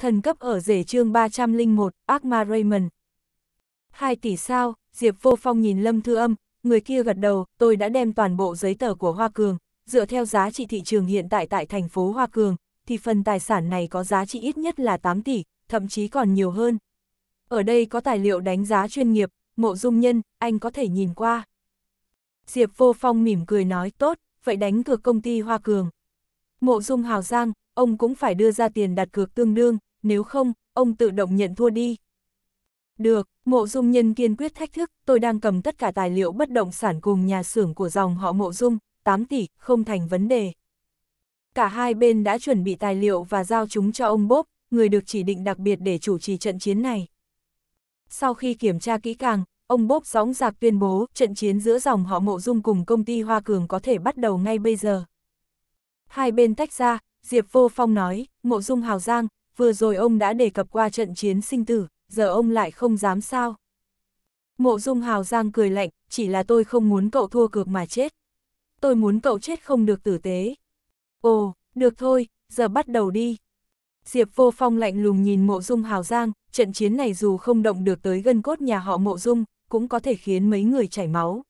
thần cấp ở rể chương 301, ác ma Raymond. Hai tỷ sao, Diệp Vô Phong nhìn Lâm Thư Âm, người kia gật đầu, tôi đã đem toàn bộ giấy tờ của Hoa Cường, dựa theo giá trị thị trường hiện tại tại thành phố Hoa Cường, thì phần tài sản này có giá trị ít nhất là 8 tỷ, thậm chí còn nhiều hơn. Ở đây có tài liệu đánh giá chuyên nghiệp, mộ dung nhân, anh có thể nhìn qua. Diệp Vô Phong mỉm cười nói tốt, vậy đánh cược công ty Hoa Cường. Mộ dung hào giang, ông cũng phải đưa ra tiền đặt cược tương đương, nếu không, ông tự động nhận thua đi. Được, mộ dung nhân kiên quyết thách thức, tôi đang cầm tất cả tài liệu bất động sản cùng nhà xưởng của dòng họ mộ dung, 8 tỷ, không thành vấn đề. Cả hai bên đã chuẩn bị tài liệu và giao chúng cho ông Bốp, người được chỉ định đặc biệt để chủ trì trận chiến này. Sau khi kiểm tra kỹ càng, ông Bốp gióng giạc tuyên bố trận chiến giữa dòng họ mộ dung cùng công ty Hoa Cường có thể bắt đầu ngay bây giờ. Hai bên tách ra, Diệp Vô Phong nói, mộ dung hào giang, vừa rồi ông đã đề cập qua trận chiến sinh tử, giờ ông lại không dám sao. Mộ dung hào giang cười lạnh, chỉ là tôi không muốn cậu thua cược mà chết. Tôi muốn cậu chết không được tử tế. Ồ, được thôi, giờ bắt đầu đi. Diệp vô phong lạnh lùng nhìn mộ dung hào giang, trận chiến này dù không động được tới gân cốt nhà họ mộ dung, cũng có thể khiến mấy người chảy máu.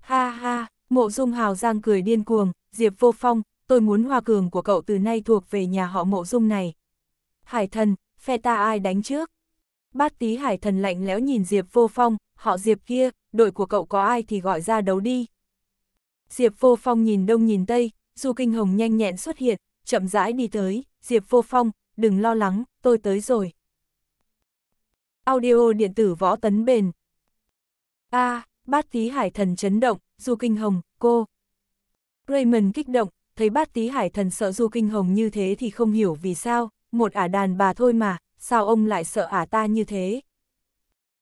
Ha ha, mộ dung hào giang cười điên cuồng, Diệp vô phong, tôi muốn hòa cường của cậu từ nay thuộc về nhà họ mộ dung này, hải thần, phe ta ai đánh trước? Bát tí hải thần lạnh lẽo nhìn Diệp vô phong, họ Diệp kia, đội của cậu có ai thì gọi ra đấu đi. Diệp vô phong nhìn đông nhìn tây, Du Kinh Hồng nhanh nhẹn xuất hiện, chậm rãi đi tới, Diệp vô phong, đừng lo lắng, tôi tới rồi. Audio điện tử võ tấn bền. A, bát tí hải thần chấn động, Du Kinh Hồng, cô. Raymond kích động, thấy bát tí hải thần sợ Du Kinh Hồng như thế thì không hiểu vì sao, một ả đàn bà thôi mà, sao ông lại sợ ả ta như thế?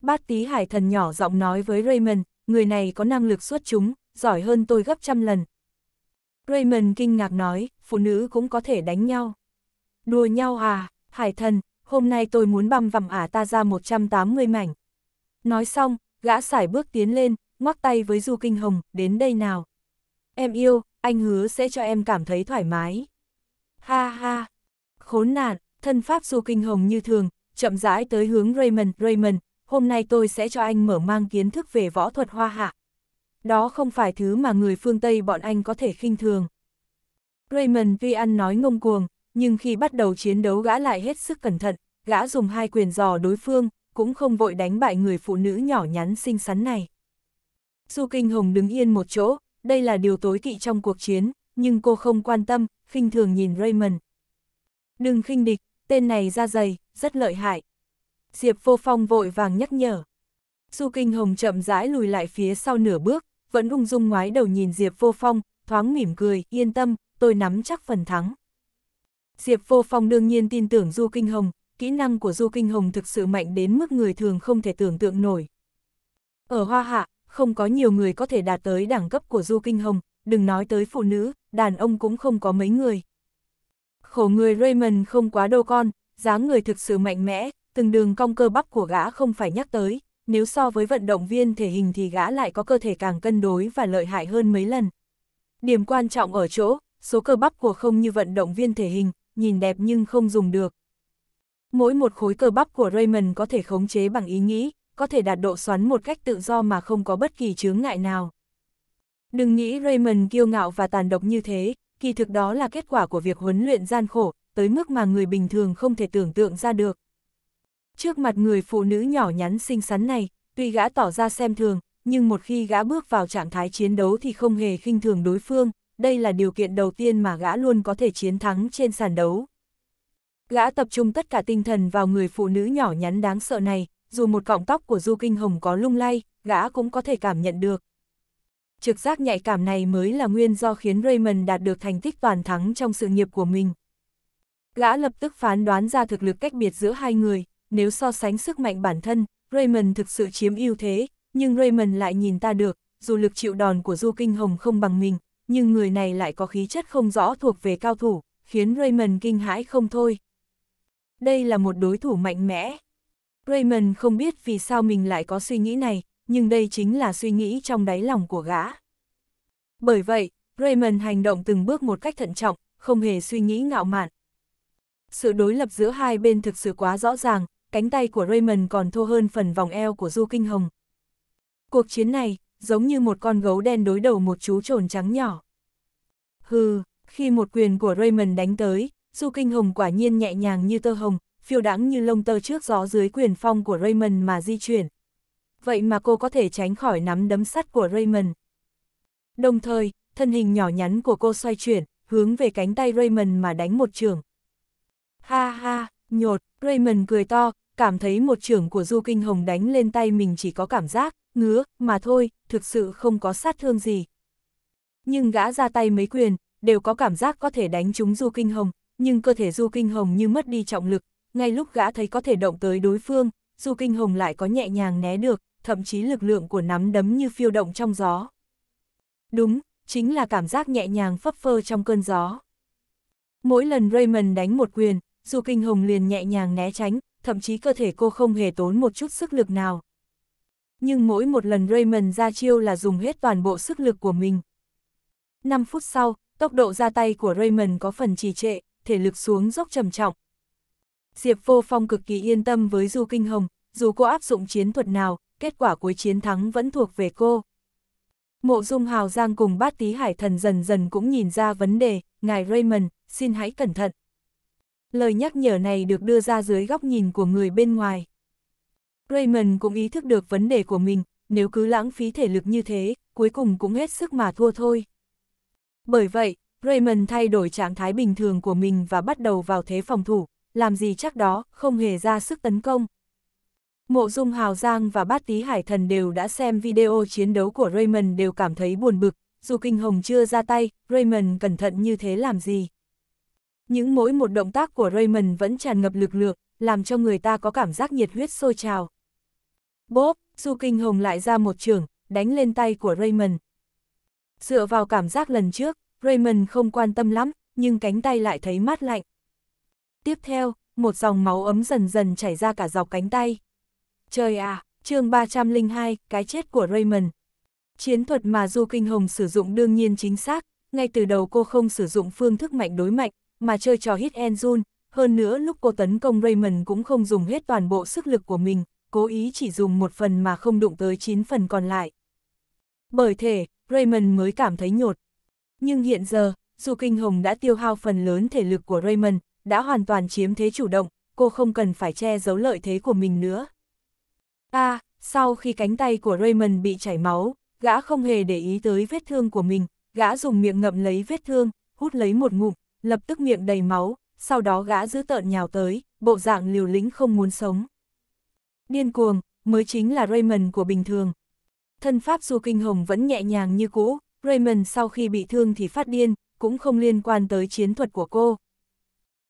Bát tí hải thần nhỏ giọng nói với Raymond, người này có năng lực xuất chúng, giỏi hơn tôi gấp trăm lần. Raymond kinh ngạc nói, phụ nữ cũng có thể đánh nhau. Đùa nhau à, hải thần, hôm nay tôi muốn băm vằm ả ta ra 180 mảnh. Nói xong, gã sải bước tiến lên, ngoắc tay với Du Kinh Hồng, đến đây nào. Em yêu, anh hứa sẽ cho em cảm thấy thoải mái. Ha ha, khốn nạn, thân pháp du kinh hồng như thường, chậm rãi tới hướng Raymond, Raymond, hôm nay tôi sẽ cho anh mở mang kiến thức về võ thuật hoa hạ. Đó không phải thứ mà người phương Tây bọn anh có thể khinh thường. Raymond vi ăn nói ngông cuồng, nhưng khi bắt đầu chiến đấu gã lại hết sức cẩn thận, gã dùng hai quyền giò đối phương, cũng không vội đánh bại người phụ nữ nhỏ nhắn xinh xắn này. Du Kinh Hồng đứng yên một chỗ, đây là điều tối kỵ trong cuộc chiến, nhưng cô không quan tâm, khinh thường nhìn Raymond. Đừng khinh địch, tên này ra dày, rất lợi hại. Diệp vô phong vội vàng nhắc nhở. Du Kinh Hồng chậm rãi lùi lại phía sau nửa bước, vẫn ung dung ngoái đầu nhìn Diệp vô phong, thoáng mỉm cười, yên tâm, tôi nắm chắc phần thắng. Diệp vô phong đương nhiên tin tưởng Du Kinh Hồng, kỹ năng của Du Kinh Hồng thực sự mạnh đến mức người thường không thể tưởng tượng nổi. Ở Hoa Hạ, không có nhiều người có thể đạt tới đẳng cấp của Du Kinh Hồng, đừng nói tới phụ nữ, đàn ông cũng không có mấy người. Khổ người Raymond không quá đô con, dáng người thực sự mạnh mẽ, từng đường cong cơ bắp của gã không phải nhắc tới, nếu so với vận động viên thể hình thì gã lại có cơ thể càng cân đối và lợi hại hơn mấy lần. Điểm quan trọng ở chỗ, số cơ bắp của không như vận động viên thể hình, nhìn đẹp nhưng không dùng được. Mỗi một khối cơ bắp của Raymond có thể khống chế bằng ý nghĩ, có thể đạt độ xoắn một cách tự do mà không có bất kỳ chướng ngại nào. Đừng nghĩ Raymond kiêu ngạo và tàn độc như thế, kỳ thực đó là kết quả của việc huấn luyện gian khổ, tới mức mà người bình thường không thể tưởng tượng ra được. Trước mặt người phụ nữ nhỏ nhắn xinh xắn này, tuy gã tỏ ra xem thường, nhưng một khi gã bước vào trạng thái chiến đấu thì không hề khinh thường đối phương, đây là điều kiện đầu tiên mà gã luôn có thể chiến thắng trên sàn đấu. Gã tập trung tất cả tinh thần vào người phụ nữ nhỏ nhắn đáng sợ này, dù một cọng tóc của Du Kinh Hồng có lung lay, gã cũng có thể cảm nhận được trực giác nhạy cảm này mới là nguyên do khiến Raymond đạt được thành tích toàn thắng trong sự nghiệp của mình. Gã lập tức phán đoán ra thực lực cách biệt giữa hai người, nếu so sánh sức mạnh bản thân, Raymond thực sự chiếm ưu thế, nhưng Raymond lại nhìn ta được, dù lực chịu đòn của Du Kinh Hồng không bằng mình, nhưng người này lại có khí chất không rõ thuộc về cao thủ, khiến Raymond kinh hãi không thôi. Đây là một đối thủ mạnh mẽ. Raymond không biết vì sao mình lại có suy nghĩ này, nhưng đây chính là suy nghĩ trong đáy lòng của gã. Bởi vậy, Raymond hành động từng bước một cách thận trọng, không hề suy nghĩ ngạo mạn. Sự đối lập giữa hai bên thực sự quá rõ ràng, cánh tay của Raymond còn thô hơn phần vòng eo của Du Kinh Hồng. Cuộc chiến này, giống như một con gấu đen đối đầu một chú trồn trắng nhỏ. Hừ, khi một quyền của Raymond đánh tới, Du Kinh Hồng quả nhiên nhẹ nhàng như tơ hồng, phiêu đãng như lông tơ trước gió dưới quyền phong của Raymond mà di chuyển, vậy mà cô có thể tránh khỏi nắm đấm sắt của Raymond. Đồng thời, thân hình nhỏ nhắn của cô xoay chuyển, hướng về cánh tay Raymond mà đánh một trường. Ha ha, nhột, Raymond cười to, cảm thấy một trường của Du Kinh Hồng đánh lên tay mình chỉ có cảm giác, ngứa, mà thôi, thực sự không có sát thương gì. Nhưng gã ra tay mấy quyền, đều có cảm giác có thể đánh trúng Du Kinh Hồng, nhưng cơ thể Du Kinh Hồng như mất đi trọng lực, ngay lúc gã thấy có thể động tới đối phương, Du Kinh Hồng lại có nhẹ nhàng né được, thậm chí lực lượng của nắm đấm như phiêu động trong gió. Đúng, chính là cảm giác nhẹ nhàng phấp phơ trong cơn gió. Mỗi lần Raymond đánh một quyền, dù kinh hồng liền nhẹ nhàng né tránh, thậm chí cơ thể cô không hề tốn một chút sức lực nào. Nhưng mỗi một lần Raymond ra chiêu là dùng hết toàn bộ sức lực của mình. 5 phút sau, tốc độ ra tay của Raymond có phần trì trệ, thể lực xuống dốc trầm trọng. Diệp Vô Phong cực kỳ yên tâm với Du Kinh Hồng, dù cô áp dụng chiến thuật nào, kết quả cuối chiến thắng vẫn thuộc về cô. Mộ Dung Hào Giang cùng bát tí hải thần dần dần cũng nhìn ra vấn đề, ngài Raymond, xin hãy cẩn thận. Lời nhắc nhở này được đưa ra dưới góc nhìn của người bên ngoài. Raymond cũng ý thức được vấn đề của mình, nếu cứ lãng phí thể lực như thế, cuối cùng cũng hết sức mà thua thôi. Bởi vậy, Raymond thay đổi trạng thái bình thường của mình và bắt đầu vào thế phòng thủ, làm gì chắc đó, không hề ra sức tấn công. Mộ Dung Hào Giang và Bát Tý Hải Thần đều đã xem video chiến đấu của Raymond đều cảm thấy buồn bực, dù Kinh Hồng chưa ra tay, Raymond cẩn thận như thế làm gì. Những mỗi một động tác của Raymond vẫn tràn ngập lực lượng, làm cho người ta có cảm giác nhiệt huyết sôi trào. Bốp, Du Kinh Hồng lại ra một trường, đánh lên tay của Raymond. Dựa vào cảm giác lần trước, Raymond không quan tâm lắm, nhưng cánh tay lại thấy mát lạnh. Tiếp theo, một dòng máu ấm dần dần chảy ra cả dọc cánh tay. Trời à, chương 302, cái chết của Raymond. Chiến thuật mà Du Kinh Hồng sử dụng đương nhiên chính xác, ngay từ đầu cô không sử dụng phương thức mạnh đối mạnh, mà chơi trò hit and run, hơn nữa lúc cô tấn công Raymond cũng không dùng hết toàn bộ sức lực của mình, cố ý chỉ dùng một phần mà không đụng tới 9 phần còn lại. Bởi thế Raymond mới cảm thấy nhột. Nhưng hiện giờ, Du Kinh Hồng đã tiêu hao phần lớn thể lực của Raymond, đã hoàn toàn chiếm thế chủ động, cô không cần phải che giấu lợi thế của mình nữa. A, à, sau khi cánh tay của Raymond bị chảy máu, gã không hề để ý tới vết thương của mình, gã dùng miệng ngậm lấy vết thương, hút lấy một ngụm, lập tức miệng đầy máu, sau đó gã giữ tợn nhào tới, bộ dạng liều lĩnh không muốn sống. Điên cuồng, mới chính là Raymond của bình thường. Thân pháp du kinh hồng vẫn nhẹ nhàng như cũ, Raymond sau khi bị thương thì phát điên, cũng không liên quan tới chiến thuật của cô.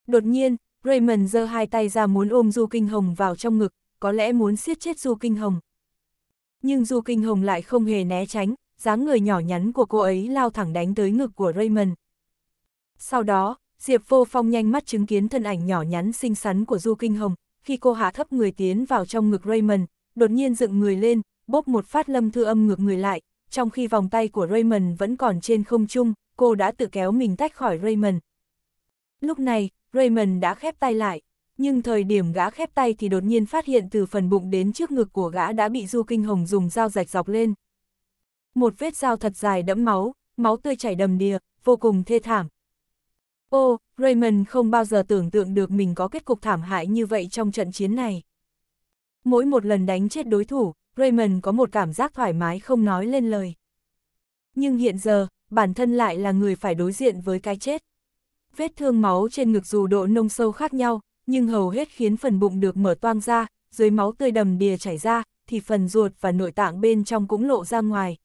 Đột nhiên, Raymond giơ hai tay ra muốn ôm du kinh hồng vào trong ngực, có lẽ muốn siết chết Du Kinh Hồng. Nhưng Du Kinh Hồng lại không hề né tránh, dáng người nhỏ nhắn của cô ấy lao thẳng đánh tới ngực của Raymond. Sau đó, Diệp Vô Phong nhanh mắt chứng kiến thân ảnh nhỏ nhắn xinh xắn của Du Kinh Hồng, khi cô hạ thấp người tiến vào trong ngực Raymond, đột nhiên dựng người lên, bóp một phát lâm thư âm ngược người lại, trong khi vòng tay của Raymond vẫn còn trên không trung, cô đã tự kéo mình tách khỏi Raymond. Lúc này, Raymond đã khép tay lại, nhưng thời điểm gã khép tay thì đột nhiên phát hiện từ phần bụng đến trước ngực của gã đã bị Du Kinh Hồng dùng dao rạch dọc lên. Một vết dao thật dài đẫm máu, máu tươi chảy đầm đìa, vô cùng thê thảm. Ô, Raymond không bao giờ tưởng tượng được mình có kết cục thảm hại như vậy trong trận chiến này. Mỗi một lần đánh chết đối thủ, Raymond có một cảm giác thoải mái không nói lên lời. Nhưng hiện giờ, bản thân lại là người phải đối diện với cái chết. Vết thương máu trên ngực dù độ nông sâu khác nhau, nhưng hầu hết khiến phần bụng được mở toang ra, dưới máu tươi đầm đìa chảy ra, thì phần ruột và nội tạng bên trong cũng lộ ra ngoài.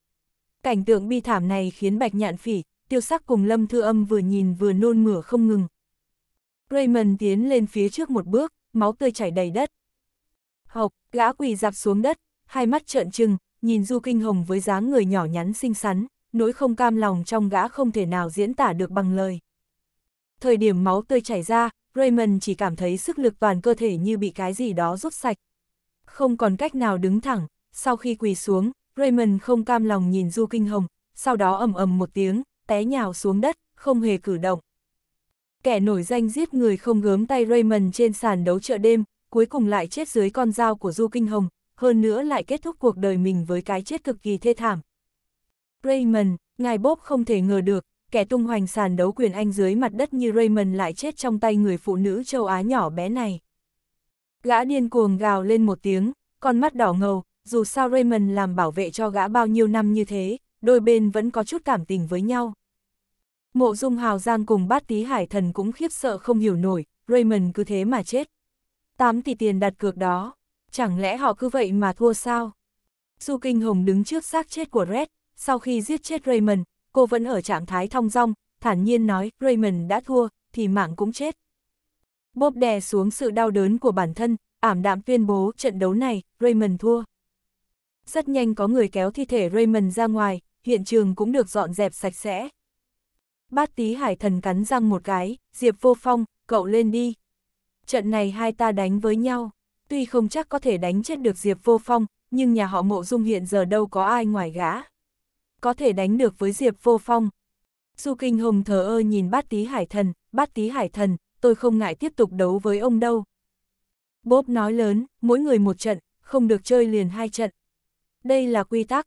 Cảnh tượng bi thảm này khiến bạch nhạn phỉ, tiêu sắc cùng lâm thư âm vừa nhìn vừa nôn mửa không ngừng. Raymond tiến lên phía trước một bước, máu tươi chảy đầy đất. Học, gã quỳ dạp xuống đất, hai mắt trợn trừng, nhìn Du Kinh Hồng với dáng người nhỏ nhắn xinh xắn, nỗi không cam lòng trong gã không thể nào diễn tả được bằng lời. Thời điểm máu tươi chảy ra, Raymond chỉ cảm thấy sức lực toàn cơ thể như bị cái gì đó rút sạch. Không còn cách nào đứng thẳng, sau khi quỳ xuống, Raymond không cam lòng nhìn Du Kinh Hồng, sau đó ầm ầm một tiếng, té nhào xuống đất, không hề cử động. Kẻ nổi danh giết người không gớm tay Raymond trên sàn đấu chợ đêm, cuối cùng lại chết dưới con dao của Du Kinh Hồng, hơn nữa lại kết thúc cuộc đời mình với cái chết cực kỳ thê thảm. Raymond, ngài Bob không thể ngờ được, kẻ tung hoành sàn đấu quyền Anh dưới mặt đất như Raymond lại chết trong tay người phụ nữ châu Á nhỏ bé này. Gã điên cuồng gào lên một tiếng, con mắt đỏ ngầu, dù sao Raymond làm bảo vệ cho gã bao nhiêu năm như thế, đôi bên vẫn có chút cảm tình với nhau. Mộ dung hào giang cùng bát tí hải thần cũng khiếp sợ không hiểu nổi, Raymond cứ thế mà chết. Tám tỷ tiền đặt cược đó, chẳng lẽ họ cứ vậy mà thua sao? Du Kinh Hồng đứng trước xác chết của Red, sau khi giết chết Raymond, cô vẫn ở trạng thái thong dong, thản nhiên nói Raymond đã thua, thì mạng cũng chết. Bob đè xuống sự đau đớn của bản thân, ảm đạm tuyên bố trận đấu này, Raymond thua. Rất nhanh có người kéo thi thể Raymond ra ngoài, hiện trường cũng được dọn dẹp sạch sẽ. Bát tí hải thần cắn răng một cái, Diệp vô phong, cậu lên đi. Trận này hai ta đánh với nhau, tuy không chắc có thể đánh chết được Diệp vô phong, nhưng nhà họ mộ dung hiện giờ đâu có ai ngoài gã có thể đánh được với Diệp Vô Phong. Du Kinh Hồng thờ ơ nhìn bát tí hải thần, bát tí hải thần, tôi không ngại tiếp tục đấu với ông đâu. Bốp nói lớn, mỗi người một trận, không được chơi liền hai trận. Đây là quy tắc.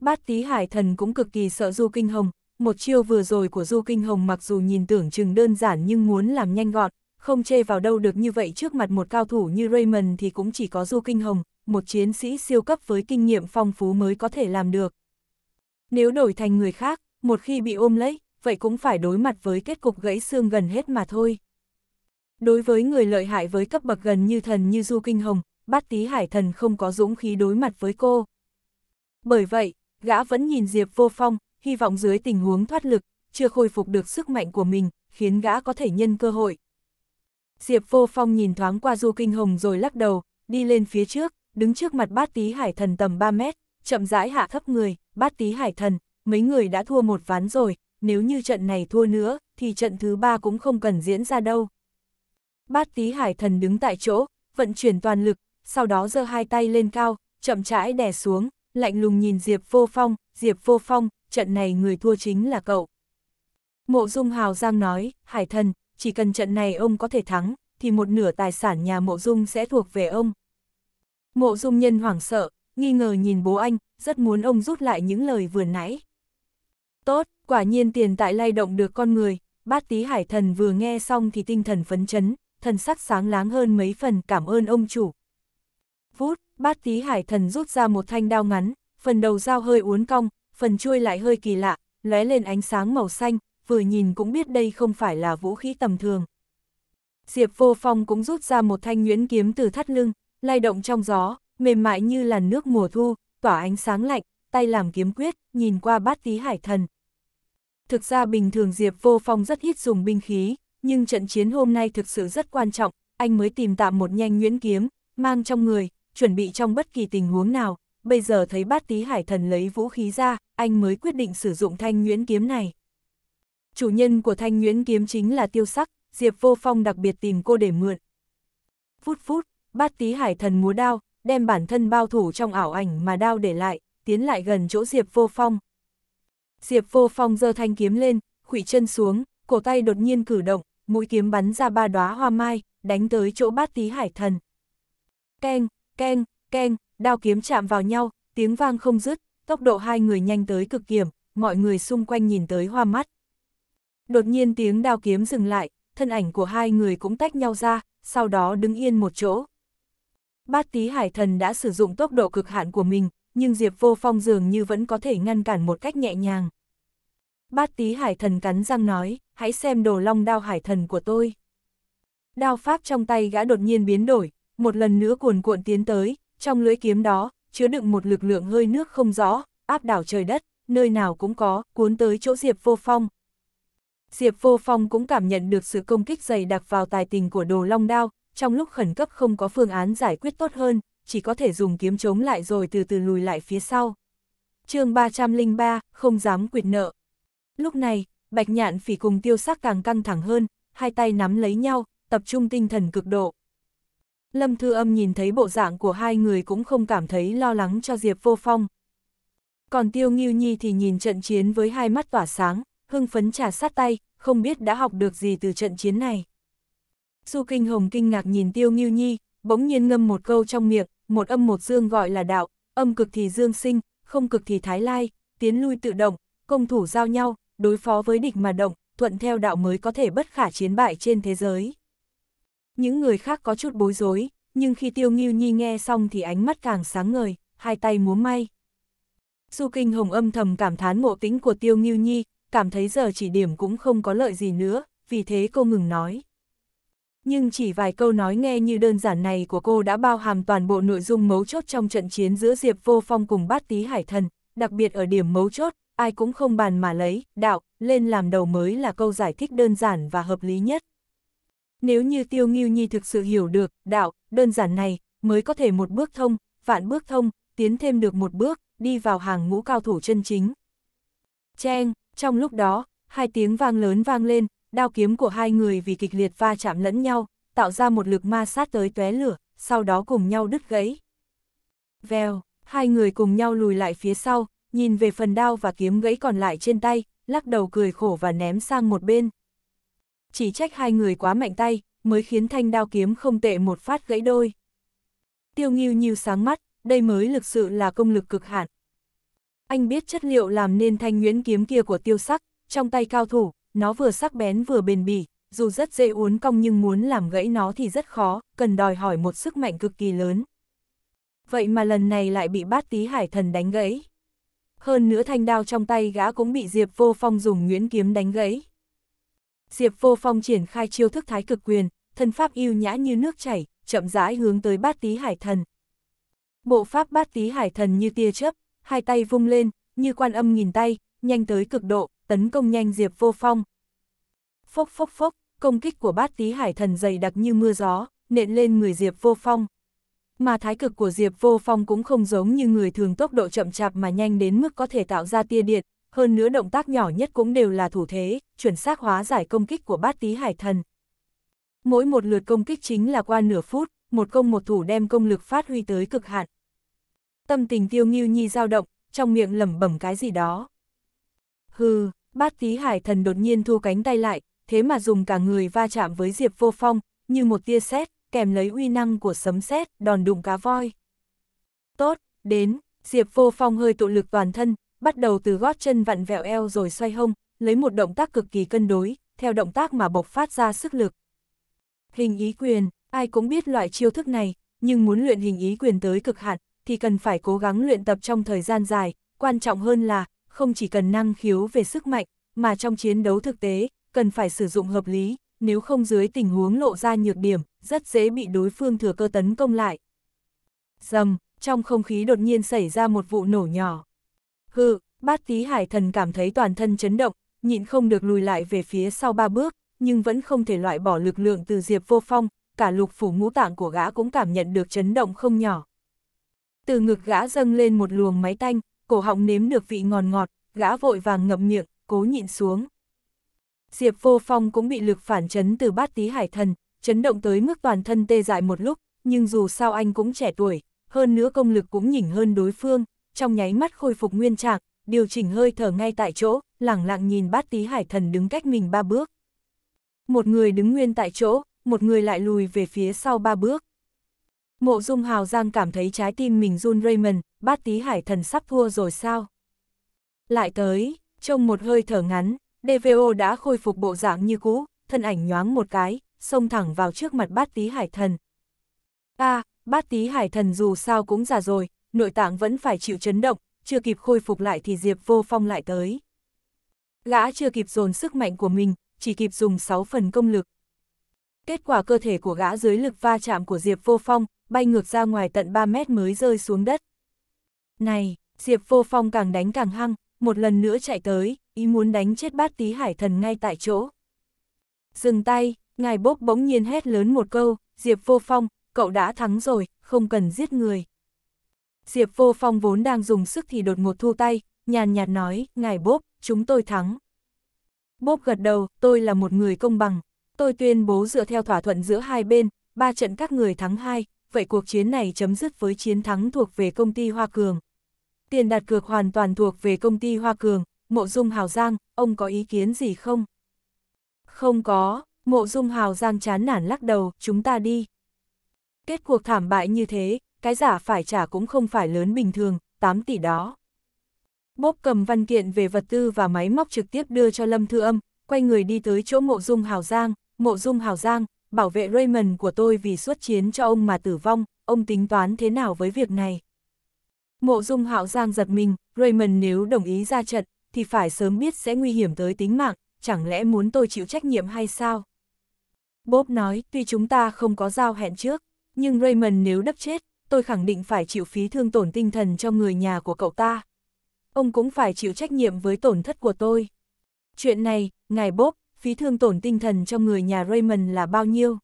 Bát tí hải thần cũng cực kỳ sợ Du Kinh Hồng, một chiêu vừa rồi của Du Kinh Hồng mặc dù nhìn tưởng chừng đơn giản nhưng muốn làm nhanh gọn, không chê vào đâu được như vậy trước mặt một cao thủ như Raymond thì cũng chỉ có Du Kinh Hồng, một chiến sĩ siêu cấp với kinh nghiệm phong phú mới có thể làm được. Nếu đổi thành người khác, một khi bị ôm lấy, vậy cũng phải đối mặt với kết cục gãy xương gần hết mà thôi. Đối với người lợi hại với cấp bậc gần như thần như Du Kinh Hồng, bát tí hải thần không có dũng khí đối mặt với cô. Bởi vậy, gã vẫn nhìn Diệp vô phong, hy vọng dưới tình huống thoát lực, chưa khôi phục được sức mạnh của mình, khiến gã có thể nhân cơ hội. Diệp vô phong nhìn thoáng qua Du Kinh Hồng rồi lắc đầu, đi lên phía trước, đứng trước mặt bát tí hải thần tầm 3 mét, chậm rãi hạ thấp người bát tí hải thần, mấy người đã thua một ván rồi, nếu như trận này thua nữa, thì trận thứ ba cũng không cần diễn ra đâu. Bát tí hải thần đứng tại chỗ, vận chuyển toàn lực, sau đó giơ hai tay lên cao, chậm rãi đè xuống, lạnh lùng nhìn Diệp Vô Phong, Diệp Vô Phong, trận này người thua chính là cậu. Mộ Dung Hào Giang nói, Hải Thần, chỉ cần trận này ông có thể thắng, thì một nửa tài sản nhà Mộ Dung sẽ thuộc về ông. Mộ Dung Nhân hoảng sợ, nghi ngờ nhìn bố anh, rất muốn ông rút lại những lời vừa nãy. Tốt, quả nhiên tiền tại lay động được con người, bát tí hải thần vừa nghe xong thì tinh thần phấn chấn, thần sắc sáng láng hơn mấy phần cảm ơn ông chủ. Vút, bát tí hải thần rút ra một thanh đao ngắn, phần đầu dao hơi uốn cong, phần chuôi lại hơi kỳ lạ, lóe lên ánh sáng màu xanh, vừa nhìn cũng biết đây không phải là vũ khí tầm thường. Diệp vô phong cũng rút ra một thanh nhuyễn kiếm từ thắt lưng, lay động trong gió, mềm mại như làn nước mùa thu, tỏa ánh sáng lạnh, tay làm kiếm quyết, nhìn qua bát tí hải thần. Thực ra bình thường Diệp Vô Phong rất ít dùng binh khí, nhưng trận chiến hôm nay thực sự rất quan trọng, anh mới tìm tạm một nhanh nhuyễn kiếm, mang trong người, chuẩn bị trong bất kỳ tình huống nào. Bây giờ thấy bát tí hải thần lấy vũ khí ra, anh mới quyết định sử dụng thanh nhuyễn kiếm này. Chủ nhân của thanh nhuyễn kiếm chính là tiêu sắc, Diệp Vô Phong đặc biệt tìm cô để mượn. Phút phút, bát tí hải thần múa đao, đem bản thân bao thủ trong ảo ảnh mà đao để lại, tiến lại gần chỗ Diệp Vô Phong. Diệp Vô Phong giơ thanh kiếm lên, khủy chân xuống, cổ tay đột nhiên cử động, mũi kiếm bắn ra ba đóa hoa mai, đánh tới chỗ bát tí hải thần. Keng, keng, keng, đao kiếm chạm vào nhau, tiếng vang không dứt, tốc độ hai người nhanh tới cực điểm, mọi người xung quanh nhìn tới hoa mắt. Đột nhiên tiếng đao kiếm dừng lại, thân ảnh của hai người cũng tách nhau ra, sau đó đứng yên một chỗ. Bát tí hải thần đã sử dụng tốc độ cực hạn của mình, nhưng Diệp Vô Phong dường như vẫn có thể ngăn cản một cách nhẹ nhàng. Bát tí hải thần cắn răng nói, hãy xem đồ long đao hải thần của tôi. Đao pháp trong tay gã đột nhiên biến đổi, một lần nữa cuồn cuộn tiến tới, trong lưỡi kiếm đó, chứa đựng một lực lượng hơi nước không rõ, áp đảo trời đất, nơi nào cũng có, cuốn tới chỗ Diệp Vô Phong. Diệp Vô Phong cũng cảm nhận được sự công kích dày đặc vào tài tình của đồ long đao, trong lúc khẩn cấp không có phương án giải quyết tốt hơn, chỉ có thể dùng kiếm chống lại rồi từ từ lùi lại phía sau. chương 303, không dám quyệt nợ. Lúc này, Bạch Nhạn phỉ cùng tiêu sắc càng căng thẳng hơn, hai tay nắm lấy nhau, tập trung tinh thần cực độ. Lâm Thư Âm nhìn thấy bộ dạng của hai người cũng không cảm thấy lo lắng cho Diệp Vô Phong. Còn Tiêu Nghiêu Nhi thì nhìn trận chiến với hai mắt tỏa sáng, hưng phấn trà sát tay, không biết đã học được gì từ trận chiến này. Du Kinh Hồng kinh ngạc nhìn Tiêu Ngưu Nhi, bỗng nhiên ngâm một câu trong miệng, một âm một dương gọi là đạo, âm cực thì dương sinh, không cực thì thái lai, tiến lui tự động, công thủ giao nhau, đối phó với địch mà động, thuận theo đạo mới có thể bất khả chiến bại trên thế giới. Những người khác có chút bối rối, nhưng khi Tiêu Ngưu Nhi nghe xong thì ánh mắt càng sáng ngời, hai tay múa may. Du Kinh Hồng âm thầm cảm thán ngộ tính của Tiêu Ngưu Nhi, cảm thấy giờ chỉ điểm cũng không có lợi gì nữa, vì thế cô ngừng nói nhưng chỉ vài câu nói nghe như đơn giản này của cô đã bao hàm toàn bộ nội dung mấu chốt trong trận chiến giữa Diệp Vô Phong cùng bát tí hải thần, đặc biệt ở điểm mấu chốt, ai cũng không bàn mà lấy, đạo, lên làm đầu mới là câu giải thích đơn giản và hợp lý nhất. Nếu như Tiêu Nghiêu Nhi thực sự hiểu được, đạo, đơn giản này, mới có thể một bước thông, vạn bước thông, tiến thêm được một bước, đi vào hàng ngũ cao thủ chân chính. Cheng, trong lúc đó, hai tiếng vang lớn vang lên, đao kiếm của hai người vì kịch liệt va chạm lẫn nhau, tạo ra một lực ma sát tới tóe lửa, sau đó cùng nhau đứt gãy. Vèo, hai người cùng nhau lùi lại phía sau, nhìn về phần đao và kiếm gãy còn lại trên tay, lắc đầu cười khổ và ném sang một bên. Chỉ trách hai người quá mạnh tay, mới khiến thanh đao kiếm không tệ một phát gãy đôi. Tiêu nghiêu nhiêu sáng mắt, đây mới lực sự là công lực cực hạn. Anh biết chất liệu làm nên thanh nguyễn kiếm kia của tiêu sắc, trong tay cao thủ, nó vừa sắc bén vừa bền bỉ, dù rất dễ uốn cong nhưng muốn làm gãy nó thì rất khó, cần đòi hỏi một sức mạnh cực kỳ lớn. Vậy mà lần này lại bị bát tí hải thần đánh gãy. Hơn nữa thanh đao trong tay gã cũng bị Diệp Vô Phong dùng nguyễn kiếm đánh gãy. Diệp Vô Phong triển khai chiêu thức thái cực quyền, thân pháp yêu nhã như nước chảy, chậm rãi hướng tới bát tí hải thần. Bộ pháp bát tí hải thần như tia chớp, hai tay vung lên, như quan âm nghìn tay, nhanh tới cực độ, tấn công nhanh Diệp Vô Phong. Phốc phốc phốc, công kích của bát tí hải thần dày đặc như mưa gió, nện lên người Diệp Vô Phong. Mà thái cực của Diệp Vô Phong cũng không giống như người thường tốc độ chậm chạp mà nhanh đến mức có thể tạo ra tia điện, hơn nữa động tác nhỏ nhất cũng đều là thủ thế, chuẩn xác hóa giải công kích của bát tí hải thần. Mỗi một lượt công kích chính là qua nửa phút, một công một thủ đem công lực phát huy tới cực hạn. Tâm tình tiêu nghiêu nhi dao động, trong miệng lẩm bẩm cái gì đó. Hừ, bát tí hải thần đột nhiên thu cánh tay lại, thế mà dùng cả người va chạm với Diệp Vô Phong, như một tia sét, kèm lấy uy năng của sấm sét, đòn đụng cá voi. Tốt, đến, Diệp Vô Phong hơi tụ lực toàn thân, bắt đầu từ gót chân vặn vẹo eo rồi xoay hông, lấy một động tác cực kỳ cân đối, theo động tác mà bộc phát ra sức lực. Hình ý quyền, ai cũng biết loại chiêu thức này, nhưng muốn luyện hình ý quyền tới cực hạn, thì cần phải cố gắng luyện tập trong thời gian dài, quan trọng hơn là, không chỉ cần năng khiếu về sức mạnh, mà trong chiến đấu thực tế, cần phải sử dụng hợp lý, nếu không dưới tình huống lộ ra nhược điểm, rất dễ bị đối phương thừa cơ tấn công lại. Dầm, trong không khí đột nhiên xảy ra một vụ nổ nhỏ. Hừ, bát tí hải thần cảm thấy toàn thân chấn động, nhịn không được lùi lại về phía sau ba bước, nhưng vẫn không thể loại bỏ lực lượng từ Diệp Vô Phong, cả lục phủ ngũ tạng của gã cũng cảm nhận được chấn động không nhỏ. Từ ngực gã dâng lên một luồng máy tanh, cổ họng nếm được vị ngọt ngọt, gã vội vàng ngậm miệng, cố nhịn xuống. Diệp vô phong cũng bị lực phản chấn từ bát tí hải thần, chấn động tới mức toàn thân tê dại một lúc, nhưng dù sao anh cũng trẻ tuổi, hơn nữa công lực cũng nhỉnh hơn đối phương, trong nháy mắt khôi phục nguyên trạng, điều chỉnh hơi thở ngay tại chỗ, lẳng lặng nhìn bát tí hải thần đứng cách mình ba bước. Một người đứng nguyên tại chỗ, một người lại lùi về phía sau ba bước. Mộ dung hào giang cảm thấy trái tim mình run Raymond, bát tí hải thần sắp thua rồi sao? Lại tới, trong một hơi thở ngắn, DVO đã khôi phục bộ dạng như cũ, thân ảnh nhoáng một cái, xông thẳng vào trước mặt bát tí hải thần. a à, bát tí hải thần dù sao cũng già rồi, nội tạng vẫn phải chịu chấn động, chưa kịp khôi phục lại thì Diệp vô phong lại tới. Gã chưa kịp dồn sức mạnh của mình, chỉ kịp dùng 6 phần công lực. Kết quả cơ thể của gã dưới lực va chạm của Diệp vô phong, bay ngược ra ngoài tận 3 mét mới rơi xuống đất. Này, Diệp Vô Phong càng đánh càng hăng, một lần nữa chạy tới, ý muốn đánh chết bát tí hải thần ngay tại chỗ. Dừng tay, ngài bốc bỗng nhiên hét lớn một câu, Diệp Vô Phong, cậu đã thắng rồi, không cần giết người. Diệp Vô Phong vốn đang dùng sức thì đột ngột thu tay, nhàn nhạt nói, ngài bốp, chúng tôi thắng. Bốp gật đầu, tôi là một người công bằng, tôi tuyên bố dựa theo thỏa thuận giữa hai bên, ba trận các người thắng hai, vậy cuộc chiến này chấm dứt với chiến thắng thuộc về công ty Hoa Cường. Tiền đặt cược hoàn toàn thuộc về công ty Hoa Cường, Mộ Dung Hào Giang, ông có ý kiến gì không? Không có, Mộ Dung Hào Giang chán nản lắc đầu, chúng ta đi. Kết cuộc thảm bại như thế, cái giả phải trả cũng không phải lớn bình thường, 8 tỷ đó. Bốp cầm văn kiện về vật tư và máy móc trực tiếp đưa cho Lâm Thư Âm, quay người đi tới chỗ Mộ Dung Hào Giang, Mộ Dung Hào Giang, bảo vệ Raymond của tôi vì xuất chiến cho ông mà tử vong, ông tính toán thế nào với việc này? Mộ dung hạo giang giật mình, Raymond nếu đồng ý ra trận, thì phải sớm biết sẽ nguy hiểm tới tính mạng, chẳng lẽ muốn tôi chịu trách nhiệm hay sao? Bob nói, tuy chúng ta không có giao hẹn trước, nhưng Raymond nếu đấp chết, tôi khẳng định phải chịu phí thương tổn tinh thần cho người nhà của cậu ta. Ông cũng phải chịu trách nhiệm với tổn thất của tôi. Chuyện này, ngài Bob, phí thương tổn tinh thần cho người nhà Raymond là bao nhiêu.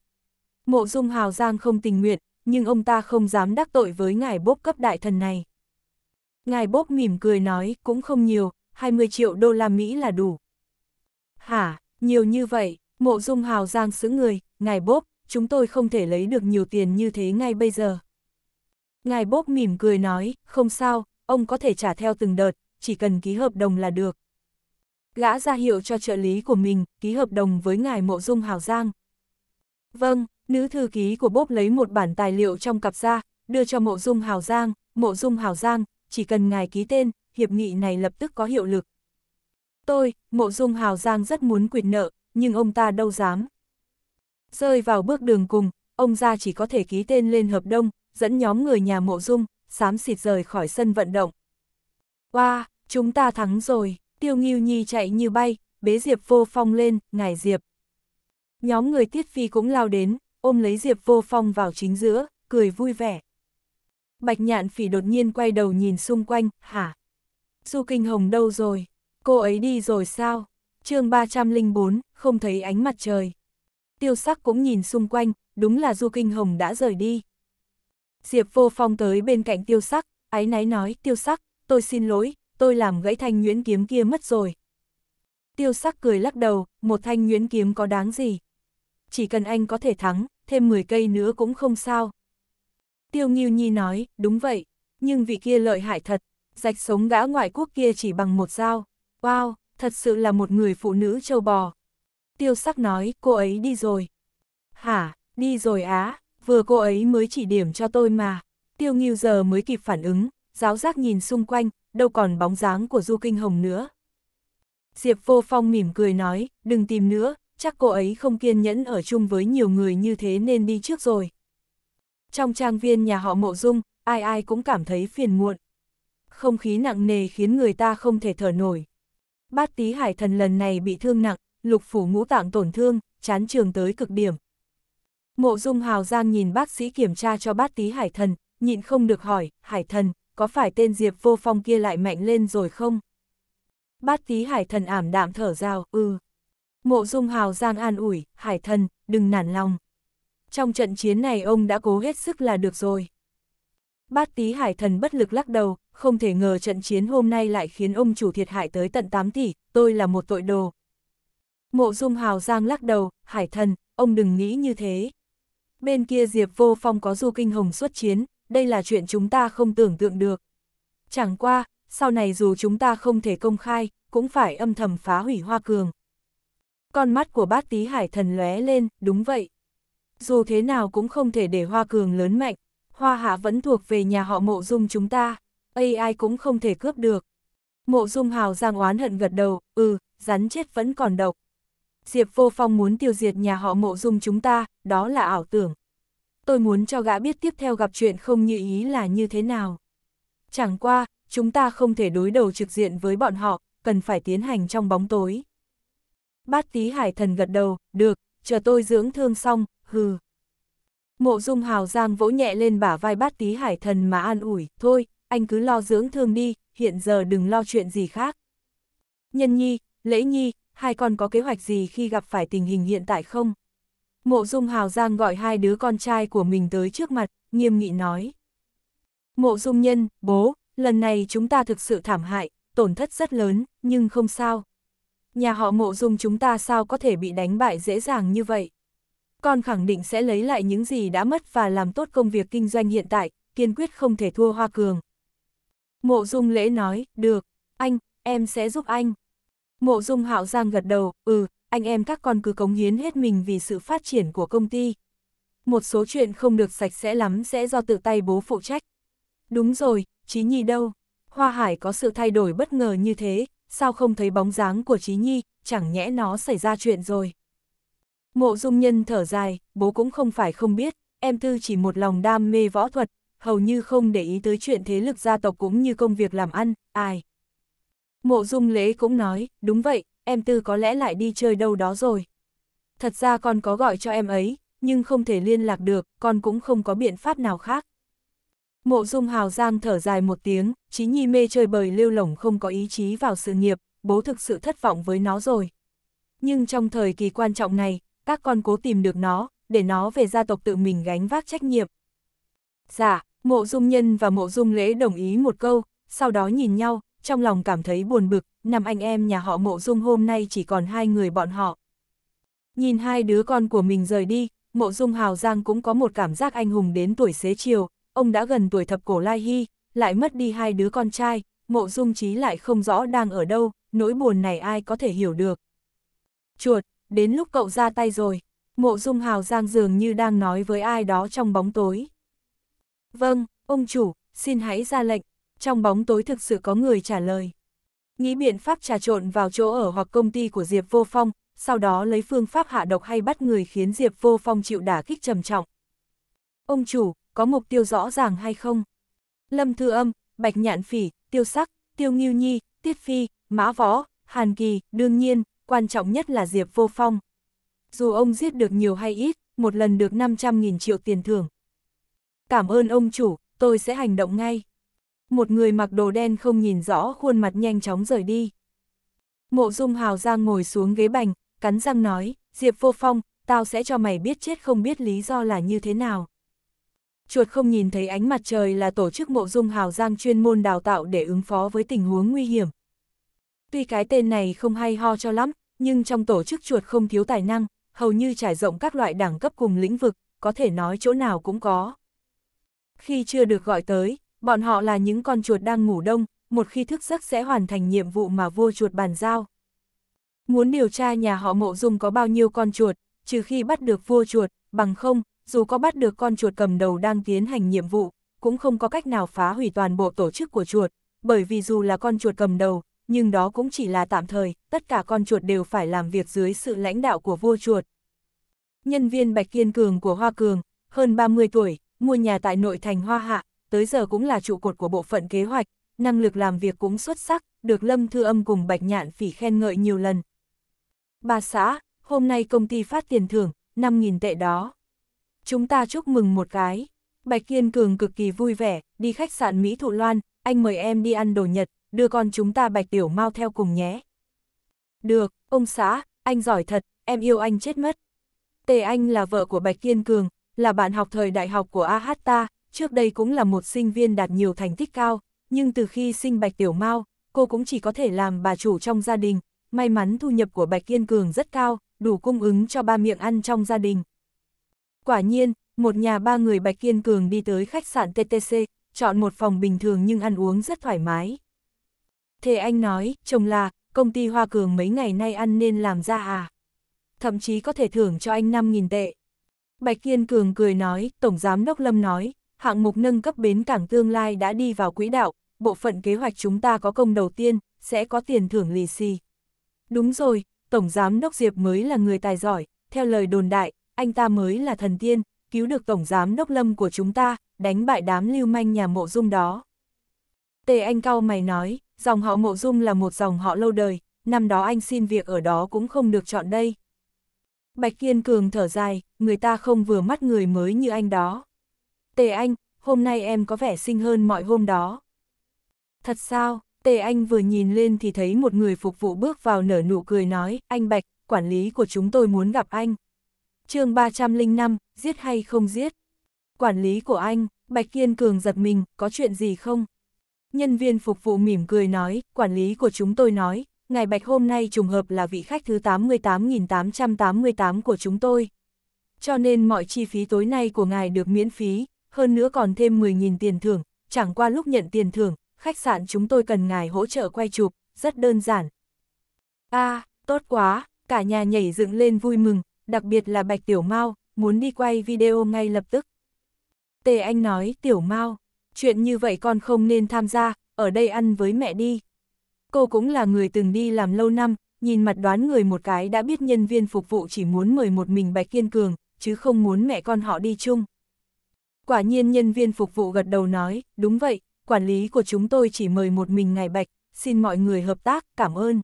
Mộ dung hào giang không tình nguyện, nhưng ông ta không dám đắc tội với ngài bốp cấp đại thần này. Ngài bốp mỉm cười nói, cũng không nhiều, 20 triệu đô la Mỹ là đủ. Hả, nhiều như vậy, mộ dung hào giang xứ người, ngài bốp, chúng tôi không thể lấy được nhiều tiền như thế ngay bây giờ. Ngài bốp mỉm cười nói, không sao, ông có thể trả theo từng đợt, chỉ cần ký hợp đồng là được. Gã ra hiệu cho trợ lý của mình, ký hợp đồng với ngài Mộ Dung Hào Giang. Vâng, nữ thư ký của Bốp lấy một bản tài liệu trong cặp ra, đưa cho Mộ Dung Hào Giang, Mộ Dung Hào Giang, chỉ cần ngài ký tên, hiệp nghị này lập tức có hiệu lực. Tôi, Mộ Dung Hào Giang rất muốn quyệt nợ, nhưng ông ta đâu dám. Rơi vào bước đường cùng, ông ra chỉ có thể ký tên lên hợp đồng, dẫn nhóm người nhà Mộ Dung, xám xịt rời khỏi sân vận động. Wow, chúng ta thắng rồi. Tiêu Nghiêu Nhi chạy như bay, bế Diệp Vô Phong lên, ngài Diệp. Nhóm người Tiết Phi cũng lao đến, ôm lấy Diệp Vô Phong vào chính giữa, cười vui vẻ. Bạch Nhạn Phỉ đột nhiên quay đầu nhìn xung quanh, hả? Du Kinh Hồng đâu rồi? Cô ấy đi rồi sao? chương 304, không thấy ánh mặt trời. Tiêu sắc cũng nhìn xung quanh, đúng là Du Kinh Hồng đã rời đi. Diệp Vô Phong tới bên cạnh tiêu sắc, ái náy nói, tiêu sắc, tôi xin lỗi, tôi làm gãy thanh nhuyễn kiếm kia mất rồi. Tiêu sắc cười lắc đầu, một thanh nhuyễn kiếm có đáng gì. Chỉ cần anh có thể thắng, thêm 10 cây nữa cũng không sao. Tiêu Nghiêu Nhi nói, đúng vậy, nhưng vị kia lợi hại thật, rạch sống gã ngoại quốc kia chỉ bằng một dao. Wow, thật sự là một người phụ nữ châu bò. Tiêu sắc nói, cô ấy đi rồi. Hả, đi rồi á, vừa cô ấy mới chỉ điểm cho tôi mà. Tiêu Nghiêu giờ mới kịp phản ứng, giáo giác nhìn xung quanh, đâu còn bóng dáng của Du Kinh Hồng nữa. Diệp Vô Phong mỉm cười nói, đừng tìm nữa, chắc cô ấy không kiên nhẫn ở chung với nhiều người như thế nên đi trước rồi. Trong trang viên nhà họ Mộ Dung, ai ai cũng cảm thấy phiền muộn. Không khí nặng nề khiến người ta không thể thở nổi. Bát tí hải thần lần này bị thương nặng, lục phủ ngũ tạng tổn thương, chán trường tới cực điểm. Mộ Dung Hào Giang nhìn bác sĩ kiểm tra cho bát tí hải thần, nhịn không được hỏi, hải thần, có phải tên Diệp Vô Phong kia lại mạnh lên rồi không? Bát tí hải thần ảm đạm thở rào, ừ. Mộ dung hào giang an ủi, hải thần, đừng nản lòng. Trong trận chiến này ông đã cố hết sức là được rồi. Bát tí hải thần bất lực lắc đầu, không thể ngờ trận chiến hôm nay lại khiến ông chủ thiệt hại tới tận 8 tỷ, tôi là một tội đồ. Mộ dung hào giang lắc đầu, hải thần, ông đừng nghĩ như thế. Bên kia Diệp Vô Phong có du kinh hồng xuất chiến, đây là chuyện chúng ta không tưởng tượng được. Chẳng qua, sau này dù chúng ta không thể công khai, cũng phải âm thầm phá hủy Hoa Cường. Con mắt của bát tí hải thần lóe lên, đúng vậy. Dù thế nào cũng không thể để Hoa Cường lớn mạnh, Hoa Hạ vẫn thuộc về nhà họ mộ dung chúng ta, ai cũng không thể cướp được. Mộ dung hào giang oán hận gật đầu, ừ, rắn chết vẫn còn độc. Diệp vô phong muốn tiêu diệt nhà họ mộ dung chúng ta, đó là ảo tưởng tôi muốn cho gã biết tiếp theo gặp chuyện không như ý là như thế nào. Chẳng qua, chúng ta không thể đối đầu trực diện với bọn họ, cần phải tiến hành trong bóng tối. Bát tí hải thần gật đầu, được, chờ tôi dưỡng thương xong, hừ. Mộ dung hào giang vỗ nhẹ lên bả vai bát tí hải thần mà an ủi, thôi, anh cứ lo dưỡng thương đi, hiện giờ đừng lo chuyện gì khác. Nhân nhi, lễ nhi, hai con có kế hoạch gì khi gặp phải tình hình hiện tại không? Mộ Dung Hào Giang gọi hai đứa con trai của mình tới trước mặt, nghiêm nghị nói. Mộ Dung Nhân, bố, lần này chúng ta thực sự thảm hại, tổn thất rất lớn, nhưng không sao. Nhà họ Mộ Dung chúng ta sao có thể bị đánh bại dễ dàng như vậy? Con khẳng định sẽ lấy lại những gì đã mất và làm tốt công việc kinh doanh hiện tại, kiên quyết không thể thua Hoa Cường. Mộ Dung lễ nói, được, anh, em sẽ giúp anh. Mộ Dung Hạo Giang gật đầu, ừ, anh em các con cứ cống hiến hết mình vì sự phát triển của công ty. Một số chuyện không được sạch sẽ lắm sẽ do tự tay bố phụ trách. Đúng rồi, Chí Nhi đâu? Hoa Hải có sự thay đổi bất ngờ như thế, sao không thấy bóng dáng của Chí Nhi, chẳng nhẽ nó xảy ra chuyện rồi. Mộ dung nhân thở dài, bố cũng không phải không biết, em Tư chỉ một lòng đam mê võ thuật, hầu như không để ý tới chuyện thế lực gia tộc cũng như công việc làm ăn, ai. Mộ dung lễ cũng nói, đúng vậy, em Tư có lẽ lại đi chơi đâu đó rồi. Thật ra con có gọi cho em ấy, nhưng không thể liên lạc được, con cũng không có biện pháp nào khác. Mộ Dung Hào Giang thở dài một tiếng, Chí Nhi mê chơi bời lêu lỏng không có ý chí vào sự nghiệp, bố thực sự thất vọng với nó rồi. Nhưng trong thời kỳ quan trọng này, các con cố tìm được nó, để nó về gia tộc tự mình gánh vác trách nhiệm. Dạ, Mộ Dung Nhân và Mộ Dung Lễ đồng ý một câu, sau đó nhìn nhau, trong lòng cảm thấy buồn bực, năm anh em nhà họ mộ dung hôm nay chỉ còn hai người bọn họ. Nhìn hai đứa con của mình rời đi, mộ dung hào giang cũng có một cảm giác anh hùng đến tuổi xế chiều, ông đã gần tuổi thập cổ lai hy, lại mất đi hai đứa con trai, mộ dung trí lại không rõ đang ở đâu, nỗi buồn này ai có thể hiểu được. Chuột, đến lúc cậu ra tay rồi, mộ dung hào giang dường như đang nói với ai đó trong bóng tối. Vâng, ông chủ, xin hãy ra lệnh, trong bóng tối thực sự có người trả lời. Nghĩ biện pháp trà trộn vào chỗ ở hoặc công ty của Diệp Vô Phong, sau đó lấy phương pháp hạ độc hay bắt người khiến Diệp Vô Phong chịu đả kích trầm trọng. Ông chủ, có mục tiêu rõ ràng hay không? Lâm Thư Âm, Bạch Nhạn Phỉ, Tiêu Sắc, Tiêu Nghiêu Nhi, Tiết Phi, Mã Võ, Hàn Kỳ, đương nhiên, quan trọng nhất là Diệp Vô Phong. Dù ông giết được nhiều hay ít, một lần được 500.000 triệu tiền thưởng. Cảm ơn ông chủ, tôi sẽ hành động ngay một người mặc đồ đen không nhìn rõ khuôn mặt nhanh chóng rời đi. Mộ Dung Hào Giang ngồi xuống ghế bành, cắn răng nói, Diệp Vô Phong, tao sẽ cho mày biết chết không biết lý do là như thế nào. Chuột không nhìn thấy ánh mặt trời là tổ chức Mộ Dung Hào Giang chuyên môn đào tạo để ứng phó với tình huống nguy hiểm. Tuy cái tên này không hay ho cho lắm, nhưng trong tổ chức chuột không thiếu tài năng, hầu như trải rộng các loại đẳng cấp cùng lĩnh vực, có thể nói chỗ nào cũng có. Khi chưa được gọi tới, Bọn họ là những con chuột đang ngủ đông, một khi thức giấc sẽ hoàn thành nhiệm vụ mà vua chuột bàn giao. Muốn điều tra nhà họ mộ dung có bao nhiêu con chuột, trừ khi bắt được vua chuột, bằng không, dù có bắt được con chuột cầm đầu đang tiến hành nhiệm vụ, cũng không có cách nào phá hủy toàn bộ tổ chức của chuột, bởi vì dù là con chuột cầm đầu, nhưng đó cũng chỉ là tạm thời, tất cả con chuột đều phải làm việc dưới sự lãnh đạo của vua chuột. Nhân viên Bạch Kiên Cường của Hoa Cường, hơn 30 tuổi, mua nhà tại nội thành Hoa Hạ, tới giờ cũng là trụ cột của bộ phận kế hoạch, năng lực làm việc cũng xuất sắc, được Lâm Thư Âm cùng Bạch Nhạn Phỉ khen ngợi nhiều lần. Bà xã, hôm nay công ty phát tiền thưởng, 5.000 tệ đó. Chúng ta chúc mừng một cái. Bạch Kiên Cường cực kỳ vui vẻ, đi khách sạn Mỹ Thụ Loan, anh mời em đi ăn đồ Nhật, đưa con chúng ta Bạch Tiểu Mau theo cùng nhé. Được, ông xã, anh giỏi thật, em yêu anh chết mất. Tề Anh là vợ của Bạch Kiên Cường, là bạn học thời đại học của AH ta, trước đây cũng là một sinh viên đạt nhiều thành tích cao, nhưng từ khi sinh Bạch Tiểu Mao, cô cũng chỉ có thể làm bà chủ trong gia đình, may mắn thu nhập của Bạch Kiên Cường rất cao, đủ cung ứng cho ba miệng ăn trong gia đình. Quả nhiên, một nhà ba người Bạch Kiên Cường đi tới khách sạn TTC, chọn một phòng bình thường nhưng ăn uống rất thoải mái. Thế anh nói, chồng là, công ty Hoa Cường mấy ngày nay ăn nên làm ra à? Thậm chí có thể thưởng cho anh 5.000 tệ. Bạch Kiên Cường cười nói, Tổng Giám Đốc Lâm nói, hạng mục nâng cấp bến cảng tương lai đã đi vào quỹ đạo, bộ phận kế hoạch chúng ta có công đầu tiên, sẽ có tiền thưởng lì xì. Đúng rồi, Tổng Giám Đốc Diệp mới là người tài giỏi, theo lời đồn đại, anh ta mới là thần tiên, cứu được Tổng Giám Đốc Lâm của chúng ta, đánh bại đám lưu manh nhà mộ dung đó. Tề Anh Cao mày nói, dòng họ mộ dung là một dòng họ lâu đời, năm đó anh xin việc ở đó cũng không được chọn đây. Bạch Kiên Cường thở dài, người ta không vừa mắt người mới như anh đó. Tề Anh, hôm nay em có vẻ xinh hơn mọi hôm đó. Thật sao, Tề Anh vừa nhìn lên thì thấy một người phục vụ bước vào nở nụ cười nói, anh Bạch, quản lý của chúng tôi muốn gặp anh. chương 305, giết hay không giết? Quản lý của anh, Bạch Kiên Cường giật mình, có chuyện gì không? Nhân viên phục vụ mỉm cười nói, quản lý của chúng tôi nói, ngài Bạch hôm nay trùng hợp là vị khách thứ 88.888 của chúng tôi. Cho nên mọi chi phí tối nay của ngài được miễn phí, hơn nữa còn thêm 10.000 tiền thưởng, chẳng qua lúc nhận tiền thưởng, khách sạn chúng tôi cần ngài hỗ trợ quay chụp, rất đơn giản. a à, tốt quá, cả nhà nhảy dựng lên vui mừng, đặc biệt là Bạch Tiểu Mao, muốn đi quay video ngay lập tức. Tề Anh nói, Tiểu Mao, chuyện như vậy con không nên tham gia, ở đây ăn với mẹ đi. Cô cũng là người từng đi làm lâu năm, nhìn mặt đoán người một cái đã biết nhân viên phục vụ chỉ muốn mời một mình Bạch Kiên Cường, chứ không muốn mẹ con họ đi chung. Quả nhiên nhân viên phục vụ gật đầu nói, đúng vậy, quản lý của chúng tôi chỉ mời một mình ngài Bạch, xin mọi người hợp tác, cảm ơn.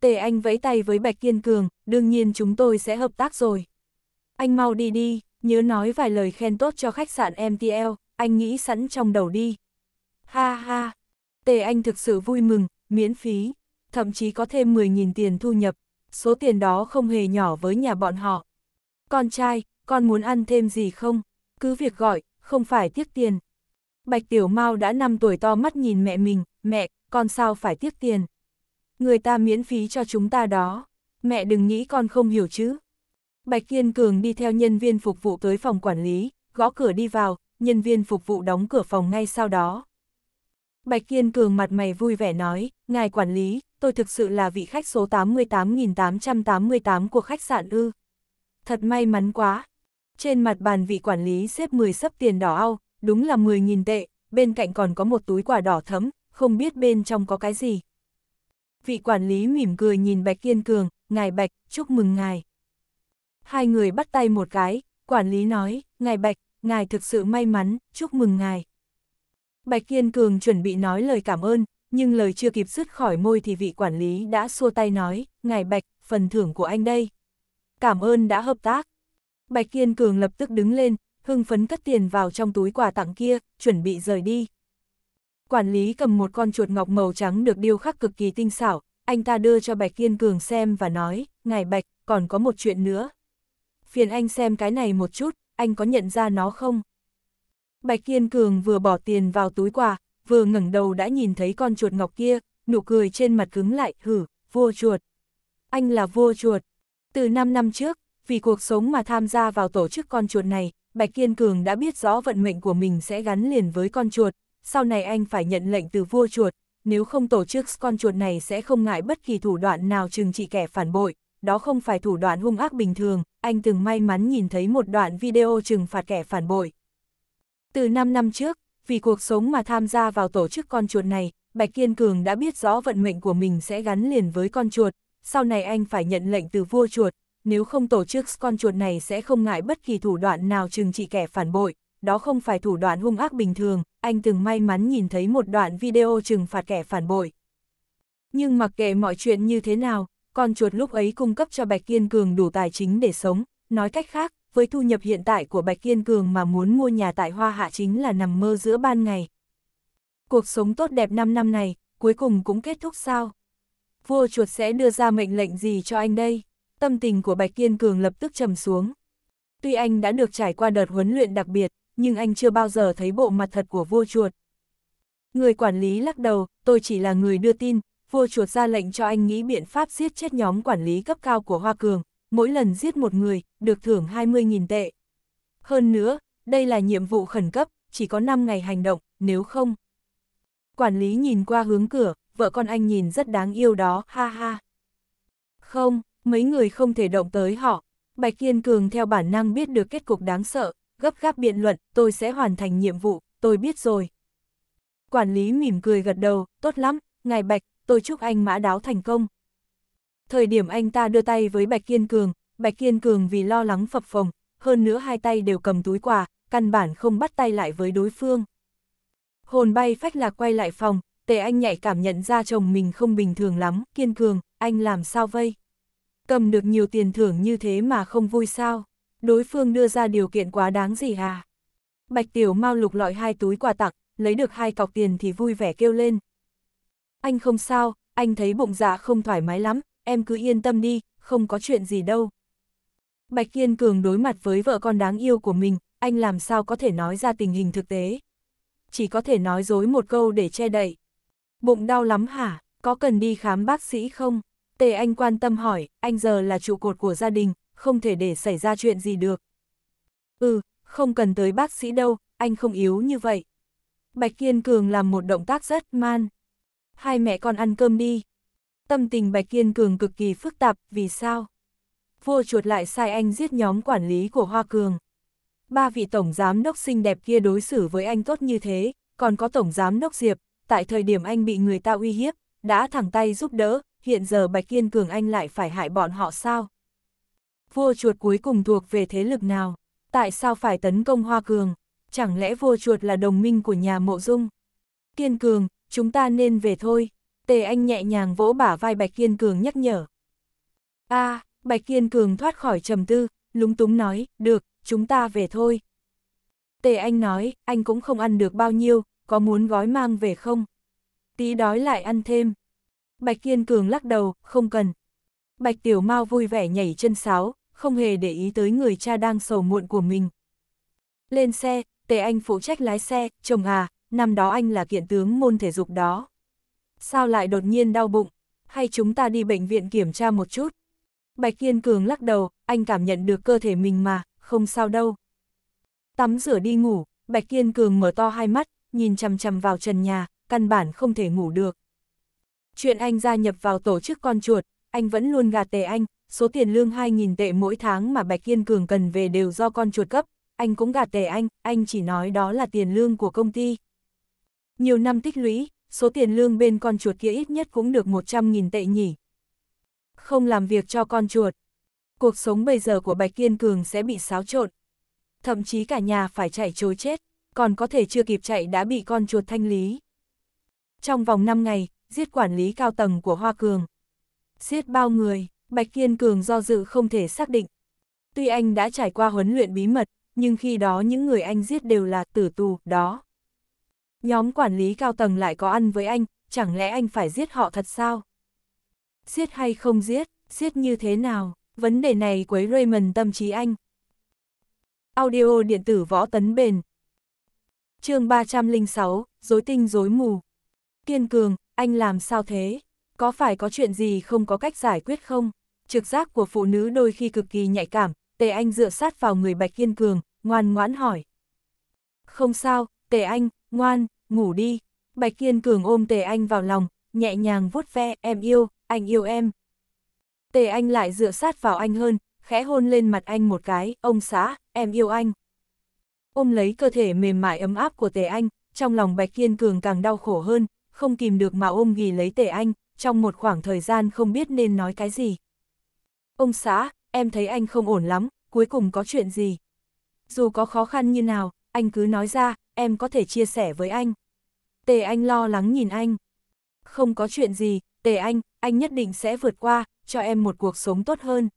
Tề Anh vẫy tay với Bạch Kiên Cường, đương nhiên chúng tôi sẽ hợp tác rồi. Anh mau đi đi, nhớ nói vài lời khen tốt cho khách sạn MTL, anh nghĩ sẵn trong đầu đi. Ha ha, Tề Anh thực sự vui mừng, miễn phí, thậm chí có thêm 10.000 tiền thu nhập, số tiền đó không hề nhỏ với nhà bọn họ. Con trai, con muốn ăn thêm gì không? cứ việc gọi, không phải tiếc tiền. Bạch Tiểu Mao đã 5 tuổi to mắt nhìn mẹ mình, mẹ, con sao phải tiếc tiền. Người ta miễn phí cho chúng ta đó, mẹ đừng nghĩ con không hiểu chứ. Bạch Kiên Cường đi theo nhân viên phục vụ tới phòng quản lý, gõ cửa đi vào, nhân viên phục vụ đóng cửa phòng ngay sau đó. Bạch Kiên Cường mặt mày vui vẻ nói, ngài quản lý, tôi thực sự là vị khách số 88.888 của khách sạn ư. Thật may mắn quá, trên mặt bàn vị quản lý xếp 10 sấp tiền đỏ ao, đúng là 10.000 tệ, bên cạnh còn có một túi quả đỏ thấm, không biết bên trong có cái gì. Vị quản lý mỉm cười nhìn Bạch Kiên Cường, ngài Bạch, chúc mừng ngài. Hai người bắt tay một cái, quản lý nói, ngài Bạch, ngài thực sự may mắn, chúc mừng ngài. Bạch Kiên Cường chuẩn bị nói lời cảm ơn, nhưng lời chưa kịp dứt khỏi môi thì vị quản lý đã xua tay nói, ngài Bạch, phần thưởng của anh đây. Cảm ơn đã hợp tác. Bạch Kiên Cường lập tức đứng lên, hưng phấn cất tiền vào trong túi quà tặng kia, chuẩn bị rời đi. Quản lý cầm một con chuột ngọc màu trắng được điêu khắc cực kỳ tinh xảo, anh ta đưa cho Bạch Kiên Cường xem và nói, Ngài Bạch, còn có một chuyện nữa. Phiền anh xem cái này một chút, anh có nhận ra nó không? Bạch Kiên Cường vừa bỏ tiền vào túi quà, vừa ngẩng đầu đã nhìn thấy con chuột ngọc kia, nụ cười trên mặt cứng lại, hử, vua chuột. Anh là vua chuột. Từ 5 năm trước, vì cuộc sống mà tham gia vào tổ chức con chuột này, Bạch Kiên Cường đã biết rõ vận mệnh của mình sẽ gắn liền với con chuột, sau này anh phải nhận lệnh từ vua chuột, nếu không tổ chức con chuột này sẽ không ngại bất kỳ thủ đoạn nào trừng trị kẻ phản bội, đó không phải thủ đoạn hung ác bình thường, anh từng may mắn nhìn thấy một đoạn video trừng phạt kẻ phản bội. Từ 5 năm trước, vì cuộc sống mà tham gia vào tổ chức con chuột này, Bạch Kiên Cường đã biết rõ vận mệnh của mình sẽ gắn liền với con chuột, sau này anh phải nhận lệnh từ vua chuột, nếu không tổ chức con chuột này sẽ không ngại bất kỳ thủ đoạn nào trừng trị kẻ phản bội, đó không phải thủ đoạn hung ác bình thường, anh từng may mắn nhìn thấy một đoạn video trừng phạt kẻ phản bội. Nhưng mặc kệ mọi chuyện như thế nào, con chuột lúc ấy cung cấp cho Bạch Kiên Cường đủ tài chính để sống, nói cách khác, với thu nhập hiện tại của Bạch Kiên Cường mà muốn mua nhà tại Hoa Hạ chính là nằm mơ giữa ban ngày. Cuộc sống tốt đẹp 5 năm này, cuối cùng cũng kết thúc sao? Vua chuột sẽ đưa ra mệnh lệnh gì cho anh đây? tâm tình của Bạch Kiên Cường lập tức trầm xuống. Tuy anh đã được trải qua đợt huấn luyện đặc biệt, nhưng anh chưa bao giờ thấy bộ mặt thật của vua chuột. Người quản lý lắc đầu, tôi chỉ là người đưa tin, vua chuột ra lệnh cho anh nghĩ biện pháp giết chết nhóm quản lý cấp cao của Hoa Cường, mỗi lần giết một người, được thưởng 20.000 tệ. Hơn nữa, đây là nhiệm vụ khẩn cấp, chỉ có 5 ngày hành động, nếu không. Quản lý nhìn qua hướng cửa, vợ con anh nhìn rất đáng yêu đó, ha ha. Không, mấy người không thể động tới họ. Bạch Kiên Cường theo bản năng biết được kết cục đáng sợ, gấp gáp biện luận, tôi sẽ hoàn thành nhiệm vụ, tôi biết rồi. Quản lý mỉm cười gật đầu, tốt lắm, ngài Bạch, tôi chúc anh mã đáo thành công. Thời điểm anh ta đưa tay với Bạch Kiên Cường, Bạch Kiên Cường vì lo lắng phập phồng, hơn nữa hai tay đều cầm túi quà, căn bản không bắt tay lại với đối phương. Hồn bay phách là quay lại phòng, tề anh nhạy cảm nhận ra chồng mình không bình thường lắm, Kiên Cường, anh làm sao vây? cầm được nhiều tiền thưởng như thế mà không vui sao, đối phương đưa ra điều kiện quá đáng gì à. Bạch Tiểu Mao lục lọi hai túi quà tặng, lấy được hai cọc tiền thì vui vẻ kêu lên. Anh không sao, anh thấy bụng dạ không thoải mái lắm, em cứ yên tâm đi, không có chuyện gì đâu. Bạch Kiên Cường đối mặt với vợ con đáng yêu của mình, anh làm sao có thể nói ra tình hình thực tế. Chỉ có thể nói dối một câu để che đậy. Bụng đau lắm hả, có cần đi khám bác sĩ không? Tề Anh quan tâm hỏi, anh giờ là trụ cột của gia đình, không thể để xảy ra chuyện gì được. Ừ, không cần tới bác sĩ đâu, anh không yếu như vậy. Bạch Kiên Cường làm một động tác rất man. Hai mẹ con ăn cơm đi. Tâm tình Bạch Kiên Cường cực kỳ phức tạp, vì sao? Vua chuột lại sai anh giết nhóm quản lý của Hoa Cường. Ba vị tổng giám đốc xinh đẹp kia đối xử với anh tốt như thế, còn có tổng giám đốc Diệp, tại thời điểm anh bị người ta uy hiếp, đã thẳng tay giúp đỡ, hiện giờ Bạch Kiên Cường Anh lại phải hại bọn họ sao? Vua chuột cuối cùng thuộc về thế lực nào? Tại sao phải tấn công Hoa Cường? Chẳng lẽ vua chuột là đồng minh của nhà Mộ Dung? Kiên Cường, chúng ta nên về thôi. Tề Anh nhẹ nhàng vỗ bả vai Bạch Kiên Cường nhắc nhở. a à, Bạch Kiên Cường thoát khỏi trầm tư, lúng túng nói, được, chúng ta về thôi. Tề Anh nói, anh cũng không ăn được bao nhiêu, có muốn gói mang về không? Tí đói lại ăn thêm, Bạch Kiên Cường lắc đầu, không cần. Bạch Tiểu Mao vui vẻ nhảy chân sáo, không hề để ý tới người cha đang sầu muộn của mình. Lên xe, Tề Anh phụ trách lái xe, chồng à, năm đó anh là kiện tướng môn thể dục đó. Sao lại đột nhiên đau bụng? Hay chúng ta đi bệnh viện kiểm tra một chút? Bạch Kiên Cường lắc đầu, anh cảm nhận được cơ thể mình mà, không sao đâu. Tắm rửa đi ngủ, Bạch Kiên Cường mở to hai mắt, nhìn chằm chằm vào trần nhà, căn bản không thể ngủ được. Chuyện anh gia nhập vào tổ chức con chuột, anh vẫn luôn gạt tề anh, số tiền lương 2.000 tệ mỗi tháng mà Bạch Kiên Cường cần về đều do con chuột cấp, anh cũng gạt tề anh, anh chỉ nói đó là tiền lương của công ty. Nhiều năm tích lũy, số tiền lương bên con chuột kia ít nhất cũng được 100.000 tệ nhỉ. Không làm việc cho con chuột. Cuộc sống bây giờ của Bạch Kiên Cường sẽ bị xáo trộn. Thậm chí cả nhà phải chạy chối chết, còn có thể chưa kịp chạy đã bị con chuột thanh lý. Trong vòng 5 ngày, giết quản lý cao tầng của Hoa Cường. Giết bao người, Bạch Kiên Cường do dự không thể xác định. Tuy anh đã trải qua huấn luyện bí mật, nhưng khi đó những người anh giết đều là tử tù, đó. Nhóm quản lý cao tầng lại có ăn với anh, chẳng lẽ anh phải giết họ thật sao? Giết hay không giết, giết như thế nào, vấn đề này quấy Raymond tâm trí anh. Audio điện tử võ tấn bền. chương 306, dối tinh dối mù. Kiên cường, anh làm sao thế? Có phải có chuyện gì không có cách giải quyết không? Trực giác của phụ nữ đôi khi cực kỳ nhạy cảm, Tề Anh dựa sát vào người Bạch Kiên Cường, ngoan ngoãn hỏi. Không sao, Tề Anh, ngoan, ngủ đi. Bạch Kiên Cường ôm Tề Anh vào lòng, nhẹ nhàng vuốt ve, em yêu, anh yêu em. Tề Anh lại dựa sát vào anh hơn, khẽ hôn lên mặt anh một cái, ông xã, em yêu anh. Ôm lấy cơ thể mềm mại ấm áp của Tề Anh, trong lòng Bạch Kiên Cường càng đau khổ hơn, không kìm được mà ôm ghi lấy tề anh, trong một khoảng thời gian không biết nên nói cái gì. Ông xã, em thấy anh không ổn lắm, cuối cùng có chuyện gì? Dù có khó khăn như nào, anh cứ nói ra, em có thể chia sẻ với anh. Tề anh lo lắng nhìn anh. Không có chuyện gì, tề anh, anh nhất định sẽ vượt qua, cho em một cuộc sống tốt hơn.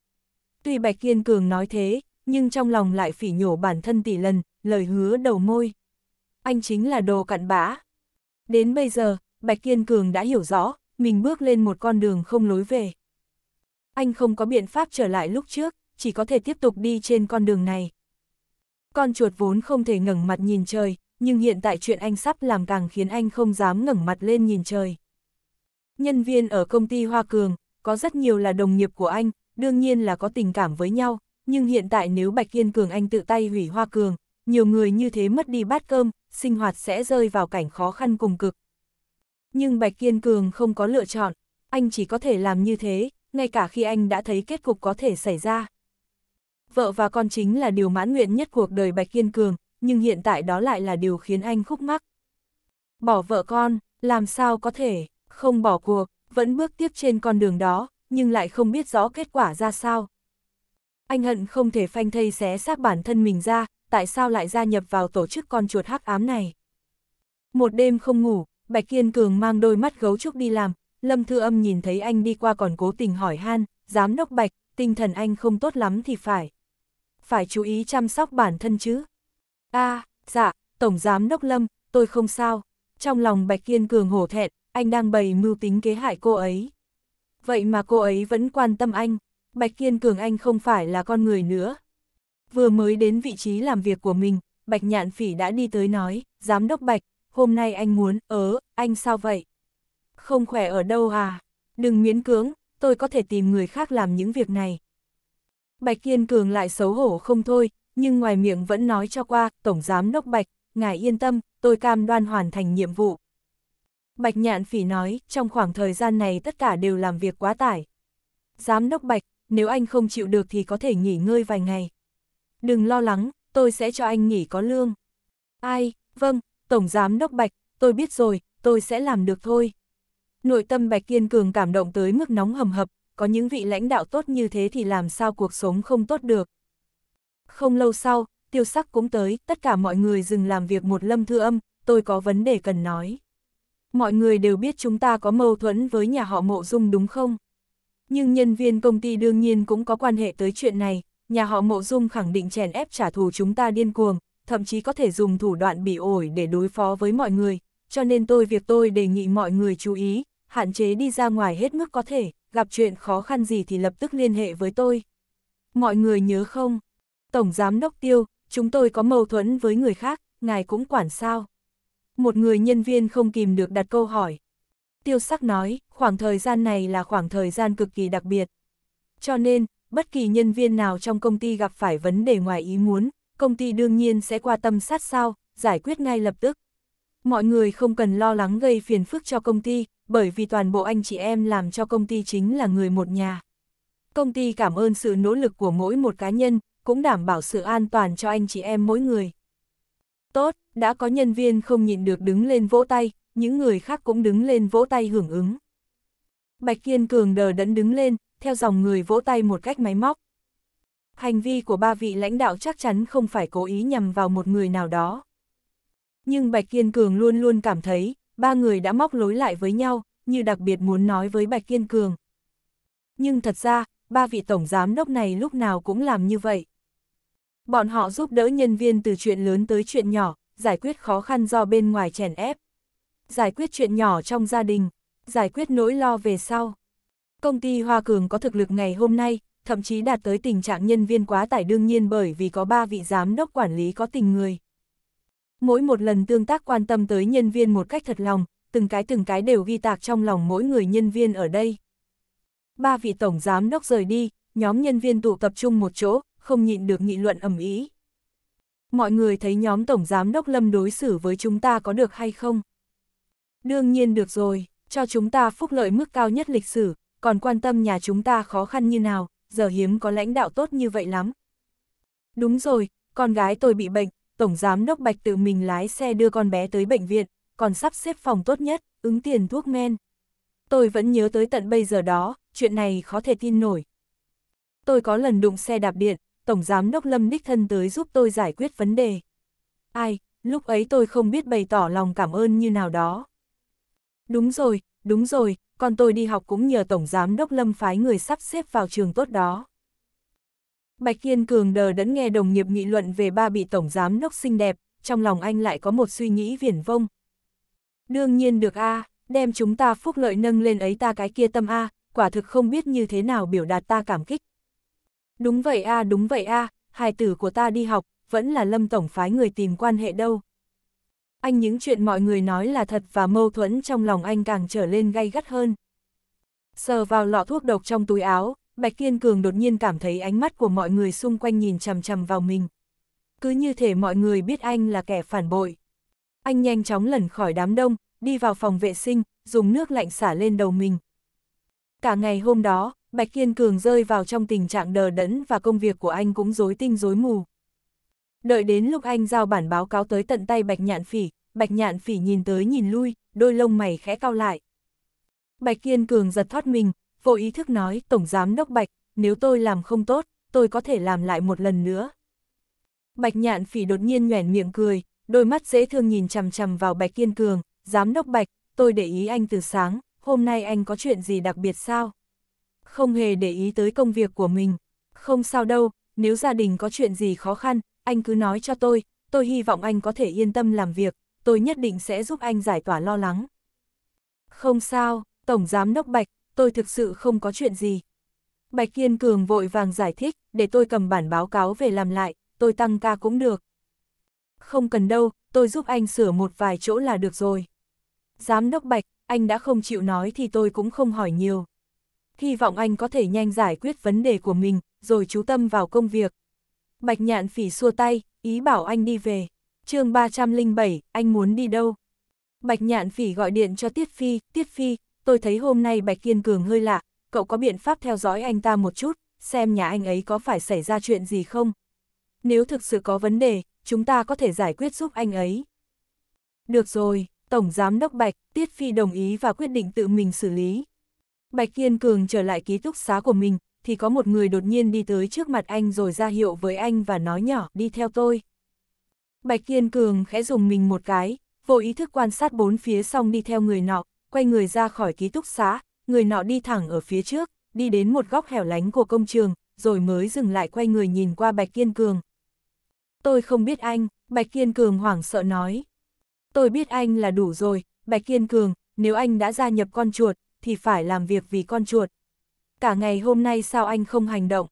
Tuy Bạch Kiên Cường nói thế, nhưng trong lòng lại phỉ nhổ bản thân tỷ lần, lời hứa đầu môi. Anh chính là đồ cặn bã. Đến bây giờ, Bạch Kiên Cường đã hiểu rõ, mình bước lên một con đường không lối về. Anh không có biện pháp trở lại lúc trước, chỉ có thể tiếp tục đi trên con đường này. Con chuột vốn không thể ngẩng mặt nhìn trời, nhưng hiện tại chuyện anh sắp làm càng khiến anh không dám ngẩng mặt lên nhìn trời. Nhân viên ở công ty Hoa Cường, có rất nhiều là đồng nghiệp của anh, đương nhiên là có tình cảm với nhau, nhưng hiện tại nếu Bạch Kiên Cường anh tự tay hủy Hoa Cường, nhiều người như thế mất đi bát cơm, sinh hoạt sẽ rơi vào cảnh khó khăn cùng cực, nhưng Bạch Kiên Cường không có lựa chọn, anh chỉ có thể làm như thế, ngay cả khi anh đã thấy kết cục có thể xảy ra. Vợ và con chính là điều mãn nguyện nhất cuộc đời Bạch Kiên Cường, nhưng hiện tại đó lại là điều khiến anh khúc mắc. Bỏ vợ con, làm sao có thể, không bỏ cuộc, vẫn bước tiếp trên con đường đó, nhưng lại không biết rõ kết quả ra sao. Anh hận không thể phanh thây xé xác bản thân mình ra, tại sao lại gia nhập vào tổ chức con chuột hắc ám này. Một đêm không ngủ, Bạch Kiên Cường mang đôi mắt gấu trúc đi làm, Lâm Thư Âm nhìn thấy anh đi qua còn cố tình hỏi han, giám đốc Bạch, tinh thần anh không tốt lắm thì phải. Phải chú ý chăm sóc bản thân chứ. a à, dạ, Tổng Giám đốc Lâm, tôi không sao. Trong lòng Bạch Kiên Cường hổ thẹn, anh đang bày mưu tính kế hại cô ấy. Vậy mà cô ấy vẫn quan tâm anh, Bạch Kiên Cường anh không phải là con người nữa. Vừa mới đến vị trí làm việc của mình, Bạch Nhạn Phỉ đã đi tới nói, Giám đốc Bạch, hôm nay anh muốn, ớ, ờ, anh sao vậy? Không khỏe ở đâu à? Đừng miễn cưỡng, tôi có thể tìm người khác làm những việc này. Bạch Kiên Cường lại xấu hổ không thôi, nhưng ngoài miệng vẫn nói cho qua, Tổng Giám Đốc Bạch, ngài yên tâm, tôi cam đoan hoàn thành nhiệm vụ. Bạch Nhạn Phỉ nói, trong khoảng thời gian này tất cả đều làm việc quá tải. Giám Đốc Bạch, nếu anh không chịu được thì có thể nghỉ ngơi vài ngày. Đừng lo lắng, tôi sẽ cho anh nghỉ có lương. Ai, vâng, Tổng Giám Đốc Bạch, tôi biết rồi, tôi sẽ làm được thôi. Nội tâm Bạch Kiên Cường cảm động tới mức nóng hầm hập, có những vị lãnh đạo tốt như thế thì làm sao cuộc sống không tốt được. Không lâu sau, tiêu sắc cũng tới, tất cả mọi người dừng làm việc một lâm thư âm, tôi có vấn đề cần nói. Mọi người đều biết chúng ta có mâu thuẫn với nhà họ mộ dung đúng không? Nhưng nhân viên công ty đương nhiên cũng có quan hệ tới chuyện này, nhà họ mộ dung khẳng định chèn ép trả thù chúng ta điên cuồng, thậm chí có thể dùng thủ đoạn bị ổi để đối phó với mọi người, cho nên tôi việc tôi đề nghị mọi người chú ý, hạn chế đi ra ngoài hết mức có thể, gặp chuyện khó khăn gì thì lập tức liên hệ với tôi. Mọi người nhớ không? Tổng Giám Đốc Tiêu, chúng tôi có mâu thuẫn với người khác, ngài cũng quản sao? Một người nhân viên không kìm được đặt câu hỏi. Tiêu sắc nói, khoảng thời gian này là khoảng thời gian cực kỳ đặc biệt. Cho nên, bất kỳ nhân viên nào trong công ty gặp phải vấn đề ngoài ý muốn, công ty đương nhiên sẽ qua tâm sát sao, giải quyết ngay lập tức. Mọi người không cần lo lắng gây phiền phức cho công ty, bởi vì toàn bộ anh chị em làm cho công ty chính là người một nhà. Công ty cảm ơn sự nỗ lực của mỗi một cá nhân, cũng đảm bảo sự an toàn cho anh chị em mỗi người. Tốt, đã có nhân viên không nhịn được đứng lên vỗ tay, những người khác cũng đứng lên vỗ tay hưởng ứng. Bạch Kiên Cường đờ đẫn đứng lên, theo dòng người vỗ tay một cách máy móc. Hành vi của ba vị lãnh đạo chắc chắn không phải cố ý nhằm vào một người nào đó. Nhưng Bạch Kiên Cường luôn luôn cảm thấy, ba người đã móc lối lại với nhau, như đặc biệt muốn nói với Bạch Kiên Cường. Nhưng thật ra, ba vị tổng giám đốc này lúc nào cũng làm như vậy. Bọn họ giúp đỡ nhân viên từ chuyện lớn tới chuyện nhỏ, giải quyết khó khăn do bên ngoài chèn ép. Giải quyết chuyện nhỏ trong gia đình, giải quyết nỗi lo về sau. Công ty Hoa Cường có thực lực ngày hôm nay, thậm chí đạt tới tình trạng nhân viên quá tải đương nhiên bởi vì có 3 vị giám đốc quản lý có tình người. Mỗi một lần tương tác quan tâm tới nhân viên một cách thật lòng, từng cái từng cái đều ghi tạc trong lòng mỗi người nhân viên ở đây. Ba vị tổng giám đốc rời đi, nhóm nhân viên tụ tập trung một chỗ, không nhịn được nghị luận ầm ĩ. Mọi người thấy nhóm tổng giám đốc Lâm đối xử với chúng ta có được hay không? Đương nhiên được rồi, cho chúng ta phúc lợi mức cao nhất lịch sử, còn quan tâm nhà chúng ta khó khăn như nào, giờ hiếm có lãnh đạo tốt như vậy lắm. Đúng rồi, con gái tôi bị bệnh, Tổng Giám Đốc Bạch tự mình lái xe đưa con bé tới bệnh viện, còn sắp xếp phòng tốt nhất, ứng tiền thuốc men. Tôi vẫn nhớ tới tận bây giờ đó, chuyện này khó thể tin nổi. Tôi có lần đụng xe đạp điện, Tổng Giám Đốc Lâm Đích Thân tới giúp tôi giải quyết vấn đề. Ai, lúc ấy tôi không biết bày tỏ lòng cảm ơn như nào đó. Đúng rồi, đúng rồi, còn tôi đi học cũng nhờ Tổng Giám Đốc Lâm phái người sắp xếp vào trường tốt đó. Bạch Kiên Cường đờ đẫn nghe đồng nghiệp nghị luận về ba bị Tổng Giám Đốc xinh đẹp, trong lòng anh lại có một suy nghĩ viển vông. Đương nhiên được a đem chúng ta phúc lợi nâng lên ấy ta cái kia tâm a quả thực không biết như thế nào biểu đạt ta cảm kích. Đúng vậy a đúng vậy a hài tử của ta đi học, vẫn là Lâm Tổng phái người tìm quan hệ đâu anh những chuyện mọi người nói là thật và mâu thuẫn trong lòng anh càng trở lên gay gắt hơn. Sờ vào lọ thuốc độc trong túi áo, Bạch Kiên Cường đột nhiên cảm thấy ánh mắt của mọi người xung quanh nhìn chằm chằm vào mình. Cứ như thể mọi người biết anh là kẻ phản bội. Anh nhanh chóng lẩn khỏi đám đông, đi vào phòng vệ sinh, dùng nước lạnh xả lên đầu mình. Cả ngày hôm đó, Bạch Kiên Cường rơi vào trong tình trạng đờ đẫn và công việc của anh cũng rối tinh rối mù. Đợi đến lúc anh giao bản báo cáo tới tận tay Bạch Nhạn Phỉ, Bạch Nhạn Phỉ nhìn tới nhìn lui, đôi lông mày khẽ cao lại. Bạch Kiên Cường giật thoát mình, vô ý thức nói, Tổng Giám Đốc Bạch, nếu tôi làm không tốt, tôi có thể làm lại một lần nữa. Bạch Nhạn Phỉ đột nhiên nhoẻn miệng cười, đôi mắt dễ thương nhìn chằm chằm vào Bạch Kiên Cường, Giám Đốc Bạch, tôi để ý anh từ sáng, hôm nay anh có chuyện gì đặc biệt sao? Không hề để ý tới công việc của mình, không sao đâu, nếu gia đình có chuyện gì khó khăn, anh cứ nói cho tôi, tôi hy vọng anh có thể yên tâm làm việc, tôi nhất định sẽ giúp anh giải tỏa lo lắng. Không sao, Tổng Giám Đốc Bạch, tôi thực sự không có chuyện gì. Bạch Kiên Cường vội vàng giải thích, để tôi cầm bản báo cáo về làm lại, tôi tăng ca cũng được. Không cần đâu, tôi giúp anh sửa một vài chỗ là được rồi. Giám Đốc Bạch, anh đã không chịu nói thì tôi cũng không hỏi nhiều. Hy vọng anh có thể nhanh giải quyết vấn đề của mình, rồi chú tâm vào công việc. Bạch nhạn phỉ xua tay, ý bảo anh đi về. chương 307, anh muốn đi đâu? Bạch nhạn phỉ gọi điện cho Tiết Phi, Tiết Phi, tôi thấy hôm nay Bạch Kiên Cường hơi lạ, cậu có biện pháp theo dõi anh ta một chút, xem nhà anh ấy có phải xảy ra chuyện gì không? Nếu thực sự có vấn đề, chúng ta có thể giải quyết giúp anh ấy. Được rồi, Tổng Giám Đốc Bạch, Tiết Phi đồng ý và quyết định tự mình xử lý. Bạch Kiên Cường trở lại ký túc xá của mình, thì có một người đột nhiên đi tới trước mặt anh rồi ra hiệu với anh và nói nhỏ, đi theo tôi. Bạch Kiên Cường khẽ dùng mình một cái, vô ý thức quan sát bốn phía xong đi theo người nọ, quay người ra khỏi ký túc xá, người nọ đi thẳng ở phía trước, đi đến một góc hẻo lánh của công trường, rồi mới dừng lại quay người nhìn qua Bạch Kiên Cường. Tôi không biết anh, Bạch Kiên Cường hoảng sợ nói. Tôi biết anh là đủ rồi, Bạch Kiên Cường, nếu anh đã gia nhập con chuột, thì phải làm việc vì con chuột, cả ngày hôm nay sao anh không hành động?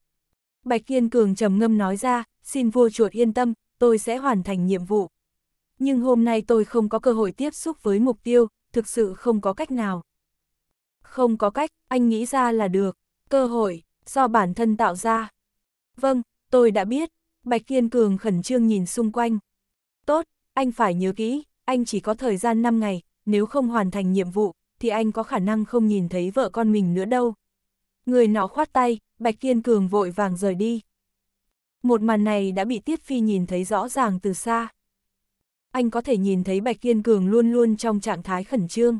Bạch Kiên Cường trầm ngâm nói ra, xin vua chuột yên tâm, tôi sẽ hoàn thành nhiệm vụ. Nhưng hôm nay tôi không có cơ hội tiếp xúc với mục tiêu, thực sự không có cách nào. Không có cách, anh nghĩ ra là được, cơ hội, do bản thân tạo ra. Vâng, tôi đã biết, Bạch Kiên Cường khẩn trương nhìn xung quanh. Tốt, anh phải nhớ kỹ, anh chỉ có thời gian 5 ngày, nếu không hoàn thành nhiệm vụ, thì anh có khả năng không nhìn thấy vợ con mình nữa đâu. Người nọ khoát tay, Bạch Kiên Cường vội vàng rời đi. Một màn này đã bị Tiết Phi nhìn thấy rõ ràng từ xa. Anh có thể nhìn thấy Bạch Kiên Cường luôn luôn trong trạng thái khẩn trương.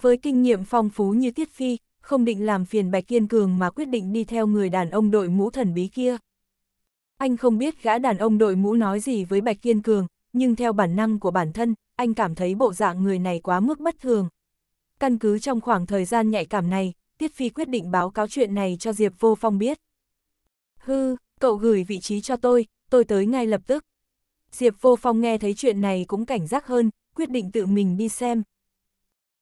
Với kinh nghiệm phong phú như Tiết Phi, không định làm phiền Bạch Kiên Cường mà quyết định đi theo người đàn ông đội mũ thần bí kia. Anh không biết gã đàn ông đội mũ nói gì với Bạch Kiên Cường, nhưng theo bản năng của bản thân, anh cảm thấy bộ dạng người này quá mức bất thường. Căn cứ trong khoảng thời gian nhạy cảm này, Tiết Phi quyết định báo cáo chuyện này cho Diệp Vô Phong biết. Hư, cậu gửi vị trí cho tôi, tôi tới ngay lập tức. Diệp Vô Phong nghe thấy chuyện này cũng cảnh giác hơn, quyết định tự mình đi xem.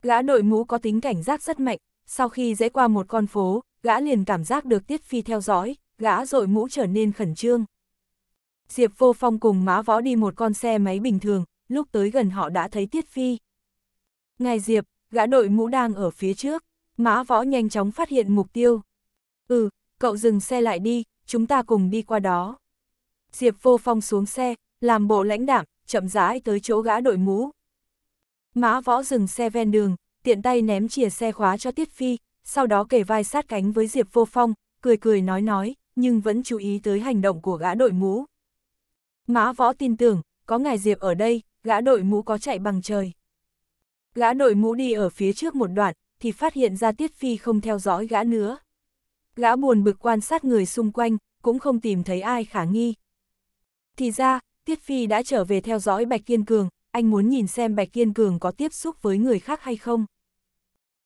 Gã đội mũ có tính cảnh giác rất mạnh, sau khi rẽ qua một con phố, gã liền cảm giác được Tiết Phi theo dõi, gã đội mũ trở nên khẩn trương. Diệp Vô Phong cùng má võ đi một con xe máy bình thường, lúc tới gần họ đã thấy Tiết Phi. Ngài Diệp, gã đội mũ đang ở phía trước. Mã võ nhanh chóng phát hiện mục tiêu. Ừ, cậu dừng xe lại đi, chúng ta cùng đi qua đó. Diệp vô phong xuống xe, làm bộ lãnh đạm, chậm rãi tới chỗ gã đội mũ. Mã võ dừng xe ven đường, tiện tay ném chìa xe khóa cho Tiết Phi, sau đó kề vai sát cánh với Diệp vô phong, cười cười nói nói, nhưng vẫn chú ý tới hành động của gã đội mũ. Mã võ tin tưởng, có ngài Diệp ở đây, gã đội mũ có chạy bằng trời. Gã đội mũ đi ở phía trước một đoạn, thì phát hiện ra Tiết Phi không theo dõi gã nữa. Gã buồn bực quan sát người xung quanh, cũng không tìm thấy ai khả nghi. Thì ra, Tiết Phi đã trở về theo dõi Bạch Kiên Cường, anh muốn nhìn xem Bạch Kiên Cường có tiếp xúc với người khác hay không.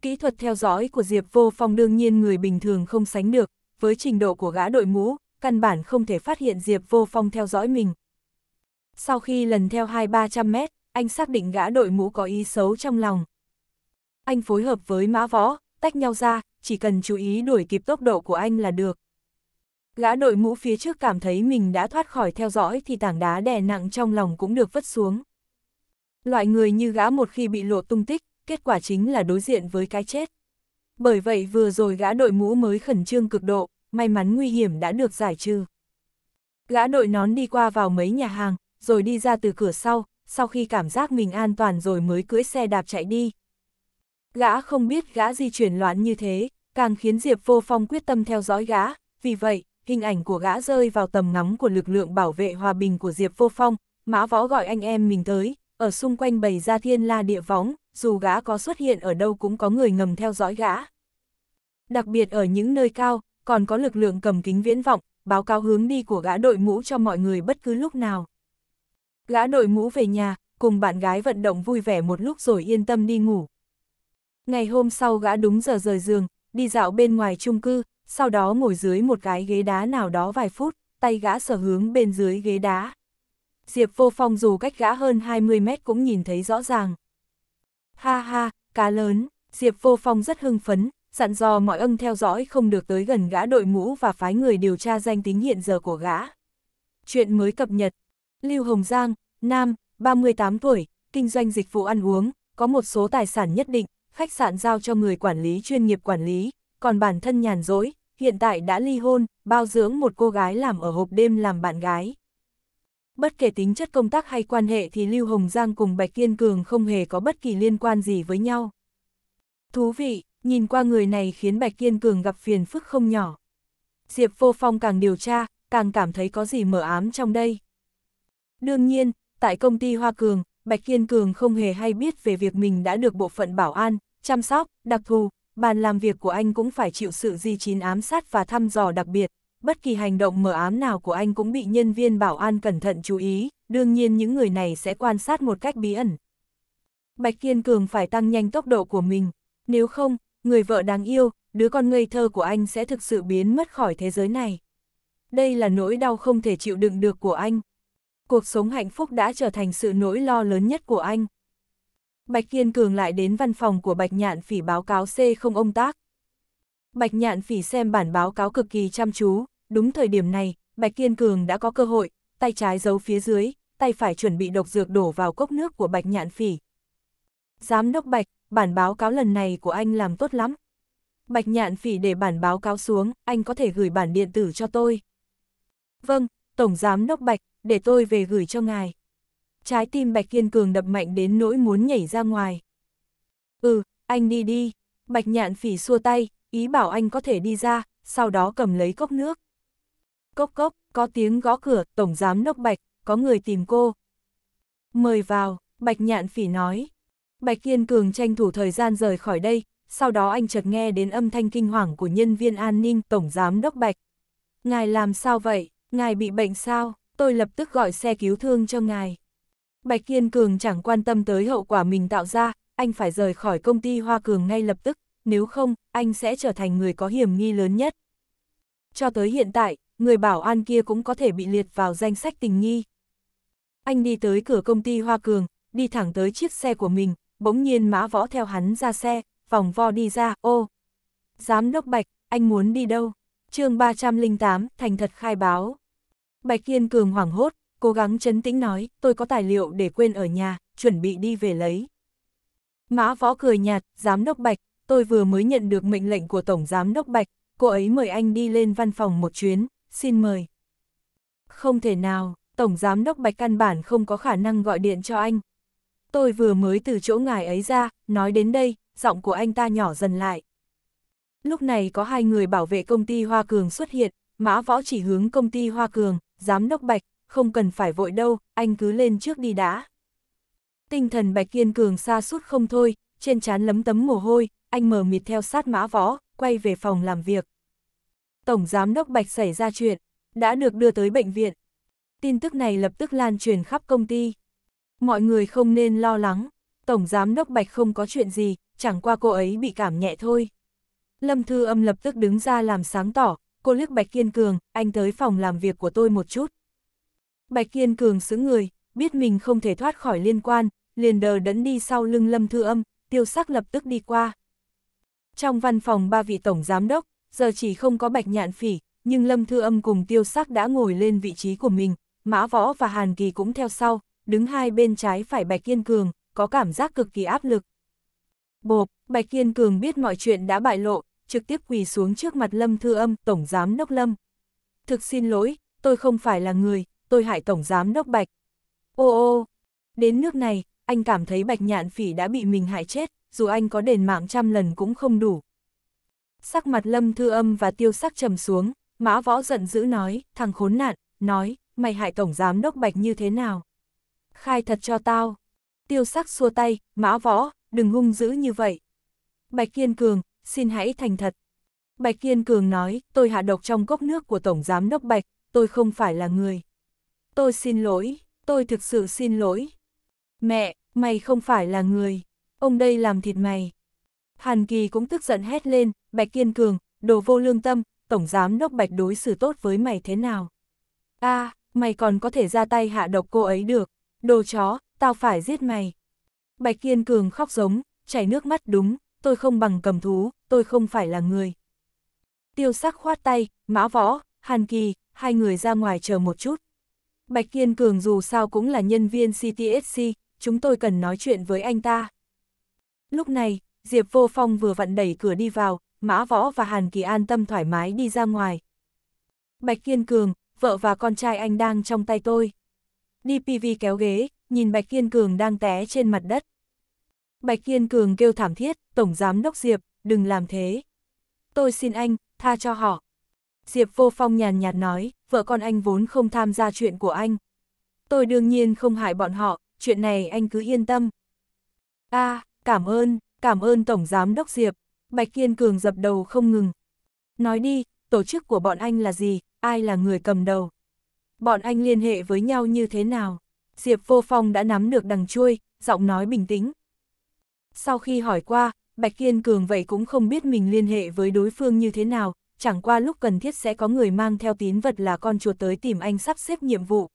Kỹ thuật theo dõi của Diệp Vô Phong đương nhiên người bình thường không sánh được, với trình độ của gã đội mũ, căn bản không thể phát hiện Diệp Vô Phong theo dõi mình. Sau khi lần theo hai ba trăm mét, anh xác định gã đội mũ có ý xấu trong lòng, anh phối hợp với mã võ, tách nhau ra, chỉ cần chú ý đuổi kịp tốc độ của anh là được. Gã đội mũ phía trước cảm thấy mình đã thoát khỏi theo dõi thì tảng đá đè nặng trong lòng cũng được vứt xuống. Loại người như gã một khi bị lộ tung tích, kết quả chính là đối diện với cái chết. Bởi vậy vừa rồi gã đội mũ mới khẩn trương cực độ, may mắn nguy hiểm đã được giải trừ. Gã đội nón đi qua vào mấy nhà hàng, rồi đi ra từ cửa sau, sau khi cảm giác mình an toàn rồi mới cưỡi xe đạp chạy đi, Gã không biết gã di chuyển loạn như thế, càng khiến Diệp Vô Phong quyết tâm theo dõi gã, vì vậy, hình ảnh của gã rơi vào tầm ngắm của lực lượng bảo vệ hòa bình của Diệp Vô Phong, Mã Võ gọi anh em mình tới, ở xung quanh bầy ra thiên la địa võng, dù gã có xuất hiện ở đâu cũng có người ngầm theo dõi gã. Đặc biệt ở những nơi cao, còn có lực lượng cầm kính viễn vọng, báo cáo hướng đi của gã đội mũ cho mọi người bất cứ lúc nào. Gã đội mũ về nhà, cùng bạn gái vận động vui vẻ một lúc rồi yên tâm đi ngủ, Ngày hôm sau gã đúng giờ rời giường, đi dạo bên ngoài chung cư, sau đó ngồi dưới một cái ghế đá nào đó vài phút, tay gã sở hướng bên dưới ghế đá. Diệp vô phong dù cách gã hơn 20 mét cũng nhìn thấy rõ ràng. Ha ha, cá lớn, Diệp vô phong rất hưng phấn, dặn dò mọi ân theo dõi không được tới gần gã đội mũ và phái người điều tra danh tính hiện giờ của gã. Chuyện mới cập nhật, Lưu Hồng Giang, Nam, 38 tuổi, kinh doanh dịch vụ ăn uống, có một số tài sản nhất định, khách sạn giao cho người quản lý chuyên nghiệp quản lý, còn bản thân nhàn rỗi, hiện tại đã ly hôn, bao dưỡng một cô gái làm ở hộp đêm làm bạn gái. Bất kể tính chất công tác hay quan hệ thì Lưu Hồng Giang cùng Bạch Kiên Cường không hề có bất kỳ liên quan gì với nhau. Thú vị, nhìn qua người này khiến Bạch Kiên Cường gặp phiền phức không nhỏ. Diệp Vô Phong càng điều tra, càng cảm thấy có gì mở ám trong đây. Đương nhiên, tại công ty Hoa Cường, Bạch Kiên Cường không hề hay biết về việc mình đã được bộ phận bảo an, chăm sóc, đặc thù, bàn làm việc của anh cũng phải chịu sự di chín ám sát và thăm dò đặc biệt. Bất kỳ hành động mở ám nào của anh cũng bị nhân viên bảo an cẩn thận chú ý, đương nhiên những người này sẽ quan sát một cách bí ẩn. Bạch Kiên Cường phải tăng nhanh tốc độ của mình, nếu không, người vợ đáng yêu, đứa con ngây thơ của anh sẽ thực sự biến mất khỏi thế giới này. Đây là nỗi đau không thể chịu đựng được của anh. Cuộc sống hạnh phúc đã trở thành sự nỗi lo lớn nhất của anh. Bạch Kiên Cường lại đến văn phòng của Bạch Nhạn Phỉ báo cáo c không ông tác. Bạch Nhạn Phỉ xem bản báo cáo cực kỳ chăm chú, đúng thời điểm này, Bạch Kiên Cường đã có cơ hội, tay trái giấu phía dưới, tay phải chuẩn bị độc dược đổ vào cốc nước của Bạch Nhạn Phỉ. Giám đốc Bạch, bản báo cáo lần này của anh làm tốt lắm. Bạch Nhạn Phỉ để bản báo cáo xuống, anh có thể gửi bản điện tử cho tôi. Vâng, Tổng Giám đốc Bạch, để tôi về gửi cho ngài trái tim Bạch Kiên Cường đập mạnh đến nỗi muốn nhảy ra ngoài. Ừ, anh đi đi, Bạch Nhạn Phỉ xua tay, ý bảo anh có thể đi ra, sau đó cầm lấy cốc nước. Cốc cốc, có tiếng gõ cửa, Tổng Giám Đốc Bạch, có người tìm cô. Mời vào, Bạch Nhạn Phỉ nói. Bạch Kiên Cường tranh thủ thời gian rời khỏi đây, sau đó anh chợt nghe đến âm thanh kinh hoàng của nhân viên an ninh Tổng Giám Đốc Bạch. Ngài làm sao vậy? Ngài bị bệnh sao? Tôi lập tức gọi xe cứu thương cho ngài. Bạch Kiên Cường chẳng quan tâm tới hậu quả mình tạo ra, anh phải rời khỏi công ty Hoa Cường ngay lập tức, nếu không, anh sẽ trở thành người có hiểm nghi lớn nhất. Cho tới hiện tại, người bảo an kia cũng có thể bị liệt vào danh sách tình nghi. Anh đi tới cửa công ty Hoa Cường, đi thẳng tới chiếc xe của mình, bỗng nhiên mã võ theo hắn ra xe, vòng vo đi ra, ô. Giám đốc Bạch, anh muốn đi đâu? chương 308, thành thật khai báo. Bạch Kiên Cường hoảng hốt, cố gắng chấn tĩnh nói, tôi có tài liệu để quên ở nhà, chuẩn bị đi về lấy. Mã võ cười nhạt, giám đốc Bạch, tôi vừa mới nhận được mệnh lệnh của Tổng Giám đốc Bạch, cô ấy mời anh đi lên văn phòng một chuyến, xin mời. Không thể nào, Tổng Giám đốc Bạch căn bản không có khả năng gọi điện cho anh. Tôi vừa mới từ chỗ ngài ấy ra, nói đến đây, giọng của anh ta nhỏ dần lại. Lúc này có hai người bảo vệ công ty Hoa Cường xuất hiện, Mã Võ chỉ hướng công ty Hoa Cường, Giám đốc Bạch, không cần phải vội đâu, anh cứ lên trước đi đã. Tinh thần Bạch Kiên Cường xa suốt không thôi, trên trán lấm tấm mồ hôi, anh mờ mịt theo sát mã võ, quay về phòng làm việc. Tổng Giám đốc Bạch xảy ra chuyện, đã được đưa tới bệnh viện. Tin tức này lập tức lan truyền khắp công ty. Mọi người không nên lo lắng, Tổng Giám đốc Bạch không có chuyện gì, chẳng qua cô ấy bị cảm nhẹ thôi. Lâm Thư Âm lập tức đứng ra làm sáng tỏ, cô liếc Bạch Kiên Cường, anh tới phòng làm việc của tôi một chút. Bạch Kiên Cường xứng người, biết mình không thể thoát khỏi liên quan, liền đờ đẫn đi sau lưng Lâm Thư Âm, tiêu sắc lập tức đi qua. Trong văn phòng ba vị tổng giám đốc, giờ chỉ không có bạch nhạn phỉ, nhưng Lâm Thư Âm cùng tiêu sắc đã ngồi lên vị trí của mình, Mã Võ và Hàn Kỳ cũng theo sau, đứng hai bên trái phải Bạch Kiên Cường, có cảm giác cực kỳ áp lực. Bộp, Bạch Kiên Cường biết mọi chuyện đã bại lộ, trực tiếp quỳ xuống trước mặt Lâm Thư Âm, Tổng Giám Đốc Lâm. Thực xin lỗi, tôi không phải là người, tôi hại Tổng Giám Đốc Bạch. Ô ô, đến nước này, anh cảm thấy Bạch Nhạn Phỉ đã bị mình hại chết, dù anh có đền mạng trăm lần cũng không đủ. Sắc mặt Lâm Thư Âm và tiêu sắc trầm xuống, Mã Võ giận dữ nói, thằng khốn nạn, nói, mày hại Tổng Giám Đốc Bạch như thế nào? Khai thật cho tao. Tiêu sắc xua tay, Mã Võ, đừng hung dữ như vậy. Bạch Kiên Cường, xin hãy thành thật. Bạch Kiên Cường nói, tôi hạ độc trong cốc nước của Tổng Giám Đốc Bạch, tôi không phải là người tôi xin lỗi, tôi thực sự xin lỗi. Mẹ, mày không phải là người, ông đây làm thịt mày. Hàn Kỳ cũng tức giận hét lên, Bạch Kiên Cường, đồ vô lương tâm, tổng giám đốc Bạch đối xử tốt với mày thế nào? a à, mày còn có thể ra tay hạ độc cô ấy được, đồ chó, tao phải giết mày. Bạch Kiên Cường khóc giống, chảy nước mắt đúng, tôi không bằng cầm thú, tôi không phải là người. Tiêu sắc khoát tay, mã võ, Hàn Kỳ, hai người ra ngoài chờ một chút. Bạch Kiên Cường dù sao cũng là nhân viên CTSC, chúng tôi cần nói chuyện với anh ta. Lúc này, Diệp Vô Phong vừa vặn đẩy cửa đi vào, Mã Võ và Hàn Kỳ an tâm thoải mái đi ra ngoài. Bạch Kiên Cường, vợ và con trai anh đang trong tay tôi. DPV kéo ghế, nhìn Bạch Kiên Cường đang té trên mặt đất. Bạch Kiên Cường kêu thảm thiết, Tổng Giám Đốc Diệp, đừng làm thế. Tôi xin anh, tha cho họ. Diệp Vô Phong nhàn nhạt nói, vợ con anh vốn không tham gia chuyện của anh. Tôi đương nhiên không hại bọn họ, chuyện này anh cứ yên tâm. a cảm ơn, cảm ơn Tổng Giám Đốc Diệp. Bạch Kiên Cường dập đầu không ngừng. Nói đi, tổ chức của bọn anh là gì, ai là người cầm đầu? Bọn anh liên hệ với nhau như thế nào? Diệp Vô Phong đã nắm được đằng chui, giọng nói bình tĩnh. Sau khi hỏi qua, Bạch Kiên Cường vậy cũng không biết mình liên hệ với đối phương như thế nào, chẳng qua lúc cần thiết sẽ có người mang theo tín vật là con chuột tới tìm anh sắp xếp nhiệm vụ.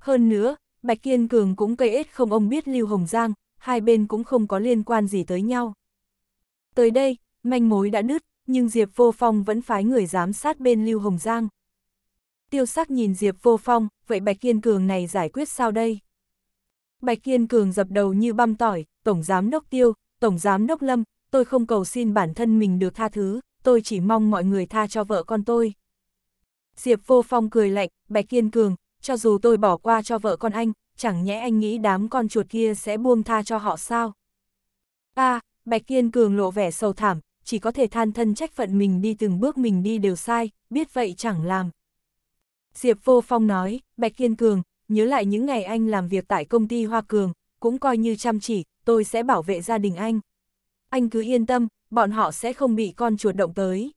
Hơn nữa, Bạch Kiên Cường cũng cây ết không ông biết Lưu Hồng Giang, hai bên cũng không có liên quan gì tới nhau. Tới đây, manh mối đã nứt, nhưng Diệp Vô Phong vẫn phái người giám sát bên Lưu Hồng Giang. Tiêu sắc nhìn Diệp Vô Phong, vậy Bạch Kiên Cường này giải quyết sao đây? Bạch Kiên Cường dập đầu như băm tỏi, Tổng Giám Đốc Tiêu, Tổng Giám Đốc Lâm, tôi không cầu xin bản thân mình được tha thứ, tôi chỉ mong mọi người tha cho vợ con tôi. Diệp Vô Phong cười lạnh, Bạch Kiên Cường, cho dù tôi bỏ qua cho vợ con anh, chẳng nhẽ anh nghĩ đám con chuột kia sẽ buông tha cho họ sao? a à, Bạch Kiên Cường lộ vẻ sầu thảm, chỉ có thể than thân trách phận mình đi từng bước mình đi đều sai, biết vậy chẳng làm. Diệp Vô Phong nói, Bạch Kiên Cường, nhớ lại những ngày anh làm việc tại công ty Hoa Cường, cũng coi như chăm chỉ, tôi sẽ bảo vệ gia đình anh. Anh cứ yên tâm, bọn họ sẽ không bị con chuột động tới.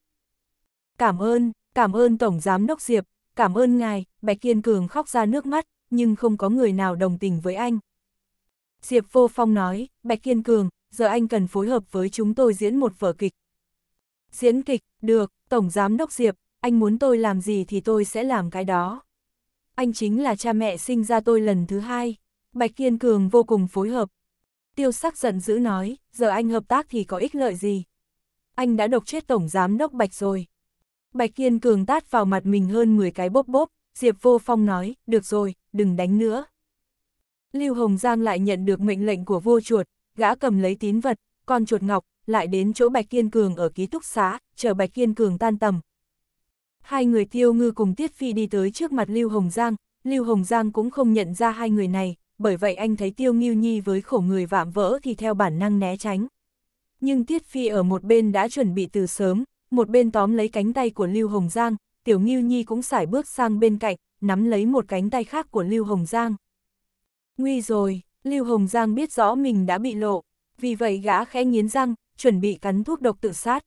Cảm ơn, cảm ơn Tổng Giám Đốc Diệp, cảm ơn ngài, Bạch Kiên Cường khóc ra nước mắt, nhưng không có người nào đồng tình với anh. Diệp Vô Phong nói, Bạch Kiên Cường, giờ anh cần phối hợp với chúng tôi diễn một vở kịch. Diễn kịch, được, Tổng Giám Đốc Diệp, anh muốn tôi làm gì thì tôi sẽ làm cái đó. Anh chính là cha mẹ sinh ra tôi lần thứ hai. Bạch Kiên Cường vô cùng phối hợp, Tiêu sắc giận dữ nói, giờ anh hợp tác thì có ích lợi gì? Anh đã độc chết Tổng Giám Đốc Bạch rồi. Bạch Kiên Cường tát vào mặt mình hơn 10 cái bốp bốp, Diệp Vô Phong nói, được rồi, đừng đánh nữa. Lưu Hồng Giang lại nhận được mệnh lệnh của vua chuột, gã cầm lấy tín vật, con chuột ngọc, lại đến chỗ Bạch Kiên Cường ở ký túc xá, chờ Bạch Kiên Cường tan tầm. Hai người tiêu ngư cùng Tiết Phi đi tới trước mặt Lưu Hồng Giang, Lưu Hồng Giang cũng không nhận ra hai người này, bởi vậy anh thấy Tiêu Nghiêu Nhi với khổ người vạm vỡ thì theo bản năng né tránh. Nhưng Tiết Phi ở một bên đã chuẩn bị từ sớm, một bên tóm lấy cánh tay của Lưu Hồng Giang, Tiểu Nghiêu Nhi cũng sải bước sang bên cạnh, nắm lấy một cánh tay khác của Lưu Hồng Giang. Nguy rồi, Lưu Hồng Giang biết rõ mình đã bị lộ, vì vậy gã khẽ nghiến răng, chuẩn bị cắn thuốc độc tự sát.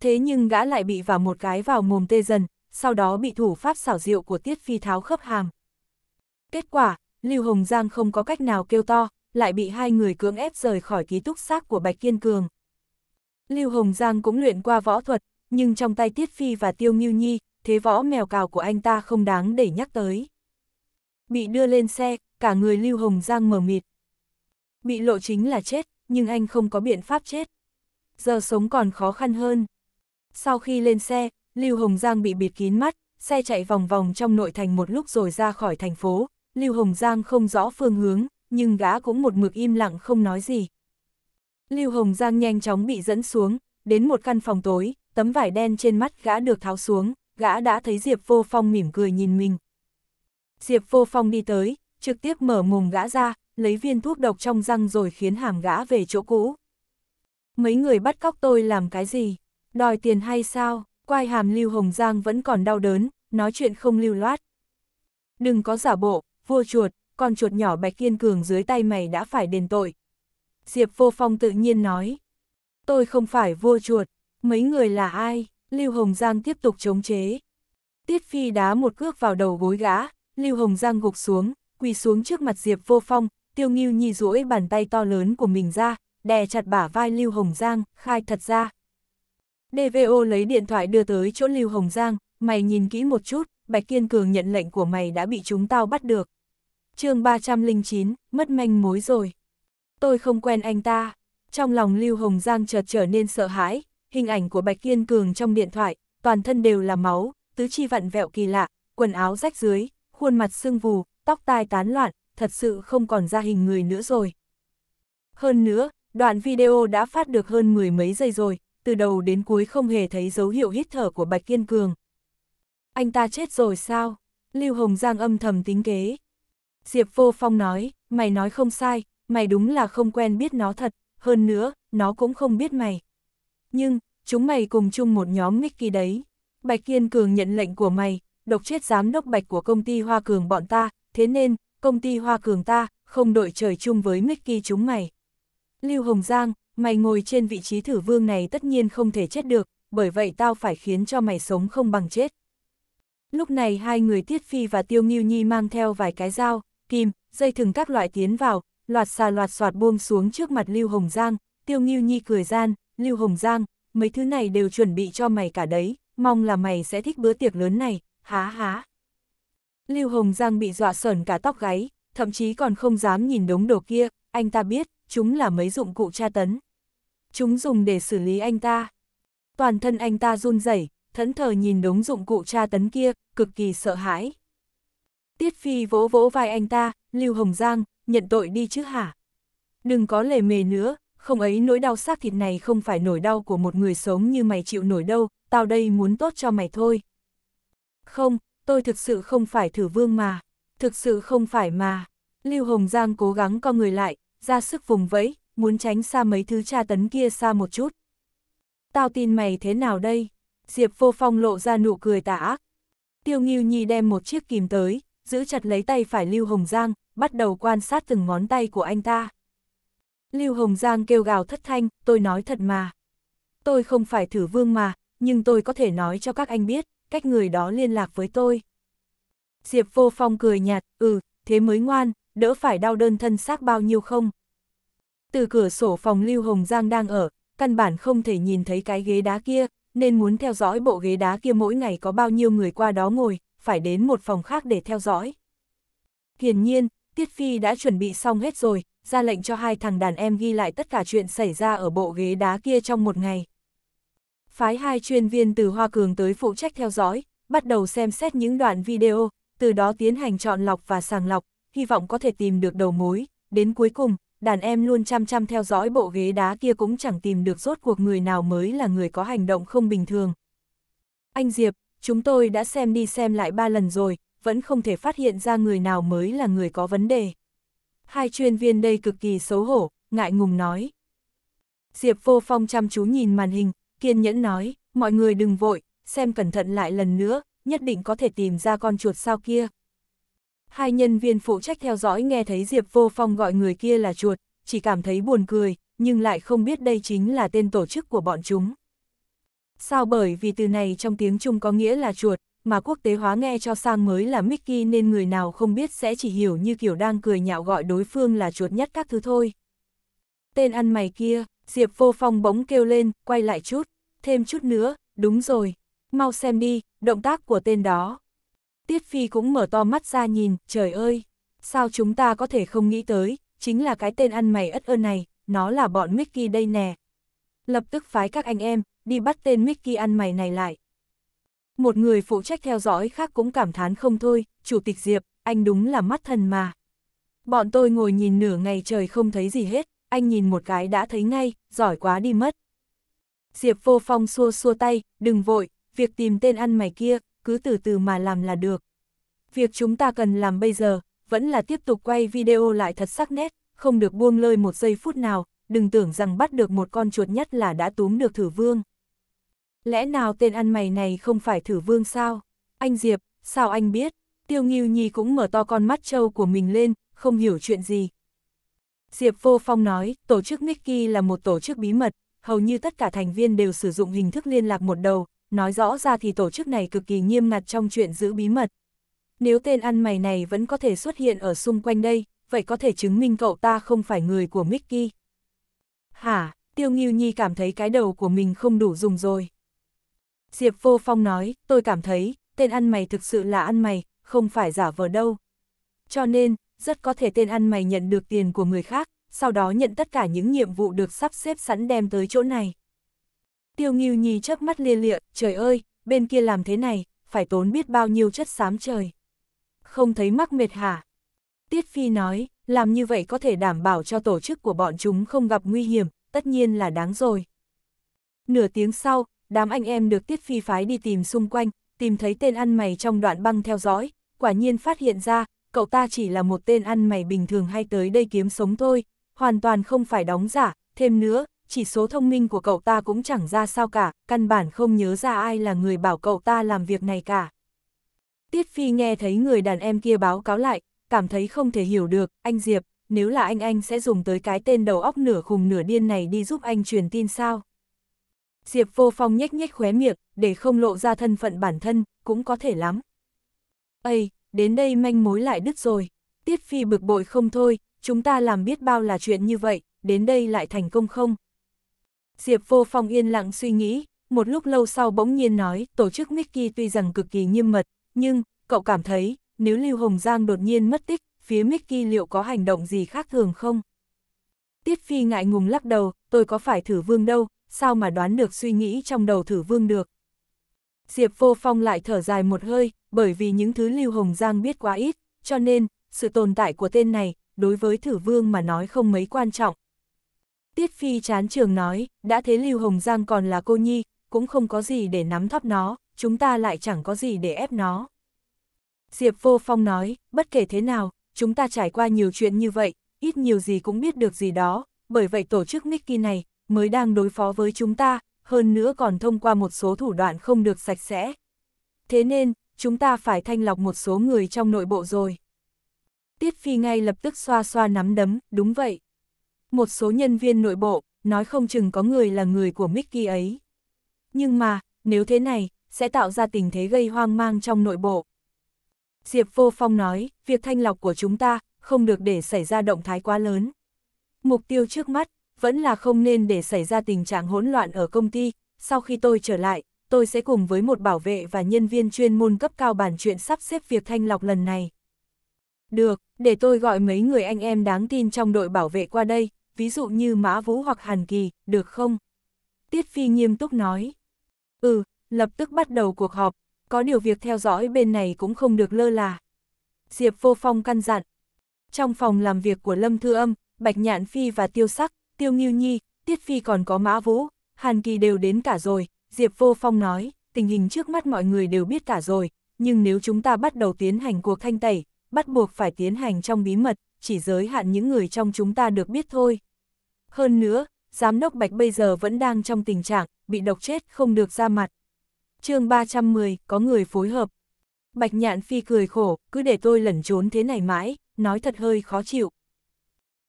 Thế nhưng gã lại bị vào một cái vào mồm tê dần, sau đó bị thủ pháp xảo diệu của Tiết Phi tháo khớp hàm. Kết quả, Lưu Hồng Giang không có cách nào kêu to, lại bị hai người cưỡng ép rời khỏi ký túc xác của Bạch Kiên Cường. Lưu Hồng Giang cũng luyện qua võ thuật, nhưng trong tay Tiết Phi và Tiêu Nghiêu Nhi, thế võ mèo cào của anh ta không đáng để nhắc tới. Bị đưa lên xe, cả người Lưu Hồng Giang mờ mịt. Bị lộ chính là chết, nhưng anh không có biện pháp chết. Giờ sống còn khó khăn hơn. Sau khi lên xe, Lưu Hồng Giang bị bịt kín mắt, xe chạy vòng vòng trong nội thành một lúc rồi ra khỏi thành phố, Lưu Hồng Giang không rõ phương hướng, nhưng gã cũng một mực im lặng không nói gì. Lưu Hồng Giang nhanh chóng bị dẫn xuống, đến một căn phòng tối, tấm vải đen trên mắt gã được tháo xuống, gã đã thấy Diệp Vô Phong mỉm cười nhìn mình. Diệp Vô Phong đi tới, trực tiếp mở mồm gã ra, lấy viên thuốc độc trong răng rồi khiến hàm gã về chỗ cũ. Mấy người bắt cóc tôi làm cái gì? Đòi tiền hay sao? Quai hàm Lưu Hồng Giang vẫn còn đau đớn, nói chuyện không lưu loát. Đừng có giả bộ, vua chuột, con chuột nhỏ bạch kiên cường dưới tay mày đã phải đền tội. Diệp vô phong tự nhiên nói, tôi không phải vua chuột, mấy người là ai, Lưu Hồng Giang tiếp tục chống chế. Tiết Phi đá một cước vào đầu gối gã, Lưu Hồng Giang gục xuống, quỳ xuống trước mặt Diệp vô phong, tiêu nghiêu nhi duỗi bàn tay to lớn của mình ra, đè chặt bả vai Lưu Hồng Giang, khai thật ra. DVO lấy điện thoại đưa tới chỗ Lưu Hồng Giang, mày nhìn kỹ một chút, Bạch Kiên Cường nhận lệnh của mày đã bị chúng tao bắt được chương 309, mất manh mối rồi. Tôi không quen anh ta. Trong lòng Lưu Hồng Giang chợt trở nên sợ hãi, hình ảnh của Bạch Kiên Cường trong điện thoại, toàn thân đều là máu, tứ chi vặn vẹo kỳ lạ, quần áo rách dưới, khuôn mặt sưng vù, tóc tai tán loạn, thật sự không còn ra hình người nữa rồi. Hơn nữa, đoạn video đã phát được hơn mười mấy giây rồi, từ đầu đến cuối không hề thấy dấu hiệu hít thở của Bạch Kiên Cường. Anh ta chết rồi sao? Lưu Hồng Giang âm thầm tính kế, Diệp Vô Phong nói, mày nói không sai, mày đúng là không quen biết nó thật, hơn nữa, nó cũng không biết mày. Nhưng, chúng mày cùng chung một nhóm Mickey đấy. Bạch Kiên Cường nhận lệnh của mày, độc chết giám đốc Bạch của công ty Hoa Cường bọn ta, thế nên, công ty Hoa Cường ta, không đội trời chung với Mickey chúng mày. Lưu Hồng Giang, mày ngồi trên vị trí thử vương này tất nhiên không thể chết được, bởi vậy tao phải khiến cho mày sống không bằng chết. Lúc này hai người Tiết Phi và Tiêu Nghiêu Nhi mang theo vài cái dao, kim, dây thừng các loại tiến vào, loạt xà loạt soạt buông xuống trước mặt Lưu Hồng Giang, Tiêu Ngưu Nhi cười gian, Lưu Hồng Giang, mấy thứ này đều chuẩn bị cho mày cả đấy, mong là mày sẽ thích bữa tiệc lớn này, há há. Lưu Hồng Giang bị dọa sờn cả tóc gáy, thậm chí còn không dám nhìn đống đồ kia, anh ta biết, chúng là mấy dụng cụ tra tấn. Chúng dùng để xử lý anh ta. Toàn thân anh ta run rẩy, thẫn thờ nhìn đống dụng cụ tra tấn kia, cực kỳ sợ hãi. Tiết Phi vỗ vỗ vai anh ta, Lưu Hồng Giang, nhận tội đi chứ hả? Đừng có lề mề nữa, không ấy nỗi đau xác thịt này không phải nổi đau của một người sống như mày chịu nổi đâu, tao đây muốn tốt cho mày thôi. Không, tôi thực sự không phải thử vương mà, thực sự không phải mà. Lưu Hồng Giang cố gắng co người lại, ra sức vùng vẫy, muốn tránh xa mấy thứ tra tấn kia xa một chút. Tao tin mày thế nào đây? Diệp vô phong lộ ra nụ cười tà ác. Tiêu Nghiêu Nhi đem một chiếc kìm tới, giữ chặt lấy tay phải Lưu Hồng Giang, bắt đầu quan sát từng ngón tay của anh ta. Lưu Hồng Giang kêu gào thất thanh, tôi nói thật mà. Tôi không phải thử vương mà, nhưng tôi có thể nói cho các anh biết, cách người đó liên lạc với tôi. Diệp vô phong cười nhạt, ừ, thế mới ngoan, đỡ phải đau đơn thân xác bao nhiêu không. Từ cửa sổ phòng Lưu Hồng Giang đang ở, căn bản không thể nhìn thấy cái ghế đá kia, nên muốn theo dõi bộ ghế đá kia mỗi ngày có bao nhiêu người qua đó ngồi, phải đến một phòng khác để theo dõi. Hiển nhiên, Tiết Phi đã chuẩn bị xong hết rồi, ra lệnh cho hai thằng đàn em ghi lại tất cả chuyện xảy ra ở bộ ghế đá kia trong một ngày. Phái hai chuyên viên từ Hoa Cường tới phụ trách theo dõi, bắt đầu xem xét những đoạn video, từ đó tiến hành chọn lọc và sàng lọc, hy vọng có thể tìm được đầu mối. Đến cuối cùng, đàn em luôn chăm chăm theo dõi bộ ghế đá kia cũng chẳng tìm được rốt cuộc người nào mới là người có hành động không bình thường. Anh Diệp, chúng tôi đã xem đi xem lại ba lần rồi, vẫn không thể phát hiện ra người nào mới là người có vấn đề. Hai chuyên viên đây cực kỳ xấu hổ, ngại ngùng nói. Diệp Vô Phong chăm chú nhìn màn hình, kiên nhẫn nói, mọi người đừng vội, xem cẩn thận lại lần nữa, nhất định có thể tìm ra con chuột sao kia. Hai nhân viên phụ trách theo dõi nghe thấy Diệp Vô Phong gọi người kia là chuột, chỉ cảm thấy buồn cười, nhưng lại không biết đây chính là tên tổ chức của bọn chúng. Sao bởi vì từ này trong tiếng Trung có nghĩa là chuột, mà quốc tế hóa nghe cho sang mới là Mickey nên người nào không biết sẽ chỉ hiểu như kiểu đang cười nhạo gọi đối phương là chuột nhất các thứ thôi. Tên ăn mày kia, Diệp vô phong bỗng kêu lên, quay lại chút, thêm chút nữa, đúng rồi, mau xem đi, động tác của tên đó. Tiết Phi cũng mở to mắt ra nhìn, trời ơi, sao chúng ta có thể không nghĩ tới, chính là cái tên ăn mày ất ơ này, nó là bọn Mickey đây nè. Lập tức phái các anh em, đi bắt tên Mickey ăn mày này lại. Một người phụ trách theo dõi khác cũng cảm thán không thôi, Chủ tịch Diệp, anh đúng là mắt thần mà. Bọn tôi ngồi nhìn nửa ngày trời không thấy gì hết, anh nhìn một cái đã thấy ngay, giỏi quá đi mất. Diệp vô phong xua xua tay, đừng vội, việc tìm tên ăn mày kia, cứ từ từ mà làm là được. Việc chúng ta cần làm bây giờ, vẫn là tiếp tục quay video lại thật sắc nét, không được buông lơi một giây phút nào, đừng tưởng rằng bắt được một con chuột nhất là đã túm được thử vương. Lẽ nào tên ăn mày này không phải thử vương sao? Anh Diệp, sao anh biết? Tiêu Nghiêu Nhi cũng mở to con mắt trâu của mình lên, không hiểu chuyện gì. Diệp Vô Phong nói, tổ chức Mickey là một tổ chức bí mật, hầu như tất cả thành viên đều sử dụng hình thức liên lạc một đầu, nói rõ ra thì tổ chức này cực kỳ nghiêm ngặt trong chuyện giữ bí mật. Nếu tên ăn mày này vẫn có thể xuất hiện ở xung quanh đây, vậy có thể chứng minh cậu ta không phải người của Mickey. Hả, Tiêu Nghiêu Nhi cảm thấy cái đầu của mình không đủ dùng rồi. Diệp Vô Phong nói, tôi cảm thấy, tên ăn mày thực sự là ăn mày, không phải giả vờ đâu. Cho nên, rất có thể tên ăn mày nhận được tiền của người khác, sau đó nhận tất cả những nhiệm vụ được sắp xếp sẵn đem tới chỗ này. Tiêu Nghiêu Nhi chớp mắt lia lịa, trời ơi, bên kia làm thế này, phải tốn biết bao nhiêu chất xám trời. Không thấy mắc mệt hả? Tiết Phi nói, làm như vậy có thể đảm bảo cho tổ chức của bọn chúng không gặp nguy hiểm, tất nhiên là đáng rồi. Nửa tiếng sau, đám anh em được Tiết Phi phái đi tìm xung quanh, tìm thấy tên ăn mày trong đoạn băng theo dõi, quả nhiên phát hiện ra, cậu ta chỉ là một tên ăn mày bình thường hay tới đây kiếm sống thôi, hoàn toàn không phải đóng giả, thêm nữa, chỉ số thông minh của cậu ta cũng chẳng ra sao cả, căn bản không nhớ ra ai là người bảo cậu ta làm việc này cả. Tiết Phi nghe thấy người đàn em kia báo cáo lại, cảm thấy không thể hiểu được, anh Diệp, nếu là anh anh sẽ dùng tới cái tên đầu óc nửa khùng nửa điên này đi giúp anh truyền tin sao? Diệp vô phong nhếch nhếch khóe miệng, để không lộ ra thân phận bản thân, cũng có thể lắm. Ây, đến đây manh mối lại đứt rồi. Tiết Phi bực bội không thôi, chúng ta làm biết bao là chuyện như vậy, đến đây lại thành công không? Diệp vô phong yên lặng suy nghĩ, một lúc lâu sau bỗng nhiên nói, tổ chức Mickey tuy rằng cực kỳ nghiêm mật, nhưng, cậu cảm thấy, nếu Lưu Hồng Giang đột nhiên mất tích, phía Mickey liệu có hành động gì khác thường không? Tiết Phi ngại ngùng lắc đầu, tôi có phải thử vương đâu, sao mà đoán được suy nghĩ trong đầu thử vương được. Diệp Vô Phong lại thở dài một hơi, bởi vì những thứ Lưu Hồng Giang biết quá ít, cho nên, sự tồn tại của tên này, đối với thử vương mà nói không mấy quan trọng. Tiết Phi chán trường nói, đã thế Lưu Hồng Giang còn là cô nhi, cũng không có gì để nắm thóp nó, chúng ta lại chẳng có gì để ép nó. Diệp Vô Phong nói, bất kể thế nào, chúng ta trải qua nhiều chuyện như vậy, ít nhiều gì cũng biết được gì đó, bởi vậy tổ chức Mickey này, mới đang đối phó với chúng ta, hơn nữa còn thông qua một số thủ đoạn không được sạch sẽ. Thế nên, chúng ta phải thanh lọc một số người trong nội bộ rồi. Tiết Phi ngay lập tức xoa xoa nắm đấm, đúng vậy. Một số nhân viên nội bộ, nói không chừng có người là người của Mickey ấy. Nhưng mà, nếu thế này, sẽ tạo ra tình thế gây hoang mang trong nội bộ. Diệp Vô Phong nói, việc thanh lọc của chúng ta không được để xảy ra động thái quá lớn. Mục tiêu trước mắt vẫn là không nên để xảy ra tình trạng hỗn loạn ở công ty, sau khi tôi trở lại, tôi sẽ cùng với một bảo vệ và nhân viên chuyên môn cấp cao bàn chuyện sắp xếp việc thanh lọc lần này. Được, để tôi gọi mấy người anh em đáng tin trong đội bảo vệ qua đây, ví dụ như Mã Vũ hoặc Hàn Kỳ, được không? Tiết Phi nghiêm túc nói. Ừ, lập tức bắt đầu cuộc họp, có điều việc theo dõi bên này cũng không được lơ là. Diệp Vô Phong căn dặn. Trong phòng làm việc của Lâm Thư Âm, Bạch Nhạn Phi và Tiêu Sắc, Tiêu Nghiêu Nhi, Tiết Phi còn có Mã Vũ, Hàn Kỳ đều đến cả rồi, Diệp Vô Phong nói, tình hình trước mắt mọi người đều biết cả rồi, nhưng nếu chúng ta bắt đầu tiến hành cuộc thanh tẩy, bắt buộc phải tiến hành trong bí mật, chỉ giới hạn những người trong chúng ta được biết thôi. Hơn nữa, Giám đốc Bạch bây giờ vẫn đang trong tình trạng, bị độc chết không được ra mặt. chương 310, có người phối hợp. Bạch Nhạn Phi cười khổ, cứ để tôi lẩn trốn thế này mãi, nói thật hơi khó chịu.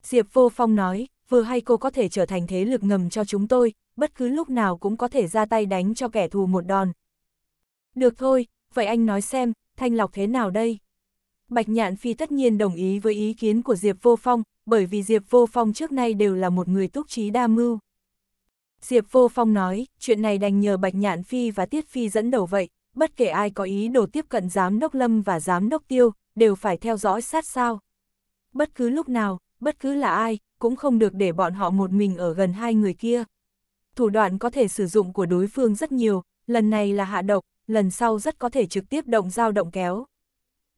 Diệp Vô Phong nói, vừa hay cô có thể trở thành thế lực ngầm cho chúng tôi, bất cứ lúc nào cũng có thể ra tay đánh cho kẻ thù một đòn. Được thôi, vậy anh nói xem, thanh lọc thế nào đây? Bạch Nhạn Phi tất nhiên đồng ý với ý kiến của Diệp Vô Phong, bởi vì Diệp Vô Phong trước nay đều là một người túc trí đa mưu. Diệp Vô Phong nói, chuyện này đành nhờ Bạch Nhạn Phi và Tiết Phi dẫn đầu vậy, bất kể ai có ý đồ tiếp cận giám đốc Lâm và giám đốc Tiêu, đều phải theo dõi sát sao. Bất cứ lúc nào, bất cứ là ai, cũng không được để bọn họ một mình ở gần hai người kia. Thủ đoạn có thể sử dụng của đối phương rất nhiều, lần này là hạ độc, lần sau rất có thể trực tiếp động dao động kéo.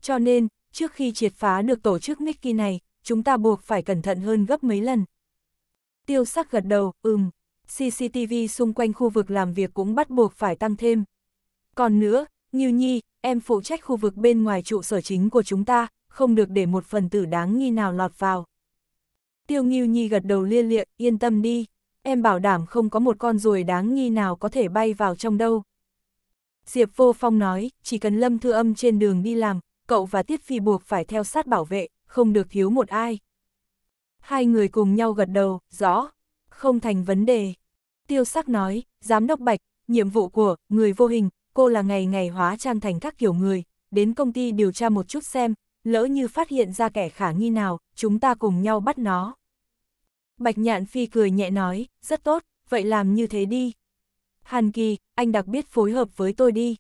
Cho nên, trước khi triệt phá được tổ chức Mickey này, chúng ta buộc phải cẩn thận hơn gấp mấy lần. Tiêu sắc gật đầu, ừm, CCTV xung quanh khu vực làm việc cũng bắt buộc phải tăng thêm. Còn nữa, nhiêu Nhi, em phụ trách khu vực bên ngoài trụ sở chính của chúng ta, không được để một phần tử đáng nghi nào lọt vào. Tiêu Nghiêu Nhi gật đầu lia lịa, yên tâm đi, em bảo đảm không có một con ruồi đáng nghi nào có thể bay vào trong đâu. Diệp Vô Phong nói, chỉ cần Lâm Thư Âm trên đường đi làm, cậu và Tiết Phi buộc phải theo sát bảo vệ, không được thiếu một ai. Hai người cùng nhau gật đầu, rõ, không thành vấn đề. Tiêu Sắc nói, Giám đốc Bạch, nhiệm vụ của người vô hình, cô là ngày ngày hóa trang thành các kiểu người, đến công ty điều tra một chút xem, lỡ như phát hiện ra kẻ khả nghi nào, chúng ta cùng nhau bắt nó. Bạch Nhạn Phi cười nhẹ nói, rất tốt, vậy làm như thế đi. Hàn Kỳ, anh đặc biệt phối hợp với tôi đi.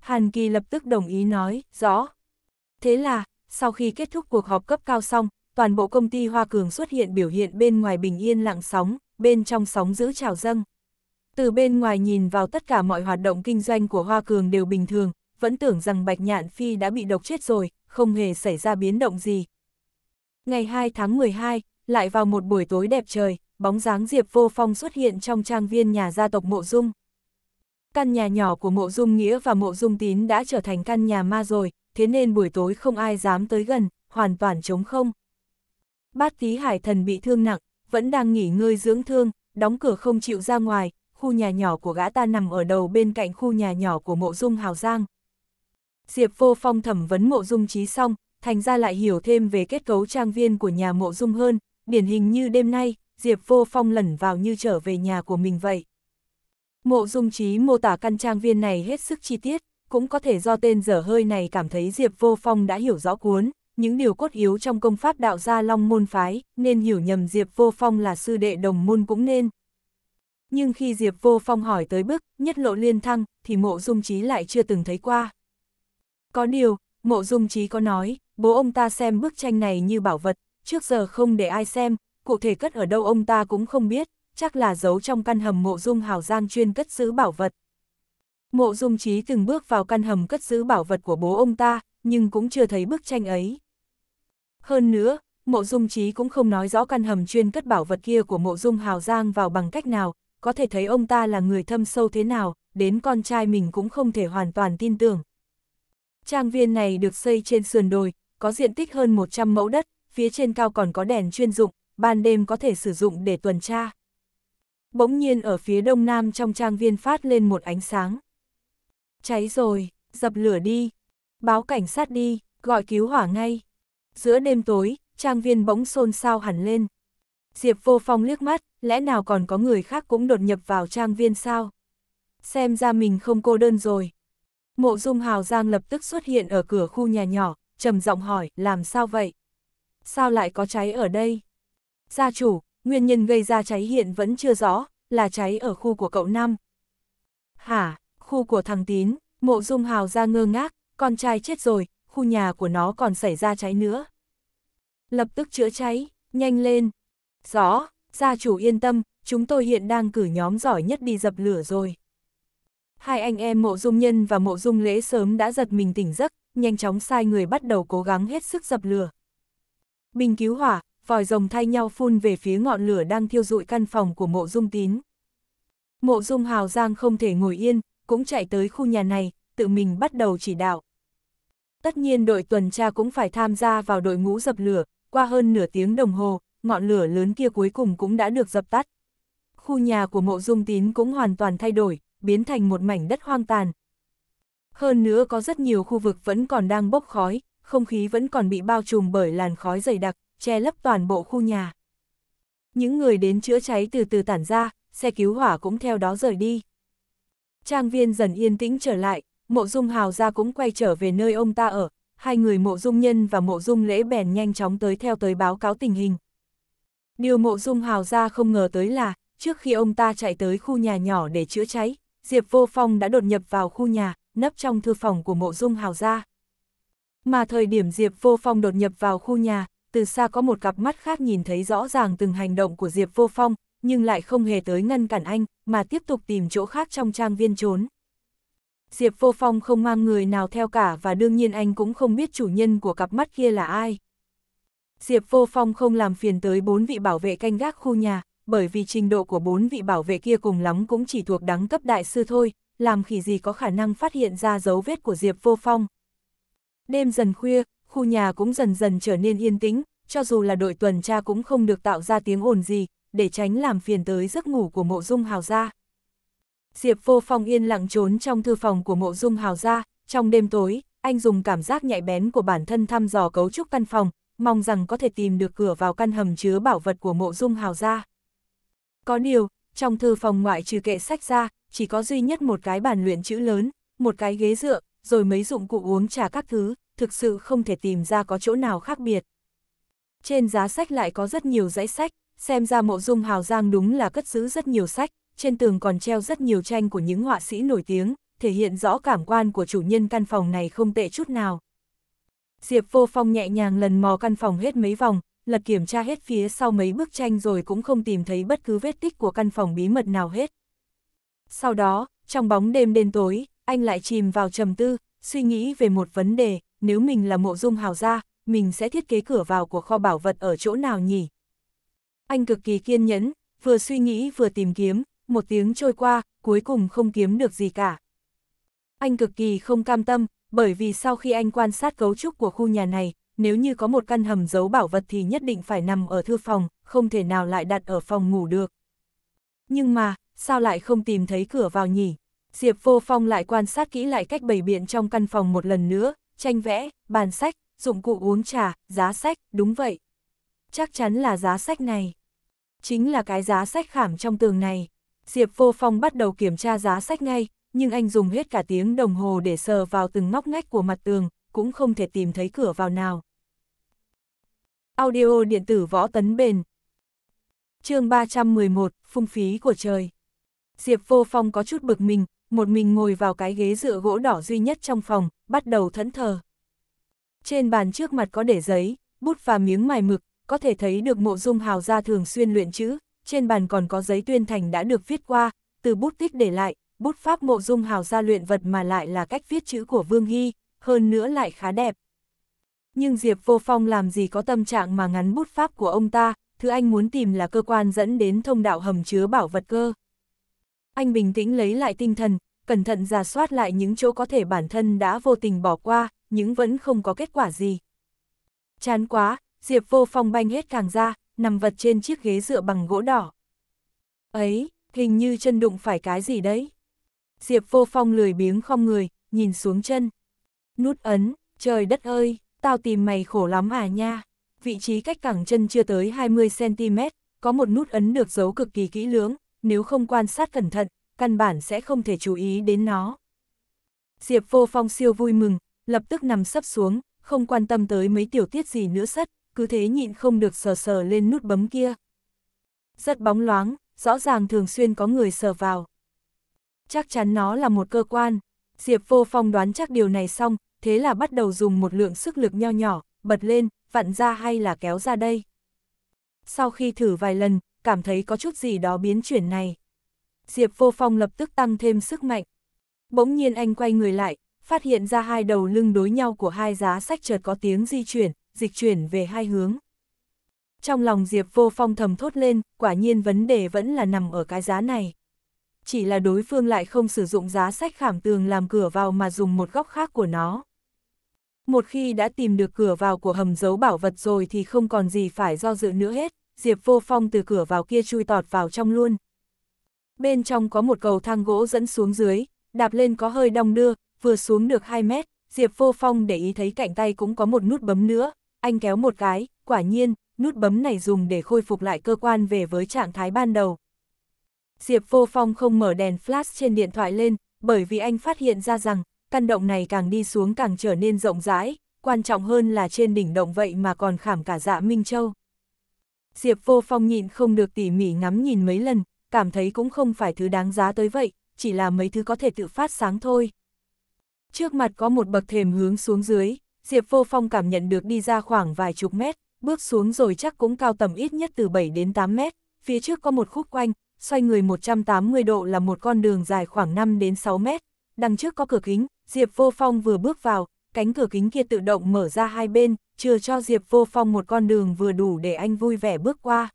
Hàn Kỳ lập tức đồng ý nói, rõ. Thế là, sau khi kết thúc cuộc họp cấp cao xong, toàn bộ công ty Hoa Cường xuất hiện biểu hiện bên ngoài bình yên lặng sóng, bên trong sóng giữ trào dâng. Từ bên ngoài nhìn vào tất cả mọi hoạt động kinh doanh của Hoa Cường đều bình thường, vẫn tưởng rằng Bạch Nhạn Phi đã bị độc chết rồi, không hề xảy ra biến động gì. Ngày 2 tháng 12, lại vào một buổi tối đẹp trời, bóng dáng Diệp Vô Phong xuất hiện trong trang viên nhà gia tộc Mộ Dung. Căn nhà nhỏ của Mộ Dung Nghĩa và Mộ Dung Tín đã trở thành căn nhà ma rồi, thế nên buổi tối không ai dám tới gần, hoàn toàn trống không. Bát tí hải thần bị thương nặng, vẫn đang nghỉ ngơi dưỡng thương, đóng cửa không chịu ra ngoài, khu nhà nhỏ của gã ta nằm ở đầu bên cạnh khu nhà nhỏ của Mộ Dung Hào Giang. Diệp Vô Phong thẩm vấn Mộ Dung Trí xong, thành ra lại hiểu thêm về kết cấu trang viên của nhà Mộ Dung hơn, điển hình như đêm nay, Diệp Vô Phong lẩn vào như trở về nhà của mình vậy. Mộ dung trí mô tả căn trang viên này hết sức chi tiết, cũng có thể do tên dở hơi này cảm thấy Diệp Vô Phong đã hiểu rõ cuốn, những điều cốt yếu trong công pháp đạo gia long môn phái, nên hiểu nhầm Diệp Vô Phong là sư đệ đồng môn cũng nên. Nhưng khi Diệp Vô Phong hỏi tới bức, nhất lộ liên thăng, thì mộ dung trí lại chưa từng thấy qua. Có điều, mộ dung trí có nói, bố ông ta xem bức tranh này như bảo vật, trước giờ không để ai xem, cụ thể cất ở đâu ông ta cũng không biết, chắc là giấu trong căn hầm mộ dung hào giang chuyên cất giữ bảo vật. Mộ dung trí từng bước vào căn hầm cất giữ bảo vật của bố ông ta, nhưng cũng chưa thấy bức tranh ấy. Hơn nữa, mộ dung trí cũng không nói rõ căn hầm chuyên cất bảo vật kia của mộ dung hào giang vào bằng cách nào, có thể thấy ông ta là người thâm sâu thế nào, đến con trai mình cũng không thể hoàn toàn tin tưởng. Trang viên này được xây trên sườn đồi, có diện tích hơn 100 mẫu đất, phía trên cao còn có đèn chuyên dụng, ban đêm có thể sử dụng để tuần tra. Bỗng nhiên ở phía đông nam trong trang viên phát lên một ánh sáng. Cháy rồi, dập lửa đi, báo cảnh sát đi, gọi cứu hỏa ngay. Giữa đêm tối, trang viên bỗng xôn xao hẳn lên. Diệp vô phong liếc mắt, lẽ nào còn có người khác cũng đột nhập vào trang viên sao? Xem ra mình không cô đơn rồi. Mộ dung hào giang lập tức xuất hiện ở cửa khu nhà nhỏ, trầm giọng hỏi, làm sao vậy? sao lại có cháy ở đây? Gia chủ, nguyên nhân gây ra cháy hiện vẫn chưa rõ, là cháy ở khu của cậu Năm. Hả, khu của thằng Tín, mộ dung hào ra ngơ ngác, con trai chết rồi, khu nhà của nó còn xảy ra cháy nữa. Lập tức chữa cháy, nhanh lên. Rõ, gia chủ yên tâm, chúng tôi hiện đang cử nhóm giỏi nhất đi dập lửa rồi. Hai anh em mộ dung nhân và mộ dung lễ sớm đã giật mình tỉnh giấc, nhanh chóng sai người bắt đầu cố gắng hết sức dập lửa. Bình cứu hỏa, vòi rồng thay nhau phun về phía ngọn lửa đang thiêu rụi căn phòng của mộ dung tín. Mộ dung hào giang không thể ngồi yên, cũng chạy tới khu nhà này, tự mình bắt đầu chỉ đạo. Tất nhiên đội tuần tra cũng phải tham gia vào đội ngũ dập lửa, qua hơn nửa tiếng đồng hồ, ngọn lửa lớn kia cuối cùng cũng đã được dập tắt. Khu nhà của mộ dung tín cũng hoàn toàn thay đổi, biến thành một mảnh đất hoang tàn. Hơn nữa có rất nhiều khu vực vẫn còn đang bốc khói, không khí vẫn còn bị bao trùm bởi làn khói dày đặc, che lấp toàn bộ khu nhà. Những người đến chữa cháy từ từ tản ra, xe cứu hỏa cũng theo đó rời đi. Trang viên dần yên tĩnh trở lại, mộ dung hào ra cũng quay trở về nơi ông ta ở, hai người mộ dung nhân và mộ dung lễ bèn nhanh chóng tới theo tới báo cáo tình hình. Điều mộ dung hào ra không ngờ tới là, trước khi ông ta chạy tới khu nhà nhỏ để chữa cháy, Diệp Vô Phong đã đột nhập vào khu nhà, nấp trong thư phòng của mộ dung hào ra. Mà thời điểm Diệp Vô Phong đột nhập vào khu nhà, từ xa có một cặp mắt khác nhìn thấy rõ ràng từng hành động của Diệp Vô Phong, nhưng lại không hề tới ngăn cản anh, mà tiếp tục tìm chỗ khác trong trang viên trốn. Diệp Vô Phong không mang người nào theo cả và đương nhiên anh cũng không biết chủ nhân của cặp mắt kia là ai. Diệp Vô Phong không làm phiền tới bốn vị bảo vệ canh gác khu nhà, bởi vì trình độ của bốn vị bảo vệ kia cùng lắm cũng chỉ thuộc đẳng cấp đại sư thôi, làm khỉ gì có khả năng phát hiện ra dấu vết của Diệp Vô Phong. Đêm dần khuya, khu nhà cũng dần dần trở nên yên tĩnh, cho dù là đội tuần tra cũng không được tạo ra tiếng ồn gì, để tránh làm phiền tới giấc ngủ của mộ dung hào gia. Diệp vô phong yên lặng trốn trong thư phòng của mộ dung hào gia, trong đêm tối, anh dùng cảm giác nhạy bén của bản thân thăm dò cấu trúc căn phòng, mong rằng có thể tìm được cửa vào căn hầm chứa bảo vật của mộ dung hào gia. Có điều, trong thư phòng ngoại trừ kệ sách ra, chỉ có duy nhất một cái bàn luyện chữ lớn, một cái ghế dựa, rồi mấy dụng cụ uống trà các thứ, thực sự không thể tìm ra có chỗ nào khác biệt. Trên giá sách lại có rất nhiều dãy sách, xem ra mộ dung hào giang đúng là cất giữ rất nhiều sách, trên tường còn treo rất nhiều tranh của những họa sĩ nổi tiếng, thể hiện rõ cảm quan của chủ nhân căn phòng này không tệ chút nào. Diệp vô phong nhẹ nhàng lần mò căn phòng hết mấy vòng, lật kiểm tra hết phía sau mấy bức tranh rồi cũng không tìm thấy bất cứ vết tích của căn phòng bí mật nào hết. Sau đó, trong bóng đêm đen tối, anh lại chìm vào trầm tư, suy nghĩ về một vấn đề, nếu mình là mộ dung hào gia, mình sẽ thiết kế cửa vào của kho bảo vật ở chỗ nào nhỉ? Anh cực kỳ kiên nhẫn, vừa suy nghĩ vừa tìm kiếm, một tiếng trôi qua, cuối cùng không kiếm được gì cả. Anh cực kỳ không cam tâm, bởi vì sau khi anh quan sát cấu trúc của khu nhà này, nếu như có một căn hầm giấu bảo vật thì nhất định phải nằm ở thư phòng, không thể nào lại đặt ở phòng ngủ được. Nhưng mà, sao lại không tìm thấy cửa vào nhỉ? Diệp Vô Phong lại quan sát kỹ lại cách bày biện trong căn phòng một lần nữa, tranh vẽ, bàn sách, dụng cụ uống trà, giá sách, đúng vậy. Chắc chắn là giá sách này. Chính là cái giá sách khảm trong tường này. Diệp Vô Phong bắt đầu kiểm tra giá sách ngay, nhưng anh dùng hết cả tiếng đồng hồ để sờ vào từng ngóc ngách của mặt tường, cũng không thể tìm thấy cửa vào nào. Audio điện tử võ tấn bền chương 311, phung phí của trời. Diệp Vô Phong có chút bực mình, một mình ngồi vào cái ghế dựa gỗ đỏ duy nhất trong phòng, bắt đầu thẫn thờ. Trên bàn trước mặt có để giấy, bút và miếng mài mực, có thể thấy được mộ dung hào gia thường xuyên luyện chữ, trên bàn còn có giấy tuyên thành đã được viết qua, từ bút tích để lại, bút pháp mộ dung hào gia luyện vật mà lại là cách viết chữ của Vương Hy, hơn nữa lại khá đẹp. Nhưng Diệp Vô Phong làm gì có tâm trạng mà ngắn bút pháp của ông ta, thứ anh muốn tìm là cơ quan dẫn đến thông đạo hầm chứa bảo vật cơ anh bình tĩnh lấy lại tinh thần, cẩn thận giả soát lại những chỗ có thể bản thân đã vô tình bỏ qua, nhưng vẫn không có kết quả gì. Chán quá, Diệp vô phong banh hết càng ra, nằm vật trên chiếc ghế dựa bằng gỗ đỏ. Ấy, hình như chân đụng phải cái gì đấy. Diệp vô phong lười biếng không người, nhìn xuống chân. Nút ấn, trời đất ơi, tao tìm mày khổ lắm à nha. Vị trí cách cẳng chân chưa tới 20cm, có một nút ấn được giấu cực kỳ kỹ lưỡng, nếu không quan sát cẩn thận, căn bản sẽ không thể chú ý đến nó. Diệp vô phong siêu vui mừng, lập tức nằm sấp xuống, không quan tâm tới mấy tiểu tiết gì nữa sắt, cứ thế nhịn không được sờ sờ lên nút bấm kia. Rất bóng loáng, rõ ràng thường xuyên có người sờ vào. Chắc chắn nó là một cơ quan, Diệp vô phong đoán chắc điều này xong, thế là bắt đầu dùng một lượng sức lực nho nhỏ, bật lên, vặn ra hay là kéo ra đây. Sau khi thử vài lần, cảm thấy có chút gì đó biến chuyển này. Diệp Vô Phong lập tức tăng thêm sức mạnh. Bỗng nhiên anh quay người lại, phát hiện ra hai đầu lưng đối nhau của hai giá sách chợt có tiếng di chuyển, dịch chuyển về hai hướng. Trong lòng Diệp Vô Phong thầm thốt lên, quả nhiên vấn đề vẫn là nằm ở cái giá này. Chỉ là đối phương lại không sử dụng giá sách khảm tường làm cửa vào mà dùng một góc khác của nó. Một khi đã tìm được cửa vào của hầm giấu bảo vật rồi thì không còn gì phải do dự nữa hết. Diệp Vô Phong từ cửa vào kia chui tọt vào trong luôn. Bên trong có một cầu thang gỗ dẫn xuống dưới, đạp lên có hơi đong đưa, vừa xuống được 2 mét, Diệp Vô Phong để ý thấy cạnh tay cũng có một nút bấm nữa, anh kéo một cái, quả nhiên, nút bấm này dùng để khôi phục lại cơ quan về với trạng thái ban đầu. Diệp Vô Phong không mở đèn flash trên điện thoại lên, bởi vì anh phát hiện ra rằng, căn động này càng đi xuống càng trở nên rộng rãi, quan trọng hơn là trên đỉnh động vậy mà còn khảm cả dạ Minh Châu. Diệp Vô Phong nhịn không được tỉ mỉ ngắm nhìn mấy lần, cảm thấy cũng không phải thứ đáng giá tới vậy, chỉ là mấy thứ có thể tự phát sáng thôi. Trước mặt có một bậc thềm hướng xuống dưới, Diệp Vô Phong cảm nhận được đi ra khoảng vài chục mét, bước xuống rồi chắc cũng cao tầm ít nhất từ 7 đến 8 mét, phía trước có một khúc quanh, xoay người 180 độ là một con đường dài khoảng 5 đến 6 mét, đằng trước có cửa kính, Diệp Vô Phong vừa bước vào, cánh cửa kính kia tự động mở ra hai bên, chừa cho Diệp Vô Phong một con đường vừa đủ để anh vui vẻ bước qua.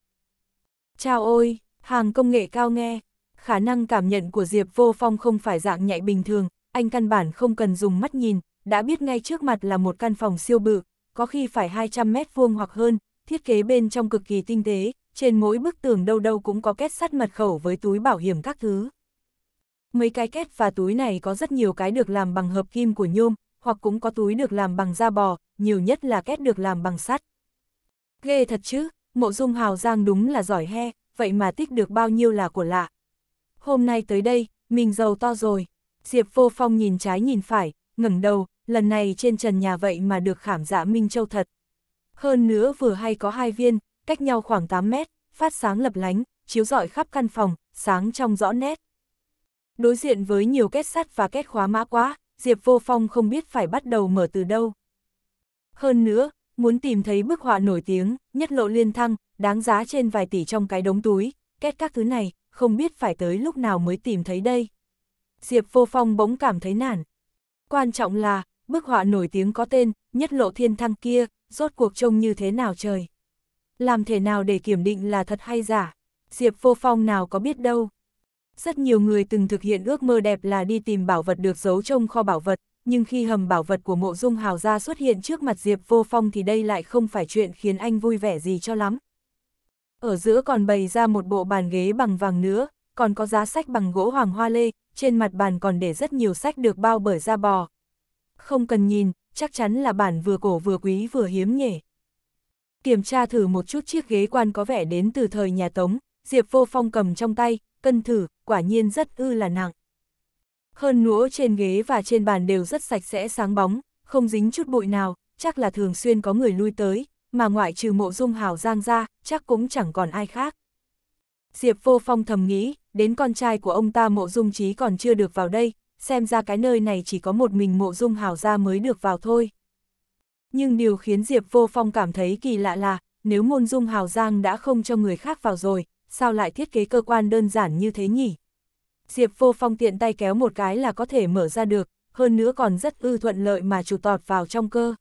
Chào ôi, hàng công nghệ cao nghe, khả năng cảm nhận của Diệp Vô Phong không phải dạng nhạy bình thường, anh căn bản không cần dùng mắt nhìn, đã biết ngay trước mặt là một căn phòng siêu bự, có khi phải 200 mét vuông hoặc hơn, thiết kế bên trong cực kỳ tinh tế, trên mỗi bức tường đâu đâu cũng có két sắt mật khẩu với túi bảo hiểm các thứ. Mấy cái két và túi này có rất nhiều cái được làm bằng hợp kim của nhôm, hoặc cũng có túi được làm bằng da bò, nhiều nhất là két được làm bằng sắt. Ghê thật chứ, mộ dung hào giang đúng là giỏi he, vậy mà tích được bao nhiêu là của lạ. Hôm nay tới đây, mình giàu to rồi. Diệp vô phong nhìn trái nhìn phải, ngẩng đầu, lần này trên trần nhà vậy mà được khảm dạ Minh Châu thật. Hơn nữa vừa hay có hai viên, cách nhau khoảng 8 mét, phát sáng lập lánh, chiếu rọi khắp căn phòng, sáng trong rõ nét. Đối diện với nhiều két sắt và két khóa mã quá, Diệp Vô Phong không biết phải bắt đầu mở từ đâu. Hơn nữa, muốn tìm thấy bức họa nổi tiếng, nhất lộ liên thăng, đáng giá trên vài tỷ trong cái đống túi, kết các thứ này, không biết phải tới lúc nào mới tìm thấy đây. Diệp Vô Phong bỗng cảm thấy nản. Quan trọng là, bức họa nổi tiếng có tên, nhất lộ thiên thăng kia, rốt cuộc trông như thế nào trời. Làm thế nào để kiểm định là thật hay giả, Diệp Vô Phong nào có biết đâu. Rất nhiều người từng thực hiện ước mơ đẹp là đi tìm bảo vật được giấu trong kho bảo vật, nhưng khi hầm bảo vật của mộ dung hào ra xuất hiện trước mặt Diệp Vô Phong thì đây lại không phải chuyện khiến anh vui vẻ gì cho lắm. Ở giữa còn bày ra một bộ bàn ghế bằng vàng nữa, còn có giá sách bằng gỗ hoàng hoa lê, trên mặt bàn còn để rất nhiều sách được bao bởi da bò. Không cần nhìn, chắc chắn là bản vừa cổ vừa quý vừa hiếm nhỉ. Kiểm tra thử một chút chiếc ghế quan có vẻ đến từ thời nhà Tống, Diệp Vô Phong cầm trong tay, cân thử, quả nhiên rất ư là nặng. Hơn nũa trên ghế và trên bàn đều rất sạch sẽ sáng bóng, không dính chút bụi nào, chắc là thường xuyên có người lui tới, mà ngoại trừ mộ dung hào giang ra, chắc cũng chẳng còn ai khác. Diệp vô phong thầm nghĩ, đến con trai của ông ta mộ dung trí còn chưa được vào đây, xem ra cái nơi này chỉ có một mình mộ dung hào ra mới được vào thôi. Nhưng điều khiến Diệp vô phong cảm thấy kỳ lạ là, nếu môn dung hào giang đã không cho người khác vào rồi, sao lại thiết kế cơ quan đơn giản như thế nhỉ? Diệp Vô Phong tiện tay kéo một cái là có thể mở ra được, hơn nữa còn rất ư thuận lợi mà chủ tọt vào trong cơ.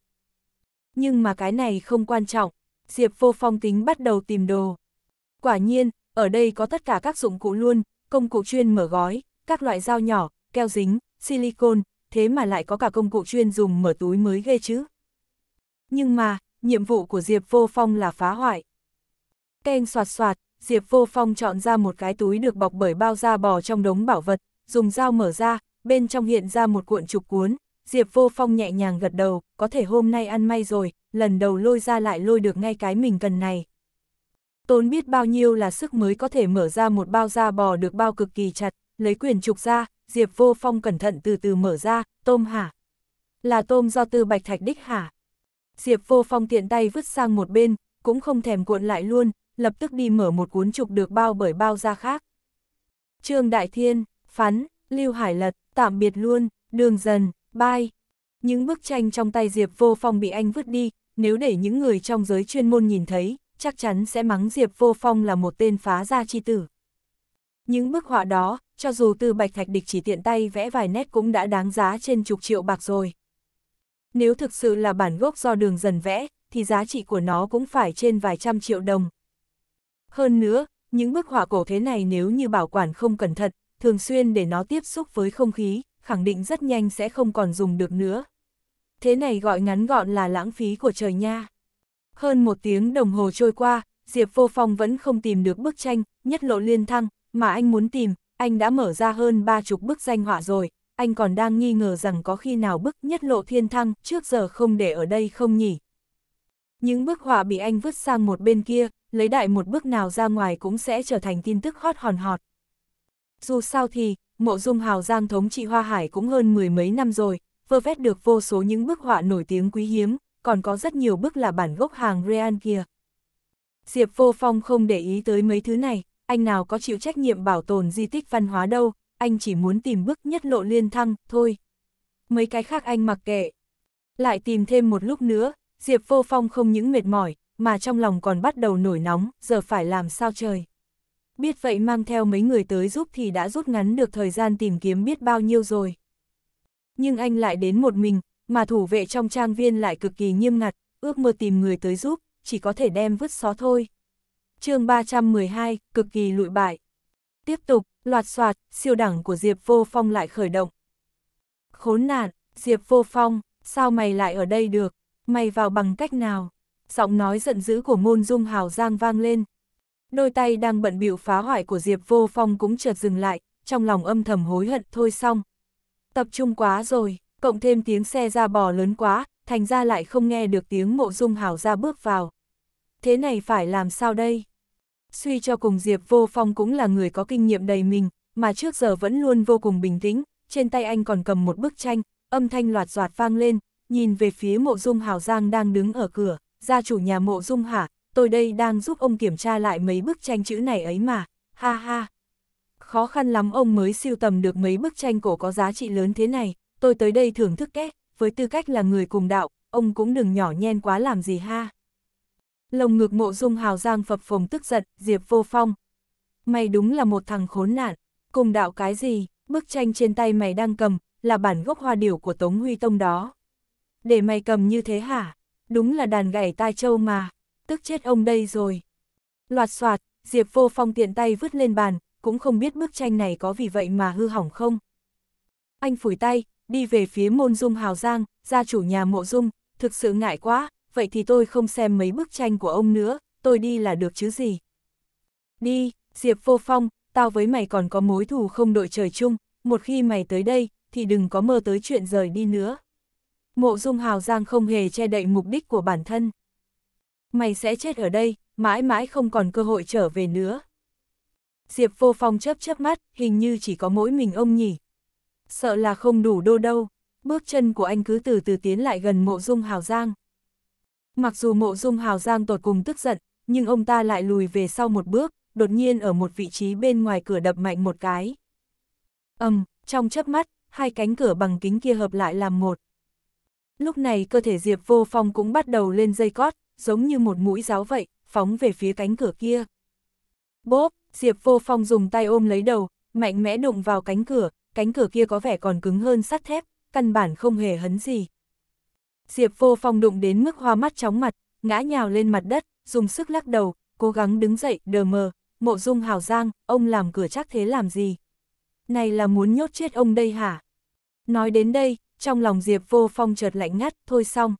Nhưng mà cái này không quan trọng, Diệp Vô Phong tính bắt đầu tìm đồ. Quả nhiên, ở đây có tất cả các dụng cụ luôn, công cụ chuyên mở gói, các loại dao nhỏ, keo dính, silicon, thế mà lại có cả công cụ chuyên dùng mở túi mới ghê chứ. Nhưng mà, nhiệm vụ của Diệp Vô Phong là phá hoại. Keng soạt soạt, Diệp Vô Phong chọn ra một cái túi được bọc bởi bao da bò trong đống bảo vật, dùng dao mở ra, bên trong hiện ra một cuộn trục cuốn, Diệp Vô Phong nhẹ nhàng gật đầu, có thể hôm nay ăn may rồi, lần đầu lôi ra lại lôi được ngay cái mình cần này. Tốn biết bao nhiêu là sức mới có thể mở ra một bao da bò được bao cực kỳ chặt, lấy quyền trục ra, Diệp Vô Phong cẩn thận từ từ mở ra, tôm hả? Là tôm do tư bạch thạch đích hả? Diệp Vô Phong tiện tay vứt sang một bên, cũng không thèm cuộn lại luôn, lập tức đi mở một cuốn trục được bao bởi bao da khác. Trương Đại Thiên, phán, Lưu Hải Lật, Tạm Biệt Luôn, Đường Dần, Bai. Những bức tranh trong tay Diệp Vô Phong bị anh vứt đi, nếu để những người trong giới chuyên môn nhìn thấy, chắc chắn sẽ mắng Diệp Vô Phong là một tên phá gia chi tử. Những bức họa đó, cho dù từ bạch thạch địch chỉ tiện tay vẽ vài nét cũng đã đáng giá trên chục triệu bạc rồi. Nếu thực sự là bản gốc do đường dần vẽ, thì giá trị của nó cũng phải trên vài trăm triệu đồng, hơn nữa, những bức họa cổ thế này nếu như bảo quản không cẩn thận, thường xuyên để nó tiếp xúc với không khí, khẳng định rất nhanh sẽ không còn dùng được nữa. Thế này gọi ngắn gọn là lãng phí của trời nha. Hơn một tiếng đồng hồ trôi qua, Diệp Vô Phong vẫn không tìm được bức tranh, nhất lộ liên thăng, mà anh muốn tìm, anh đã mở ra hơn ba chục bức danh họa rồi, anh còn đang nghi ngờ rằng có khi nào bức nhất lộ thiên thăng trước giờ không để ở đây không nhỉ. Những bức họa bị anh vứt sang một bên kia, lấy đại một bước nào ra ngoài cũng sẽ trở thành tin tức hot hòn hot. Dù sao thì, mộ dung hào giang thống trị Hoa Hải cũng hơn mười mấy năm rồi, vơ vét được vô số những bức họa nổi tiếng quý hiếm, còn có rất nhiều bức là bản gốc hàng Real kia. Diệp Vô Phong không để ý tới mấy thứ này, anh nào có chịu trách nhiệm bảo tồn di tích văn hóa đâu, anh chỉ muốn tìm bức nhất lộ liên thăng, thôi. Mấy cái khác anh mặc kệ. Lại tìm thêm một lúc nữa, Diệp Vô Phong không những mệt mỏi, mà trong lòng còn bắt đầu nổi nóng, giờ phải làm sao trời. Biết vậy mang theo mấy người tới giúp thì đã rút ngắn được thời gian tìm kiếm biết bao nhiêu rồi. Nhưng anh lại đến một mình, mà thủ vệ trong trang viên lại cực kỳ nghiêm ngặt, ước mơ tìm người tới giúp, chỉ có thể đem vứt xó thôi. chương 312, cực kỳ lụi bại. Tiếp tục, loạt soạt, siêu đẳng của Diệp Vô Phong lại khởi động. Khốn nạn, Diệp Vô Phong, sao mày lại ở đây được, mày vào bằng cách nào? giọng nói giận dữ của môn dung hào giang vang lên. Đôi tay đang bận bịu phá hoại của Diệp Vô Phong cũng chợt dừng lại, trong lòng âm thầm hối hận thôi xong. Tập trung quá rồi, cộng thêm tiếng xe ra bò lớn quá, thành ra lại không nghe được tiếng mộ dung hào ra bước vào. Thế này phải làm sao đây? Suy cho cùng Diệp Vô Phong cũng là người có kinh nghiệm đầy mình, mà trước giờ vẫn luôn vô cùng bình tĩnh, trên tay anh còn cầm một bức tranh, âm thanh loạt soạt vang lên, nhìn về phía mộ dung hào giang đang đứng ở cửa, gia chủ nhà mộ dung hả, tôi đây đang giúp ông kiểm tra lại mấy bức tranh chữ này ấy mà, ha ha. Khó khăn lắm ông mới siêu tầm được mấy bức tranh cổ có giá trị lớn thế này, tôi tới đây thưởng thức két, với tư cách là người cùng đạo, ông cũng đừng nhỏ nhen quá làm gì ha. Lồng ngực mộ dung hào giang phập phồng tức giận, Diệp vô phong. Mày đúng là một thằng khốn nạn, cùng đạo cái gì, bức tranh trên tay mày đang cầm, là bản gốc hoa điểu của Tống Huy Tông đó. Để mày cầm như thế hả? đúng là đàn gảy tai châu mà, tức chết ông đây rồi. Loạt soạt, Diệp Vô Phong tiện tay vứt lên bàn, cũng không biết bức tranh này có vì vậy mà hư hỏng không. Anh phủi tay, đi về phía môn dung hào giang, gia chủ nhà mộ dung, thực sự ngại quá, vậy thì tôi không xem mấy bức tranh của ông nữa, tôi đi là được chứ gì. Đi, Diệp Vô Phong, tao với mày còn có mối thù không đội trời chung, một khi mày tới đây, thì đừng có mơ tới chuyện rời đi nữa. Mộ dung hào giang không hề che đậy mục đích của bản thân. Mày sẽ chết ở đây, mãi mãi không còn cơ hội trở về nữa. Diệp vô phong chớp chớp mắt, hình như chỉ có mỗi mình ông nhỉ. Sợ là không đủ đô đâu, bước chân của anh cứ từ từ tiến lại gần mộ dung hào giang. Mặc dù mộ dung hào giang tột cùng tức giận, nhưng ông ta lại lùi về sau một bước, đột nhiên ở một vị trí bên ngoài cửa đập mạnh một cái. ầm, trong chớp mắt, hai cánh cửa bằng kính kia hợp lại làm một, Lúc này cơ thể Diệp Vô Phong cũng bắt đầu lên dây cót, giống như một mũi giáo vậy, phóng về phía cánh cửa kia. Bốp, Diệp Vô Phong dùng tay ôm lấy đầu, mạnh mẽ đụng vào cánh cửa, cánh cửa kia có vẻ còn cứng hơn sắt thép, căn bản không hề hấn gì. Diệp Vô Phong đụng đến mức hoa mắt chóng mặt, ngã nhào lên mặt đất, dùng sức lắc đầu, cố gắng đứng dậy, đờ mờ, mộ dung hào giang, ông làm cửa chắc thế làm gì? Này là muốn nhốt chết ông đây hả? Nói đến đây, trong lòng Diệp Vô Phong chợt lạnh ngắt, thôi xong.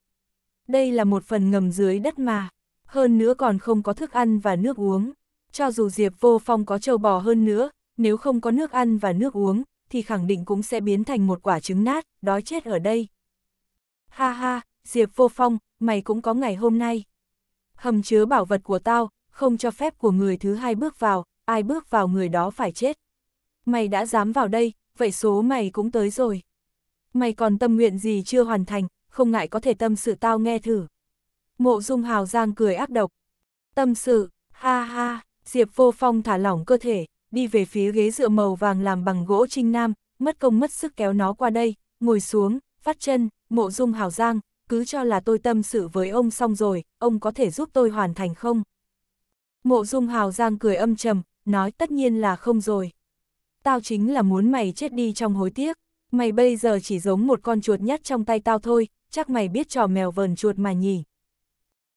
Đây là một phần ngầm dưới đất mà, hơn nữa còn không có thức ăn và nước uống. Cho dù Diệp Vô Phong có trâu bò hơn nữa, nếu không có nước ăn và nước uống, thì khẳng định cũng sẽ biến thành một quả trứng nát, đói chết ở đây. Ha ha, Diệp Vô Phong, mày cũng có ngày hôm nay. Hầm chứa bảo vật của tao, không cho phép của người thứ hai bước vào, ai bước vào người đó phải chết. Mày đã dám vào đây, vậy số mày cũng tới rồi mày còn tâm nguyện gì chưa hoàn thành, không ngại có thể tâm sự tao nghe thử. Mộ dung hào giang cười ác độc. Tâm sự, ha ha, Diệp vô phong thả lỏng cơ thể, đi về phía ghế dựa màu vàng làm bằng gỗ trinh nam, mất công mất sức kéo nó qua đây, ngồi xuống, phát chân, mộ dung hào giang, cứ cho là tôi tâm sự với ông xong rồi, ông có thể giúp tôi hoàn thành không? Mộ dung hào giang cười âm trầm, nói tất nhiên là không rồi. Tao chính là muốn mày chết đi trong hối tiếc mày bây giờ chỉ giống một con chuột nhắt trong tay tao thôi, chắc mày biết trò mèo vờn chuột mà nhỉ.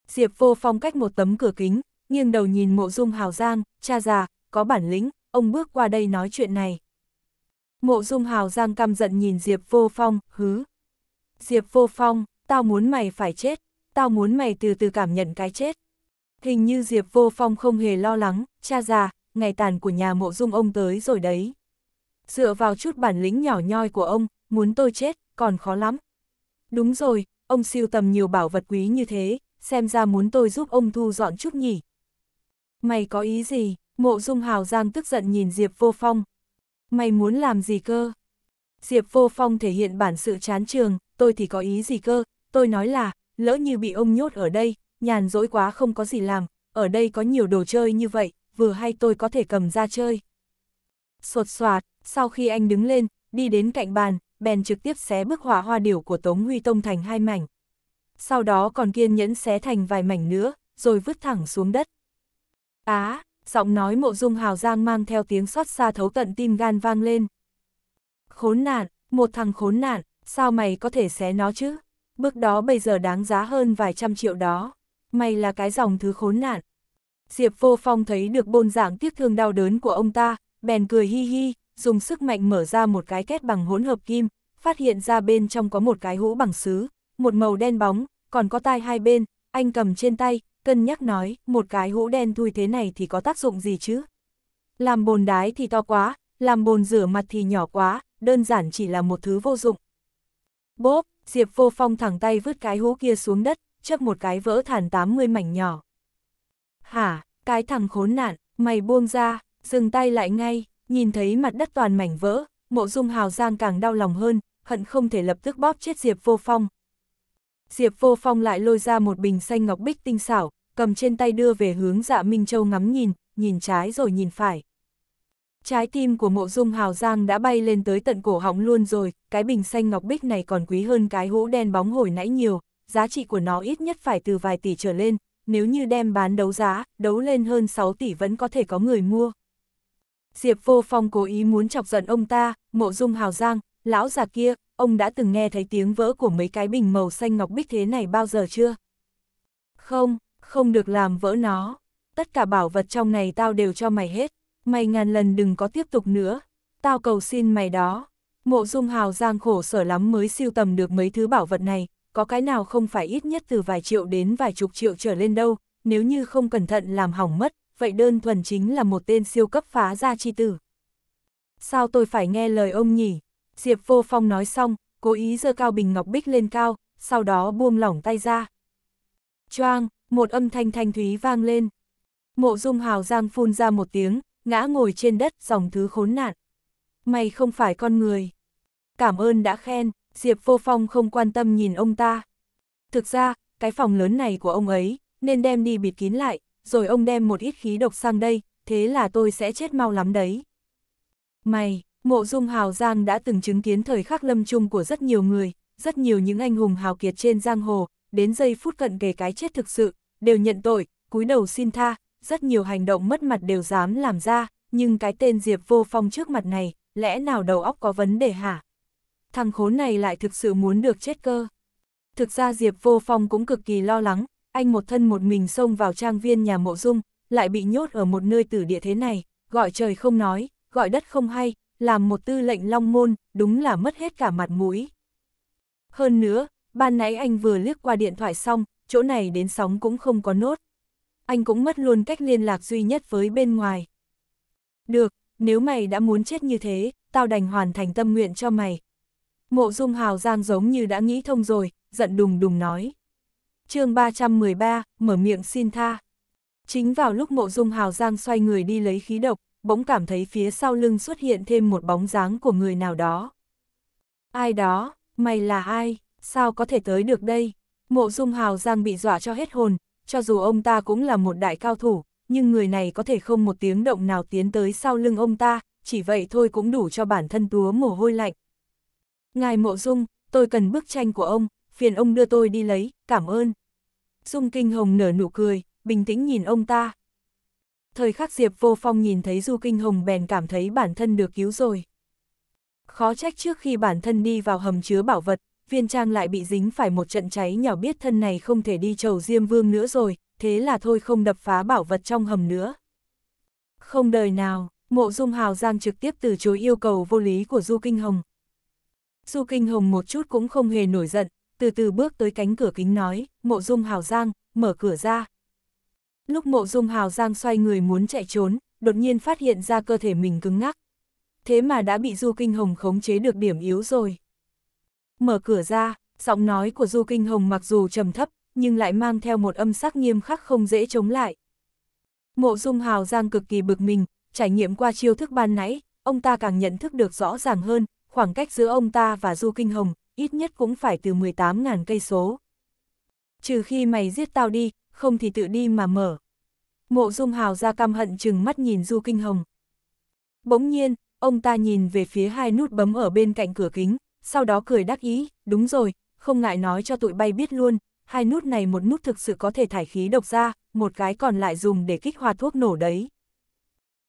Diệp vô phong cách một tấm cửa kính, nghiêng đầu nhìn mộ dung hào giang, cha già, có bản lĩnh, ông bước qua đây nói chuyện này. Mộ dung hào giang căm giận nhìn Diệp vô phong, hứ. Diệp vô phong, tao muốn mày phải chết, tao muốn mày từ từ cảm nhận cái chết. Hình như Diệp vô phong không hề lo lắng, cha già, ngày tàn của nhà mộ dung ông tới rồi đấy dựa vào chút bản lĩnh nhỏ nhoi của ông, muốn tôi chết, còn khó lắm. Đúng rồi, ông siêu tầm nhiều bảo vật quý như thế, xem ra muốn tôi giúp ông thu dọn chút nhỉ. Mày có ý gì? Mộ Dung Hào Giang tức giận nhìn Diệp Vô Phong. Mày muốn làm gì cơ? Diệp Vô Phong thể hiện bản sự chán trường, tôi thì có ý gì cơ? Tôi nói là, lỡ như bị ông nhốt ở đây, nhàn rỗi quá không có gì làm, ở đây có nhiều đồ chơi như vậy, vừa hay tôi có thể cầm ra chơi. Sột soạt, sau khi anh đứng lên, đi đến cạnh bàn, bèn trực tiếp xé bức họa hoa điểu của Tống Huy Tông thành hai mảnh. Sau đó còn kiên nhẫn xé thành vài mảnh nữa, rồi vứt thẳng xuống đất. Á, giọng nói mộ dung hào giang mang theo tiếng xót xa thấu tận tim gan vang lên. Khốn nạn, một thằng khốn nạn, sao mày có thể xé nó chứ? Bước đó bây giờ đáng giá hơn vài trăm triệu đó. Mày là cái dòng thứ khốn nạn. Diệp vô phong thấy được bôn dạng tiếc thương đau đớn của ông ta, bèn cười hi hi, dùng sức mạnh mở ra một cái két bằng hỗn hợp kim, phát hiện ra bên trong có một cái hũ bằng sứ, một màu đen bóng, còn có tai hai bên, anh cầm trên tay, cân nhắc nói, một cái hũ đen thui thế này thì có tác dụng gì chứ? Làm bồn đái thì to quá, làm bồn rửa mặt thì nhỏ quá, đơn giản chỉ là một thứ vô dụng. Bốp, Diệp vô phong thẳng tay vứt cái hũ kia xuống đất, chấp một cái vỡ thản 80 mảnh nhỏ. Hả, cái thằng khốn nạn, mày buông ra, dừng tay lại ngay. Nhìn thấy mặt đất toàn mảnh vỡ, mộ dung hào giang càng đau lòng hơn, hận không thể lập tức bóp chết Diệp Vô Phong. Diệp Vô Phong lại lôi ra một bình xanh ngọc bích tinh xảo, cầm trên tay đưa về hướng dạ Minh Châu ngắm nhìn, nhìn trái rồi nhìn phải. Trái tim của mộ dung hào giang đã bay lên tới tận cổ họng luôn rồi, cái bình xanh ngọc bích này còn quý hơn cái hũ đen bóng hồi nãy nhiều, giá trị của nó ít nhất phải từ vài tỷ trở lên, nếu như đem bán đấu giá, đấu lên hơn 6 tỷ vẫn có thể có người mua. Diệp Vô Phong cố ý muốn chọc giận ông ta, mộ dung hào giang, lão già kia, ông đã từng nghe thấy tiếng vỡ của mấy cái bình màu xanh ngọc bích thế này bao giờ chưa? Không, không được làm vỡ nó. Tất cả bảo vật trong này tao đều cho mày hết. Mày ngàn lần đừng có tiếp tục nữa. Tao cầu xin mày đó. Mộ dung hào giang khổ sở lắm mới siêu tầm được mấy thứ bảo vật này. Có cái nào không phải ít nhất từ vài triệu đến vài chục triệu trở lên đâu. Nếu như không cẩn thận làm hỏng mất, vậy đơn thuần chính là một tên siêu cấp phá gia chi tử. Sao tôi phải nghe lời ông nhỉ? Diệp Vô Phong nói xong, cố ý giơ cao bình ngọc bích lên cao, sau đó buông lỏng tay ra. Choang, một âm thanh thanh thúy vang lên. Mộ Dung Hào Giang phun ra một tiếng, ngã ngồi trên đất dòng thứ khốn nạn. Mày không phải con người. Cảm ơn đã khen, Diệp Vô Phong không quan tâm nhìn ông ta. Thực ra, cái phòng lớn này của ông ấy, nên đem đi bịt kín lại, rồi ông đem một ít khí độc sang đây, thế là tôi sẽ chết mau lắm đấy. Mày, mộ dung hào giang đã từng chứng kiến thời khắc lâm chung của rất nhiều người, rất nhiều những anh hùng hào kiệt trên giang hồ, đến giây phút cận kề cái chết thực sự, đều nhận tội, cúi đầu xin tha, rất nhiều hành động mất mặt đều dám làm ra, nhưng cái tên Diệp Vô Phong trước mặt này, lẽ nào đầu óc có vấn đề hả? Thằng khốn này lại thực sự muốn được chết cơ. Thực ra Diệp Vô Phong cũng cực kỳ lo lắng, anh một thân một mình xông vào trang viên nhà mộ dung, lại bị nhốt ở một nơi tử địa thế này, gọi trời không nói, gọi đất không hay, làm một tư lệnh long môn, đúng là mất hết cả mặt mũi. Hơn nữa, ban nãy anh vừa liếc qua điện thoại xong, chỗ này đến sóng cũng không có nốt. Anh cũng mất luôn cách liên lạc duy nhất với bên ngoài. Được, nếu mày đã muốn chết như thế, tao đành hoàn thành tâm nguyện cho mày. Mộ dung hào giang giống như đã nghĩ thông rồi, giận đùng đùng nói chương 313, mở miệng xin tha. Chính vào lúc mộ dung hào giang xoay người đi lấy khí độc, bỗng cảm thấy phía sau lưng xuất hiện thêm một bóng dáng của người nào đó. Ai đó, mày là ai, sao có thể tới được đây? Mộ dung hào giang bị dọa cho hết hồn, cho dù ông ta cũng là một đại cao thủ, nhưng người này có thể không một tiếng động nào tiến tới sau lưng ông ta, chỉ vậy thôi cũng đủ cho bản thân túa mồ hôi lạnh. Ngài mộ dung, tôi cần bức tranh của ông, phiền ông đưa tôi đi lấy, cảm ơn. Dung Kinh Hồng nở nụ cười, bình tĩnh nhìn ông ta. Thời khắc Diệp Vô Phong nhìn thấy Du Kinh Hồng bèn cảm thấy bản thân được cứu rồi. Khó trách trước khi bản thân đi vào hầm chứa bảo vật, viên trang lại bị dính phải một trận cháy nhỏ biết thân này không thể đi chầu Diêm Vương nữa rồi, thế là thôi không đập phá bảo vật trong hầm nữa. Không đời nào, mộ dung hào giang trực tiếp từ chối yêu cầu vô lý của Du Kinh Hồng. Du Kinh Hồng một chút cũng không hề nổi giận, từ từ bước tới cánh cửa kính nói, mộ dung hào giang, mở cửa ra. Lúc mộ dung hào giang xoay người muốn chạy trốn, đột nhiên phát hiện ra cơ thể mình cứng ngắc. Thế mà đã bị Du Kinh Hồng khống chế được điểm yếu rồi. Mở cửa ra, giọng nói của Du Kinh Hồng mặc dù trầm thấp, nhưng lại mang theo một âm sắc nghiêm khắc không dễ chống lại. Mộ Dung Hào Giang cực kỳ bực mình, trải nghiệm qua chiêu thức ban nãy, ông ta càng nhận thức được rõ ràng hơn, khoảng cách giữa ông ta và Du Kinh Hồng, ít nhất cũng phải từ 18.000 cây số. Trừ khi mày giết tao đi, không thì tự đi mà mở. Mộ Dung Hào ra căm hận chừng mắt nhìn Du Kinh Hồng. Bỗng nhiên, ông ta nhìn về phía hai nút bấm ở bên cạnh cửa kính, sau đó cười đắc ý, đúng rồi, không ngại nói cho tụi bay biết luôn, hai nút này một nút thực sự có thể thải khí độc ra, một cái còn lại dùng để kích hoạt thuốc nổ đấy.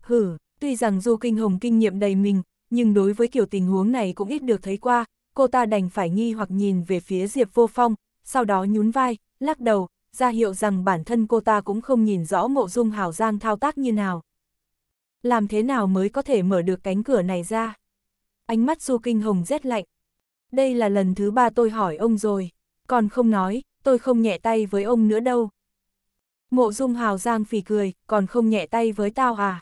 Hừ, tuy rằng Du Kinh Hồng kinh nghiệm đầy mình, nhưng đối với kiểu tình huống này cũng ít được thấy qua, cô ta đành phải nghi hoặc nhìn về phía Diệp Vô Phong, sau đó nhún vai, lắc đầu, ra hiệu rằng bản thân cô ta cũng không nhìn rõ mộ dung hào giang thao tác như nào. Làm thế nào mới có thể mở được cánh cửa này ra? Ánh mắt Du Kinh Hồng rét lạnh. Đây là lần thứ ba tôi hỏi ông rồi, còn không nói, tôi không nhẹ tay với ông nữa đâu. Mộ dung hào giang phì cười, còn không nhẹ tay với tao à?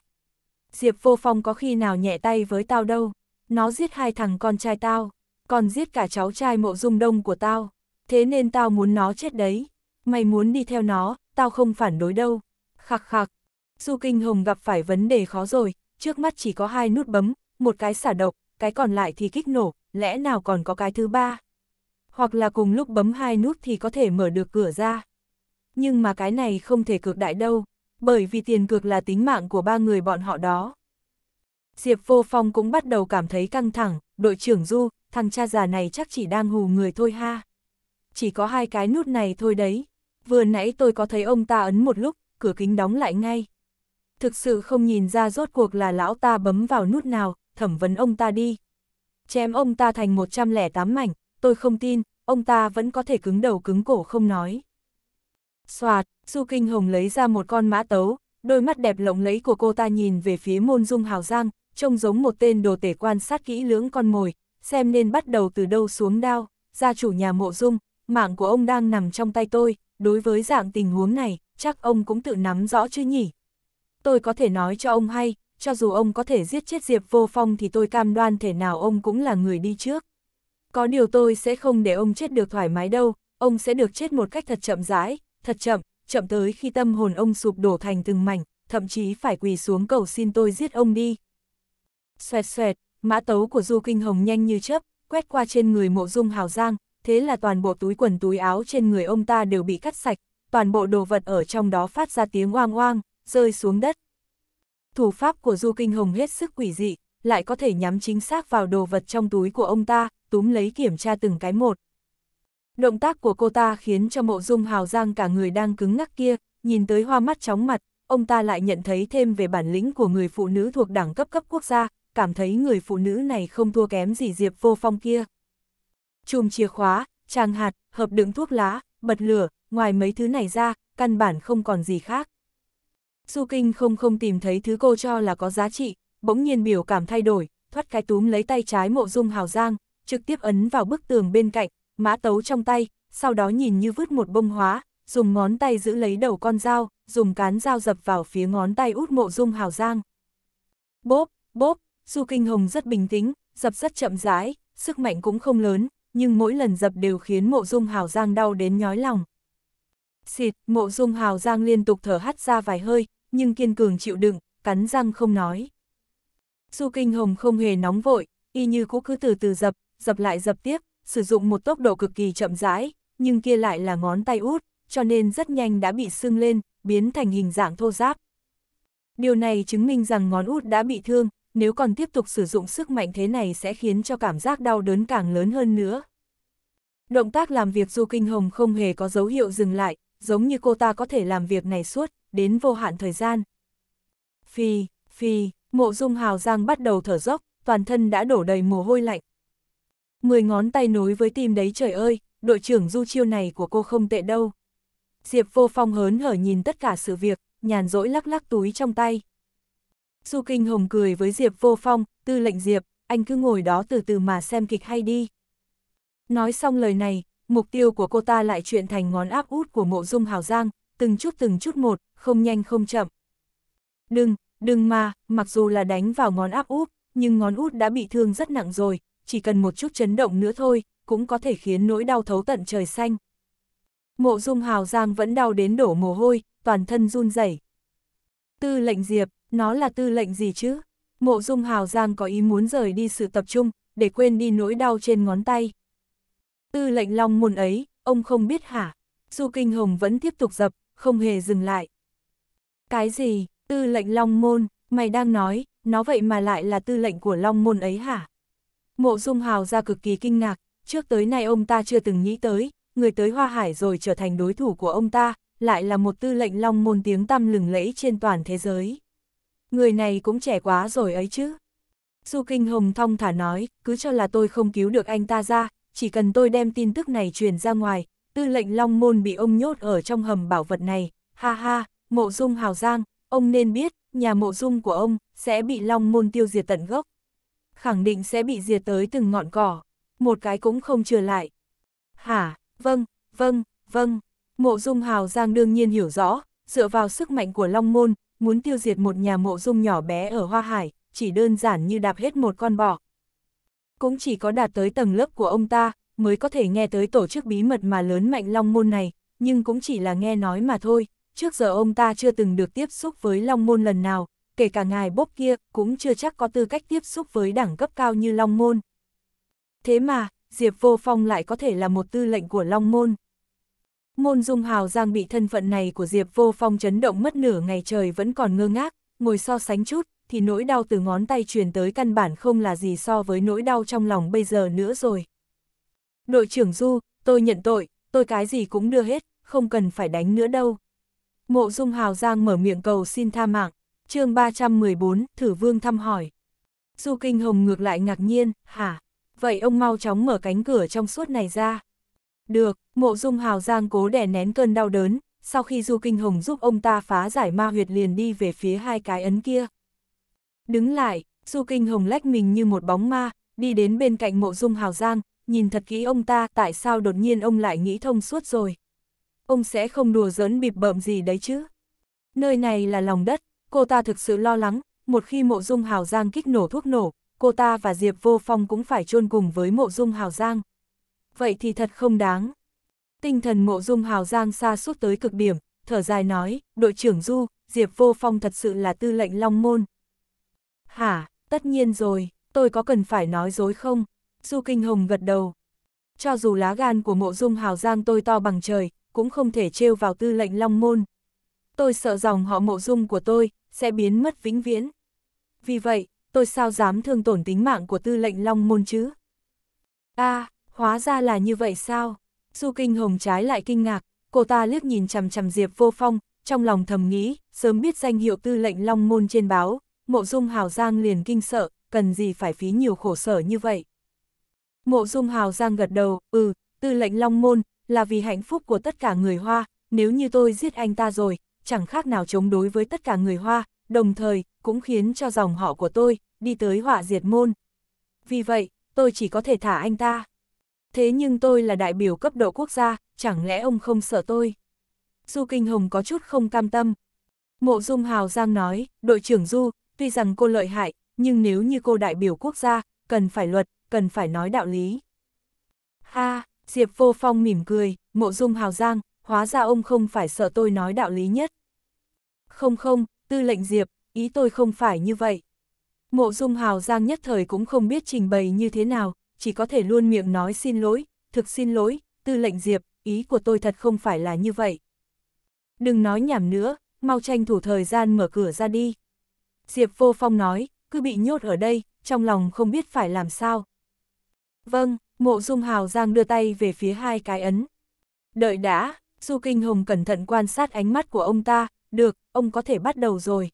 Diệp vô phong có khi nào nhẹ tay với tao đâu, nó giết hai thằng con trai tao còn giết cả cháu trai mộ dung đông của tao, thế nên tao muốn nó chết đấy. Mày muốn đi theo nó, tao không phản đối đâu. Khạc khạc, Du Kinh Hồng gặp phải vấn đề khó rồi, trước mắt chỉ có hai nút bấm, một cái xả độc, cái còn lại thì kích nổ, lẽ nào còn có cái thứ ba. Hoặc là cùng lúc bấm hai nút thì có thể mở được cửa ra. Nhưng mà cái này không thể cược đại đâu, bởi vì tiền cược là tính mạng của ba người bọn họ đó. Diệp Vô Phong cũng bắt đầu cảm thấy căng thẳng, đội trưởng Du, thằng cha già này chắc chỉ đang hù người thôi ha. Chỉ có hai cái nút này thôi đấy. Vừa nãy tôi có thấy ông ta ấn một lúc, cửa kính đóng lại ngay. Thực sự không nhìn ra rốt cuộc là lão ta bấm vào nút nào, thẩm vấn ông ta đi. Chém ông ta thành 108 mảnh, tôi không tin, ông ta vẫn có thể cứng đầu cứng cổ không nói. Xoạt, Du Kinh Hồng lấy ra một con mã tấu, đôi mắt đẹp lộng lẫy của cô ta nhìn về phía môn dung hào giang, trông giống một tên đồ tể quan sát kỹ lưỡng con mồi, xem nên bắt đầu từ đâu xuống đao, gia chủ nhà mộ dung, mạng của ông đang nằm trong tay tôi, đối với dạng tình huống này, chắc ông cũng tự nắm rõ chứ nhỉ. Tôi có thể nói cho ông hay, cho dù ông có thể giết chết Diệp Vô Phong thì tôi cam đoan thể nào ông cũng là người đi trước. Có điều tôi sẽ không để ông chết được thoải mái đâu, ông sẽ được chết một cách thật chậm rãi, thật chậm, chậm tới khi tâm hồn ông sụp đổ thành từng mảnh, thậm chí phải quỳ xuống cầu xin tôi giết ông đi. Xoẹt xoẹt, Mã tấu của Du Kinh Hồng nhanh như chớp, quét qua trên người mộ dung hào giang, thế là toàn bộ túi quần túi áo trên người ông ta đều bị cắt sạch, toàn bộ đồ vật ở trong đó phát ra tiếng oang oang, rơi xuống đất. Thủ pháp của Du Kinh Hồng hết sức quỷ dị, lại có thể nhắm chính xác vào đồ vật trong túi của ông ta, túm lấy kiểm tra từng cái một. Động tác của cô ta khiến cho mộ dung hào giang cả người đang cứng ngắc kia, nhìn tới hoa mắt chóng mặt, ông ta lại nhận thấy thêm về bản lĩnh của người phụ nữ thuộc đẳng cấp cấp quốc gia, cảm thấy người phụ nữ này không thua kém gì Diệp Vô Phong kia. Chùm chìa khóa, trang hạt, hợp đựng thuốc lá, bật lửa, ngoài mấy thứ này ra, căn bản không còn gì khác. Du Kinh không không tìm thấy thứ cô cho là có giá trị, bỗng nhiên biểu cảm thay đổi, thoát cái túm lấy tay trái mộ dung hào giang, trực tiếp ấn vào bức tường bên cạnh, mã tấu trong tay, sau đó nhìn như vứt một bông hóa, dùng ngón tay giữ lấy đầu con dao, dùng cán dao dập vào phía ngón tay út mộ dung hào giang. Bốp, bốp, dù kinh hồng rất bình tĩnh, dập rất chậm rãi, sức mạnh cũng không lớn, nhưng mỗi lần dập đều khiến mộ dung hào giang đau đến nhói lòng. Xịt, mộ dung hào giang liên tục thở hắt ra vài hơi, nhưng kiên cường chịu đựng, cắn răng không nói. Du Kinh Hồng không hề nóng vội, y như cũ cứ từ từ dập, dập lại dập tiếp, sử dụng một tốc độ cực kỳ chậm rãi, nhưng kia lại là ngón tay út, cho nên rất nhanh đã bị sưng lên, biến thành hình dạng thô giáp. Điều này chứng minh rằng ngón út đã bị thương, nếu còn tiếp tục sử dụng sức mạnh thế này sẽ khiến cho cảm giác đau đớn càng lớn hơn nữa. Động tác làm việc Du Kinh Hồng không hề có dấu hiệu dừng lại, giống như cô ta có thể làm việc này suốt, đến vô hạn thời gian. Phi, phi, mộ dung hào giang bắt đầu thở dốc, toàn thân đã đổ đầy mồ hôi lạnh. Mười ngón tay nối với tim đấy trời ơi, đội trưởng Du Chiêu này của cô không tệ đâu. Diệp vô phong hớn hở nhìn tất cả sự việc, nhàn rỗi lắc lắc túi trong tay. Du Kinh Hồng cười với Diệp Vô Phong, tư lệnh Diệp, anh cứ ngồi đó từ từ mà xem kịch hay đi. Nói xong lời này, mục tiêu của cô ta lại chuyện thành ngón áp út của mộ dung hào giang, từng chút từng chút một, không nhanh không chậm. Đừng, đừng mà, mặc dù là đánh vào ngón áp út, nhưng ngón út đã bị thương rất nặng rồi, chỉ cần một chút chấn động nữa thôi, cũng có thể khiến nỗi đau thấu tận trời xanh. Mộ dung hào giang vẫn đau đến đổ mồ hôi, toàn thân run rẩy. Tư lệnh Diệp, nó là tư lệnh gì chứ? Mộ dung hào giang có ý muốn rời đi sự tập trung, để quên đi nỗi đau trên ngón tay. Tư lệnh long môn ấy, ông không biết hả? Du Kinh Hồng vẫn tiếp tục dập, không hề dừng lại. Cái gì, tư lệnh long môn, mày đang nói, nó vậy mà lại là tư lệnh của long môn ấy hả? Mộ dung hào ra cực kỳ kinh ngạc, trước tới nay ông ta chưa từng nghĩ tới, người tới Hoa Hải rồi trở thành đối thủ của ông ta, lại là một tư lệnh long môn tiếng tăm lừng lẫy trên toàn thế giới người này cũng trẻ quá rồi ấy chứ. Du Kinh Hồng thong thả nói, cứ cho là tôi không cứu được anh ta ra, chỉ cần tôi đem tin tức này truyền ra ngoài, tư lệnh Long Môn bị ông nhốt ở trong hầm bảo vật này, ha ha, mộ dung hào giang, ông nên biết, nhà mộ dung của ông, sẽ bị Long Môn tiêu diệt tận gốc. Khẳng định sẽ bị diệt tới từng ngọn cỏ, một cái cũng không chừa lại. Hả, vâng, vâng, vâng, mộ dung hào giang đương nhiên hiểu rõ, dựa vào sức mạnh của Long Môn, muốn tiêu diệt một nhà mộ dung nhỏ bé ở Hoa Hải, chỉ đơn giản như đạp hết một con bò Cũng chỉ có đạt tới tầng lớp của ông ta, mới có thể nghe tới tổ chức bí mật mà lớn mạnh Long Môn này, nhưng cũng chỉ là nghe nói mà thôi, trước giờ ông ta chưa từng được tiếp xúc với Long Môn lần nào, kể cả ngài bốc kia cũng chưa chắc có tư cách tiếp xúc với đẳng cấp cao như Long Môn. Thế mà, Diệp Vô Phong lại có thể là một tư lệnh của Long Môn. Môn dung hào giang bị thân phận này của Diệp vô phong chấn động mất nửa ngày trời vẫn còn ngơ ngác, ngồi so sánh chút, thì nỗi đau từ ngón tay truyền tới căn bản không là gì so với nỗi đau trong lòng bây giờ nữa rồi. Đội trưởng Du, tôi nhận tội, tôi cái gì cũng đưa hết, không cần phải đánh nữa đâu. Mộ Dung Hào Giang mở miệng cầu xin tha mạng, chương 314, Thử Vương thăm hỏi. Du Kinh Hồng ngược lại ngạc nhiên, hả? Vậy ông mau chóng mở cánh cửa trong suốt này ra. Được, mộ dung hào giang cố đè nén cơn đau đớn, sau khi Du Kinh Hồng giúp ông ta phá giải ma huyệt liền đi về phía hai cái ấn kia. Đứng lại, Du Kinh Hồng lách mình như một bóng ma, đi đến bên cạnh mộ dung hào giang, nhìn thật kỹ ông ta tại sao đột nhiên ông lại nghĩ thông suốt rồi. Ông sẽ không đùa giỡn bịp bợm gì đấy chứ. Nơi này là lòng đất, cô ta thực sự lo lắng, một khi mộ dung hào giang kích nổ thuốc nổ, cô ta và Diệp Vô Phong cũng phải chôn cùng với mộ dung hào giang vậy thì thật không đáng. Tinh thần mộ dung hào giang xa suốt tới cực điểm, thở dài nói, đội trưởng Du, Diệp Vô Phong thật sự là tư lệnh Long Môn. Hả, tất nhiên rồi, tôi có cần phải nói dối không? Du Kinh Hồng gật đầu. Cho dù lá gan của mộ dung hào giang tôi to bằng trời, cũng không thể trêu vào tư lệnh Long Môn. Tôi sợ dòng họ mộ dung của tôi, sẽ biến mất vĩnh viễn. Vì vậy, tôi sao dám thương tổn tính mạng của tư lệnh Long Môn chứ? a à, Hóa ra là như vậy sao? Du Kinh Hồng trái lại kinh ngạc, cô ta liếc nhìn chằm chằm Diệp Vô Phong, trong lòng thầm nghĩ, sớm biết danh hiệu tư lệnh Long Môn trên báo, Mộ Dung Hào Giang liền kinh sợ, cần gì phải phí nhiều khổ sở như vậy. Mộ Dung Hào Giang gật đầu, ừ, tư lệnh Long Môn, là vì hạnh phúc của tất cả người Hoa, nếu như tôi giết anh ta rồi, chẳng khác nào chống đối với tất cả người Hoa, đồng thời, cũng khiến cho dòng họ của tôi, đi tới họa diệt môn. Vì vậy, tôi chỉ có thể thả anh ta thế nhưng tôi là đại biểu cấp độ quốc gia, chẳng lẽ ông không sợ tôi? Du Kinh Hồng có chút không cam tâm. Mộ Dung Hào Giang nói, đội trưởng Du, tuy rằng cô lợi hại, nhưng nếu như cô đại biểu quốc gia, cần phải luật, cần phải nói đạo lý. Ha, Diệp Vô Phong mỉm cười, Mộ Dung Hào Giang, hóa ra ông không phải sợ tôi nói đạo lý nhất. Không không, tư lệnh Diệp, ý tôi không phải như vậy. Mộ Dung Hào Giang nhất thời cũng không biết trình bày như thế nào, chỉ có thể luôn miệng nói xin lỗi, thực xin lỗi, tư lệnh Diệp, ý của tôi thật không phải là như vậy. Đừng nói nhảm nữa, mau tranh thủ thời gian mở cửa ra đi. Diệp vô phong nói, cứ bị nhốt ở đây, trong lòng không biết phải làm sao. Vâng, mộ dung hào giang đưa tay về phía hai cái ấn. Đợi đã, Du Kinh Hồng cẩn thận quan sát ánh mắt của ông ta, được, ông có thể bắt đầu rồi.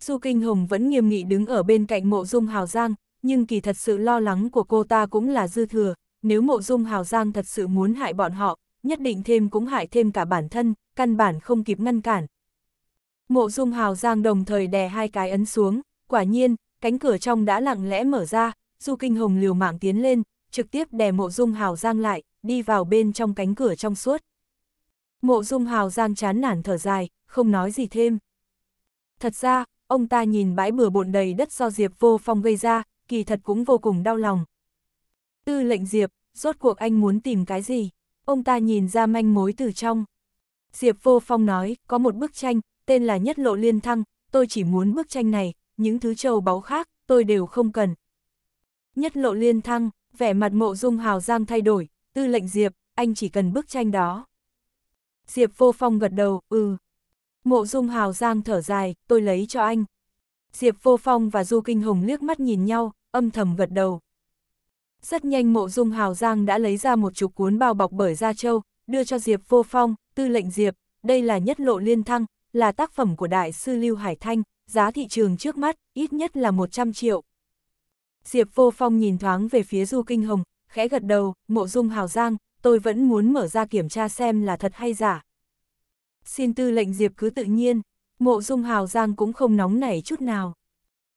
Du Kinh Hồng vẫn nghiêm nghị đứng ở bên cạnh mộ dung hào giang, nhưng kỳ thật sự lo lắng của cô ta cũng là dư thừa, nếu mộ dung hào giang thật sự muốn hại bọn họ, nhất định thêm cũng hại thêm cả bản thân, căn bản không kịp ngăn cản. Mộ dung hào giang đồng thời đè hai cái ấn xuống, quả nhiên, cánh cửa trong đã lặng lẽ mở ra, du kinh hồng liều mạng tiến lên, trực tiếp đè mộ dung hào giang lại, đi vào bên trong cánh cửa trong suốt. Mộ dung hào giang chán nản thở dài, không nói gì thêm. Thật ra, ông ta nhìn bãi bừa bộn đầy đất do Diệp vô phong gây ra, kỳ thật cũng vô cùng đau lòng. Tư lệnh Diệp, rốt cuộc anh muốn tìm cái gì? Ông ta nhìn ra manh mối từ trong. Diệp Vô Phong nói, có một bức tranh, tên là Nhất Lộ Liên Thăng, tôi chỉ muốn bức tranh này, những thứ châu báu khác, tôi đều không cần. Nhất Lộ Liên Thăng, vẻ mặt mộ dung hào giang thay đổi, tư lệnh Diệp, anh chỉ cần bức tranh đó. Diệp Vô Phong gật đầu, ừ. Mộ dung hào giang thở dài, tôi lấy cho anh. Diệp Vô Phong và Du Kinh Hồng liếc mắt nhìn nhau, âm thầm gật đầu. Rất nhanh mộ dung hào giang đã lấy ra một chục cuốn bao bọc bởi da châu, đưa cho Diệp Vô Phong, tư lệnh Diệp, đây là nhất lộ liên thăng, là tác phẩm của đại sư Lưu Hải Thanh, giá thị trường trước mắt, ít nhất là 100 triệu. Diệp Vô Phong nhìn thoáng về phía Du Kinh Hồng, khẽ gật đầu, mộ dung hào giang, tôi vẫn muốn mở ra kiểm tra xem là thật hay giả. Xin tư lệnh Diệp cứ tự nhiên. Mộ dung hào giang cũng không nóng nảy chút nào.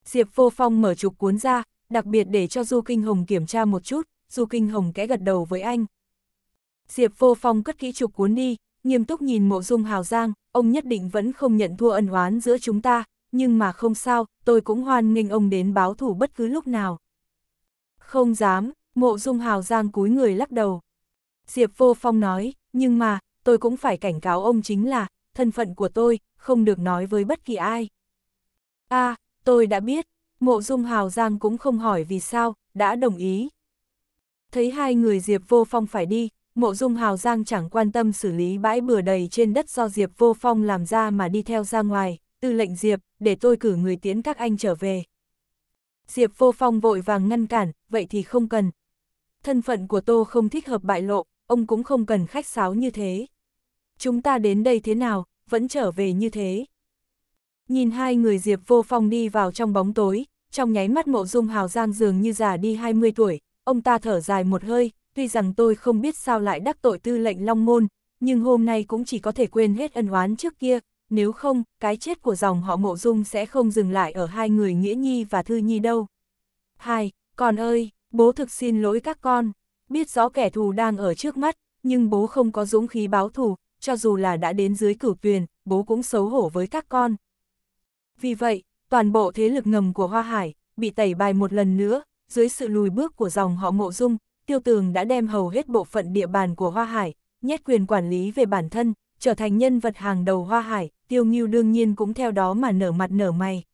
Diệp vô phong mở trục cuốn ra, đặc biệt để cho Du Kinh Hồng kiểm tra một chút, Du Kinh Hồng kẽ gật đầu với anh. Diệp vô phong cất kỹ trục cuốn đi, nghiêm túc nhìn mộ dung hào giang, ông nhất định vẫn không nhận thua ân oán giữa chúng ta, nhưng mà không sao, tôi cũng hoan nghênh ông đến báo thủ bất cứ lúc nào. Không dám, mộ dung hào giang cúi người lắc đầu. Diệp vô phong nói, nhưng mà, tôi cũng phải cảnh cáo ông chính là, thân phận của tôi, không được nói với bất kỳ ai. a à, tôi đã biết, mộ dung hào giang cũng không hỏi vì sao, đã đồng ý. Thấy hai người Diệp Vô Phong phải đi, mộ dung hào giang chẳng quan tâm xử lý bãi bừa đầy trên đất do Diệp Vô Phong làm ra mà đi theo ra ngoài, tư lệnh Diệp, để tôi cử người tiến các anh trở về. Diệp Vô Phong vội vàng ngăn cản, vậy thì không cần. Thân phận của Tô không thích hợp bại lộ, ông cũng không cần khách sáo như thế. Chúng ta đến đây thế nào, vẫn trở về như thế. Nhìn hai người Diệp Vô Phong đi vào trong bóng tối, trong nháy mắt mộ dung hào giang dường như già đi 20 tuổi, ông ta thở dài một hơi, tuy rằng tôi không biết sao lại đắc tội tư lệnh Long Môn, nhưng hôm nay cũng chỉ có thể quên hết ân oán trước kia, nếu không, cái chết của dòng họ mộ dung sẽ không dừng lại ở hai người Nghĩa Nhi và Thư Nhi đâu. Hai, con ơi, bố thực xin lỗi các con, biết rõ kẻ thù đang ở trước mắt, nhưng bố không có dũng khí báo thù, cho dù là đã đến dưới cửu tuyền, bố cũng xấu hổ với các con. Vì vậy, toàn bộ thế lực ngầm của Hoa Hải, bị tẩy bài một lần nữa, dưới sự lùi bước của dòng họ mộ dung, tiêu tường đã đem hầu hết bộ phận địa bàn của Hoa Hải, nhét quyền quản lý về bản thân, trở thành nhân vật hàng đầu Hoa Hải, tiêu nghiêu đương nhiên cũng theo đó mà nở mặt nở mày.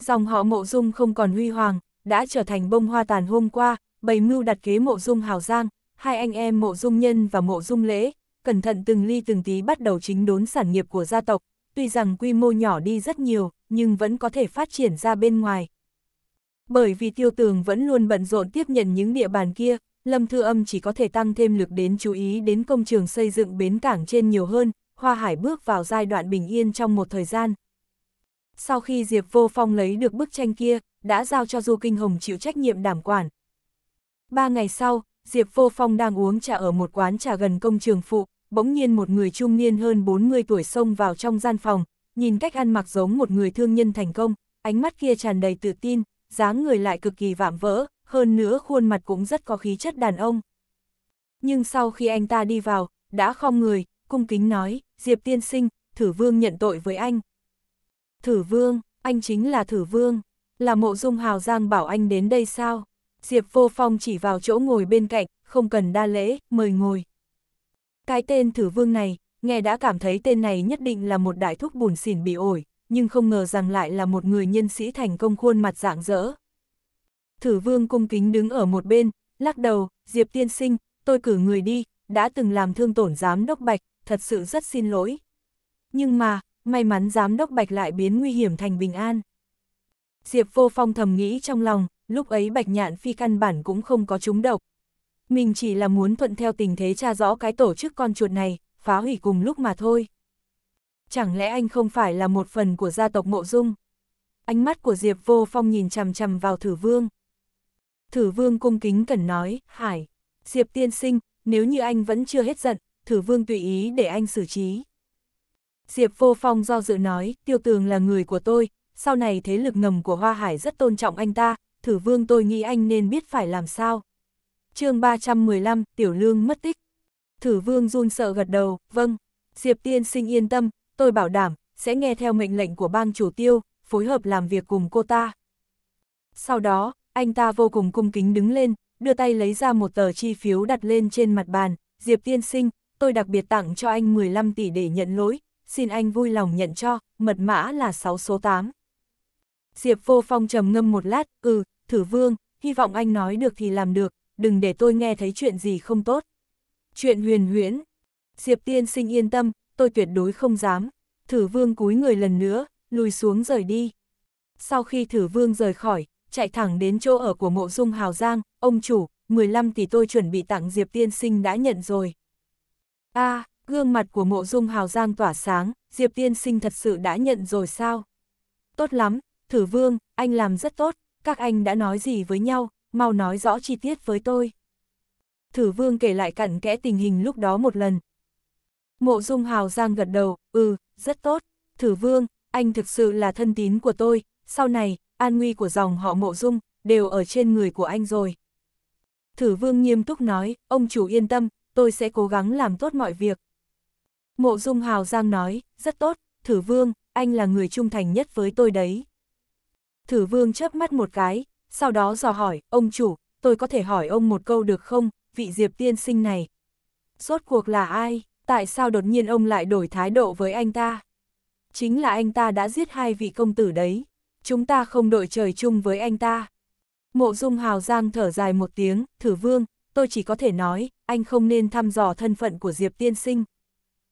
Dòng họ mộ dung không còn huy hoàng, đã trở thành bông hoa tàn hôm qua, bầy mưu đặt kế mộ dung hào giang, hai anh em mộ dung nhân và mộ dung lễ, cẩn thận từng ly từng tí bắt đầu chính đốn sản nghiệp của gia tộc, tuy rằng quy mô nhỏ đi rất nhiều, nhưng vẫn có thể phát triển ra bên ngoài. Bởi vì tiêu tường vẫn luôn bận rộn tiếp nhận những địa bàn kia, Lâm Thư Âm chỉ có thể tăng thêm lực đến chú ý đến công trường xây dựng bến cảng trên nhiều hơn, Hoa Hải bước vào giai đoạn bình yên trong một thời gian. Sau khi Diệp Vô Phong lấy được bức tranh kia, đã giao cho Du Kinh Hồng chịu trách nhiệm đảm quản. Ba ngày sau, Diệp Vô Phong đang uống trà ở một quán trà gần công trường phụ, bỗng nhiên một người trung niên hơn 40 tuổi xông vào trong gian phòng, nhìn cách ăn mặc giống một người thương nhân thành công, ánh mắt kia tràn đầy tự tin, dáng người lại cực kỳ vạm vỡ, hơn nữa khuôn mặt cũng rất có khí chất đàn ông. Nhưng sau khi anh ta đi vào, đã không người, cung kính nói, Diệp tiên sinh, thử vương nhận tội với anh. Thử vương, anh chính là thử vương, là mộ dung hào giang bảo anh đến đây sao? Diệp Vô Phong chỉ vào chỗ ngồi bên cạnh, không cần đa lễ, mời ngồi. Cái tên thử vương này, nghe đã cảm thấy tên này nhất định là một đại thúc bùn xỉn bị ổi, nhưng không ngờ rằng lại là một người nhân sĩ thành công khuôn mặt dạng dỡ. Thử vương cung kính đứng ở một bên, lắc đầu, Diệp tiên sinh, tôi cử người đi, đã từng làm thương tổn giám đốc Bạch, thật sự rất xin lỗi. Nhưng mà, may mắn giám đốc Bạch lại biến nguy hiểm thành bình an. Diệp vô phong thầm nghĩ trong lòng, lúc ấy bạch nhạn phi căn bản cũng không có trúng độc. Mình chỉ là muốn thuận theo tình thế tra rõ cái tổ chức con chuột này, phá hủy cùng lúc mà thôi. Chẳng lẽ anh không phải là một phần của gia tộc mộ dung? Ánh mắt của Diệp Vô Phong nhìn chằm chằm vào thử vương. Thử vương cung kính cần nói, hải, Diệp tiên sinh, nếu như anh vẫn chưa hết giận, thử vương tùy ý để anh xử trí. Diệp Vô Phong do dự nói, tiêu tường là người của tôi, sau này thế lực ngầm của Hoa Hải rất tôn trọng anh ta, thử vương tôi nghĩ anh nên biết phải làm sao. chương 315, Tiểu Lương mất tích. Thử vương run sợ gật đầu, vâng, Diệp tiên sinh yên tâm, tôi bảo đảm, sẽ nghe theo mệnh lệnh của bang chủ tiêu, phối hợp làm việc cùng cô ta. Sau đó, anh ta vô cùng cung kính đứng lên, đưa tay lấy ra một tờ chi phiếu đặt lên trên mặt bàn, Diệp tiên sinh, tôi đặc biệt tặng cho anh 15 tỷ để nhận lỗi, xin anh vui lòng nhận cho, mật mã là 6 số 8. Diệp vô phong trầm ngâm một lát, ừ, thử vương, hy vọng anh nói được thì làm được, đừng để tôi nghe thấy chuyện gì không tốt. Chuyện huyền huyễn. Diệp tiên sinh yên tâm, tôi tuyệt đối không dám. Thử vương cúi người lần nữa, lùi xuống rời đi. Sau khi thử vương rời khỏi, chạy thẳng đến chỗ ở của mộ dung hào giang, ông chủ, 15 tỷ tôi chuẩn bị tặng Diệp tiên sinh đã nhận rồi. a gương mặt của mộ dung hào giang tỏa sáng, Diệp tiên sinh thật sự đã nhận rồi sao? Tốt lắm, thử vương, anh làm rất tốt, các anh đã nói gì với nhau, mau nói rõ chi tiết với tôi. Thử vương kể lại cặn kẽ tình hình lúc đó một lần. Mộ dung hào giang gật đầu, ừ, rất tốt, thử vương, anh thực sự là thân tín của tôi, sau này, an nguy của dòng họ mộ dung, đều ở trên người của anh rồi. Thử vương nghiêm túc nói, ông chủ yên tâm, tôi sẽ cố gắng làm tốt mọi việc. Mộ dung hào giang nói, rất tốt, thử vương, anh là người trung thành nhất với tôi đấy. Thử vương chớp mắt một cái, sau đó dò hỏi, ông chủ, tôi có thể hỏi ông một câu được không, vị diệp tiên sinh này. Rốt cuộc là ai, tại sao đột nhiên ông lại đổi thái độ với anh ta? Chính là anh ta đã giết hai vị công tử đấy, chúng ta không đội trời chung với anh ta. Mộ dung hào giang thở dài một tiếng, thử vương, tôi chỉ có thể nói, anh không nên thăm dò thân phận của Diệp tiên sinh.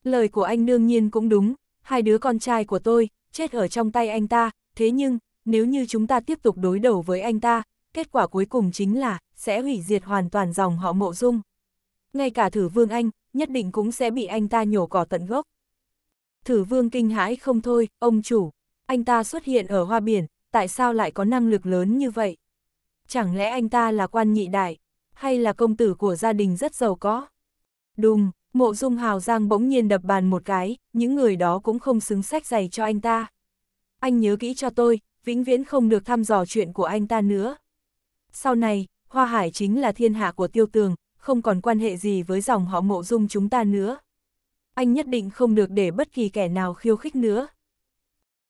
Lời của anh đương nhiên cũng đúng, hai đứa con trai của tôi, chết ở trong tay anh ta, thế nhưng, nếu như chúng ta tiếp tục đối đầu với anh ta, kết quả cuối cùng chính là sẽ hủy diệt hoàn toàn dòng họ mộ dung. Ngay cả thử vương anh, nhất định cũng sẽ bị anh ta nhổ cỏ tận gốc. Thử vương kinh hãi không thôi, ông chủ, anh ta xuất hiện ở hoa biển, tại sao lại có năng lực lớn như vậy? Chẳng lẽ anh ta là quan nhị đại, hay là công tử của gia đình rất giàu có? Đùng, mộ dung hào giang bỗng nhiên đập bàn một cái, những người đó cũng không xứng sách giày cho anh ta. Anh nhớ kỹ cho tôi, vĩnh viễn không được thăm dò chuyện của anh ta nữa. Sau này, Hoa Hải chính là thiên hạ của tiêu tường, không còn quan hệ gì với dòng họ mộ dung chúng ta nữa. Anh nhất định không được để bất kỳ kẻ nào khiêu khích nữa.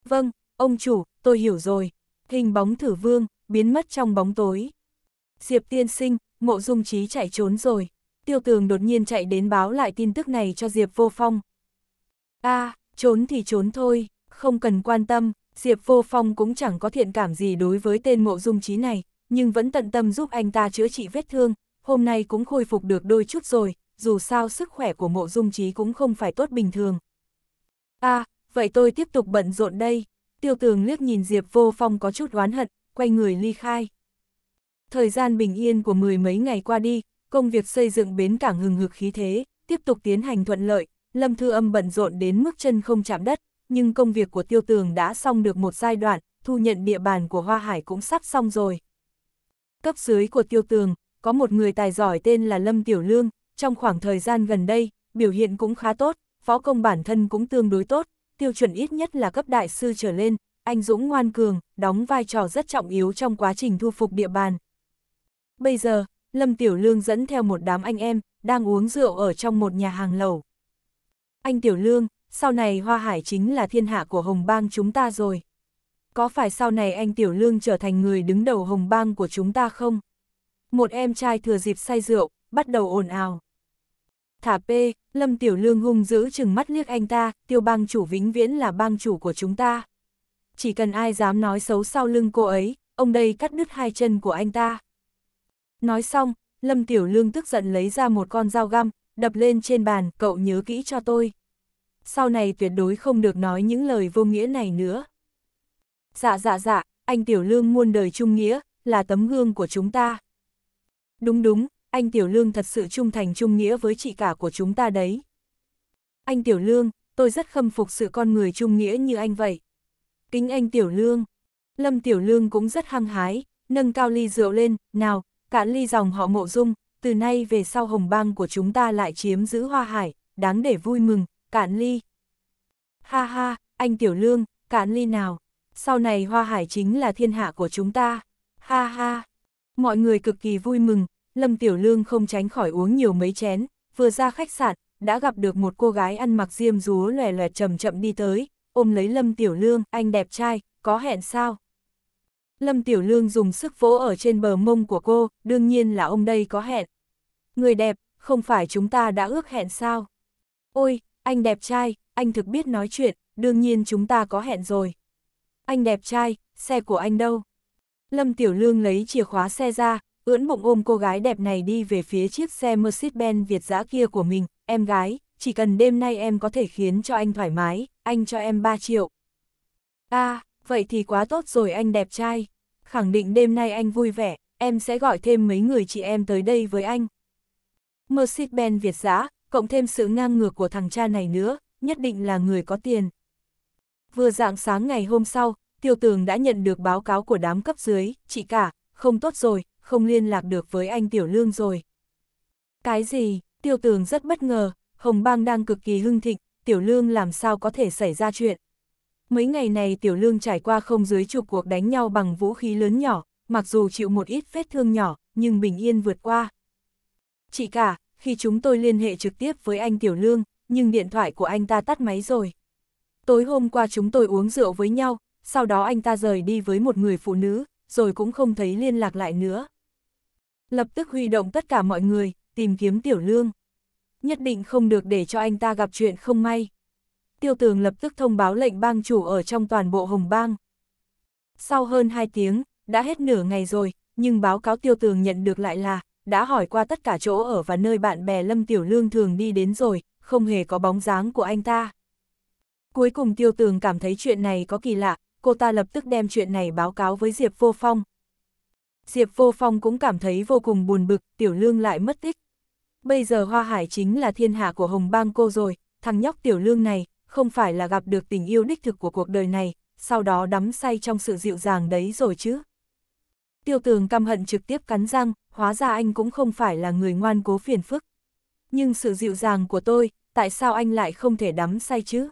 Vâng, ông chủ, tôi hiểu rồi. Hình bóng thử vương, biến mất trong bóng tối. Diệp tiên sinh, mộ dung trí chạy trốn rồi. Tiêu tường đột nhiên chạy đến báo lại tin tức này cho Diệp vô phong. a à, trốn thì trốn thôi, không cần quan tâm, Diệp Vô Phong cũng chẳng có thiện cảm gì đối với tên mộ dung trí này, nhưng vẫn tận tâm giúp anh ta chữa trị vết thương, hôm nay cũng khôi phục được đôi chút rồi, dù sao sức khỏe của mộ dung trí cũng không phải tốt bình thường. À, vậy tôi tiếp tục bận rộn đây. Tiêu tường liếc nhìn Diệp Vô Phong có chút oán hận, quay người ly khai. Thời gian bình yên của mười mấy ngày qua đi, công việc xây dựng bến cảng hừng hực khí thế, tiếp tục tiến hành thuận lợi, Lâm Thư Âm bận rộn đến mức chân không chạm đất nhưng công việc của tiêu tường đã xong được một giai đoạn, thu nhận địa bàn của Hoa Hải cũng sắp xong rồi. Cấp dưới của tiêu tường, có một người tài giỏi tên là Lâm Tiểu Lương, trong khoảng thời gian gần đây, biểu hiện cũng khá tốt, phó công bản thân cũng tương đối tốt, tiêu chuẩn ít nhất là cấp đại sư trở lên, anh Dũng ngoan cường, đóng vai trò rất trọng yếu trong quá trình thu phục địa bàn. Bây giờ, Lâm Tiểu Lương dẫn theo một đám anh em, đang uống rượu ở trong một nhà hàng lầu Anh Tiểu Lương, sau này Hoa Hải chính là thiên hạ của Hồng Bang chúng ta rồi. Có phải sau này anh Tiểu Lương trở thành người đứng đầu Hồng Bang của chúng ta không? Một em trai thừa dịp say rượu, bắt đầu ồn ào. Thả P, Lâm Tiểu Lương hung dữ chừng mắt liếc anh ta, tiêu bang chủ vĩnh viễn là bang chủ của chúng ta. Chỉ cần ai dám nói xấu sau lưng cô ấy, ông đây cắt đứt hai chân của anh ta. Nói xong, Lâm Tiểu Lương tức giận lấy ra một con dao găm, đập lên trên bàn, cậu nhớ kỹ cho tôi sau này tuyệt đối không được nói những lời vô nghĩa này nữa. Dạ dạ dạ, anh Tiểu Lương muôn đời trung nghĩa, là tấm gương của chúng ta. Đúng đúng, anh Tiểu Lương thật sự trung thành trung nghĩa với chị cả của chúng ta đấy. Anh Tiểu Lương, tôi rất khâm phục sự con người trung nghĩa như anh vậy. Kính anh Tiểu Lương. Lâm Tiểu Lương cũng rất hăng hái, nâng cao ly rượu lên, nào, cạn ly dòng họ mộ dung, từ nay về sau hồng bang của chúng ta lại chiếm giữ hoa hải, đáng để vui mừng, cạn ly. Ha ha, anh Tiểu Lương, cạn ly nào, sau này Hoa Hải chính là thiên hạ của chúng ta. Ha ha, mọi người cực kỳ vui mừng, Lâm Tiểu Lương không tránh khỏi uống nhiều mấy chén, vừa ra khách sạn, đã gặp được một cô gái ăn mặc diêm rúa lòe lòe chậm chậm đi tới, ôm lấy Lâm Tiểu Lương, anh đẹp trai, có hẹn sao? Lâm Tiểu Lương dùng sức vỗ ở trên bờ mông của cô, đương nhiên là ông đây có hẹn. Người đẹp, không phải chúng ta đã ước hẹn sao? Ôi, anh đẹp trai, anh thực biết nói chuyện, đương nhiên chúng ta có hẹn rồi. Anh đẹp trai, xe của anh đâu? Lâm Tiểu Lương lấy chìa khóa xe ra, ưỡn bụng ôm cô gái đẹp này đi về phía chiếc xe Mercedes-Benz Việt dã kia của mình. Em gái, chỉ cần đêm nay em có thể khiến cho anh thoải mái, anh cho em 3 triệu. à, vậy thì quá tốt rồi anh đẹp trai. Khẳng định đêm nay anh vui vẻ, em sẽ gọi thêm mấy người chị em tới đây với anh. Mercedes-Benz Việt Giã cộng thêm sự ngang ngược của thằng cha này nữa, nhất định là người có tiền. Vừa dạng sáng ngày hôm sau, tiêu tường đã nhận được báo cáo của đám cấp dưới, chị cả, không tốt rồi, không liên lạc được với anh Tiểu Lương rồi. Cái gì, tiêu tường rất bất ngờ, Hồng Bang đang cực kỳ hưng thịnh, Tiểu Lương làm sao có thể xảy ra chuyện. Mấy ngày này Tiểu Lương trải qua không dưới chục cuộc đánh nhau bằng vũ khí lớn nhỏ, mặc dù chịu một ít vết thương nhỏ, nhưng bình yên vượt qua. Chị cả, khi chúng tôi liên hệ trực tiếp với anh Tiểu Lương, nhưng điện thoại của anh ta tắt máy rồi. Tối hôm qua chúng tôi uống rượu với nhau, sau đó anh ta rời đi với một người phụ nữ, rồi cũng không thấy liên lạc lại nữa. Lập tức huy động tất cả mọi người, tìm kiếm Tiểu Lương. Nhất định không được để cho anh ta gặp chuyện không may. Tiêu tường lập tức thông báo lệnh bang chủ ở trong toàn bộ Hồng Bang. Sau hơn 2 tiếng, đã hết nửa ngày rồi, nhưng báo cáo tiêu tường nhận được lại là đã hỏi qua tất cả chỗ ở và nơi bạn bè Lâm Tiểu Lương thường đi đến rồi, không hề có bóng dáng của anh ta. Cuối cùng Tiêu Tường cảm thấy chuyện này có kỳ lạ, cô ta lập tức đem chuyện này báo cáo với Diệp Vô Phong. Diệp Vô Phong cũng cảm thấy vô cùng buồn bực, Tiểu Lương lại mất tích. Bây giờ Hoa Hải chính là thiên hạ của Hồng Bang cô rồi, thằng nhóc Tiểu Lương này, không phải là gặp được tình yêu đích thực của cuộc đời này, sau đó đắm say trong sự dịu dàng đấy rồi chứ tiêu tường căm hận trực tiếp cắn răng, hóa ra anh cũng không phải là người ngoan cố phiền phức. Nhưng sự dịu dàng của tôi, tại sao anh lại không thể đắm say chứ?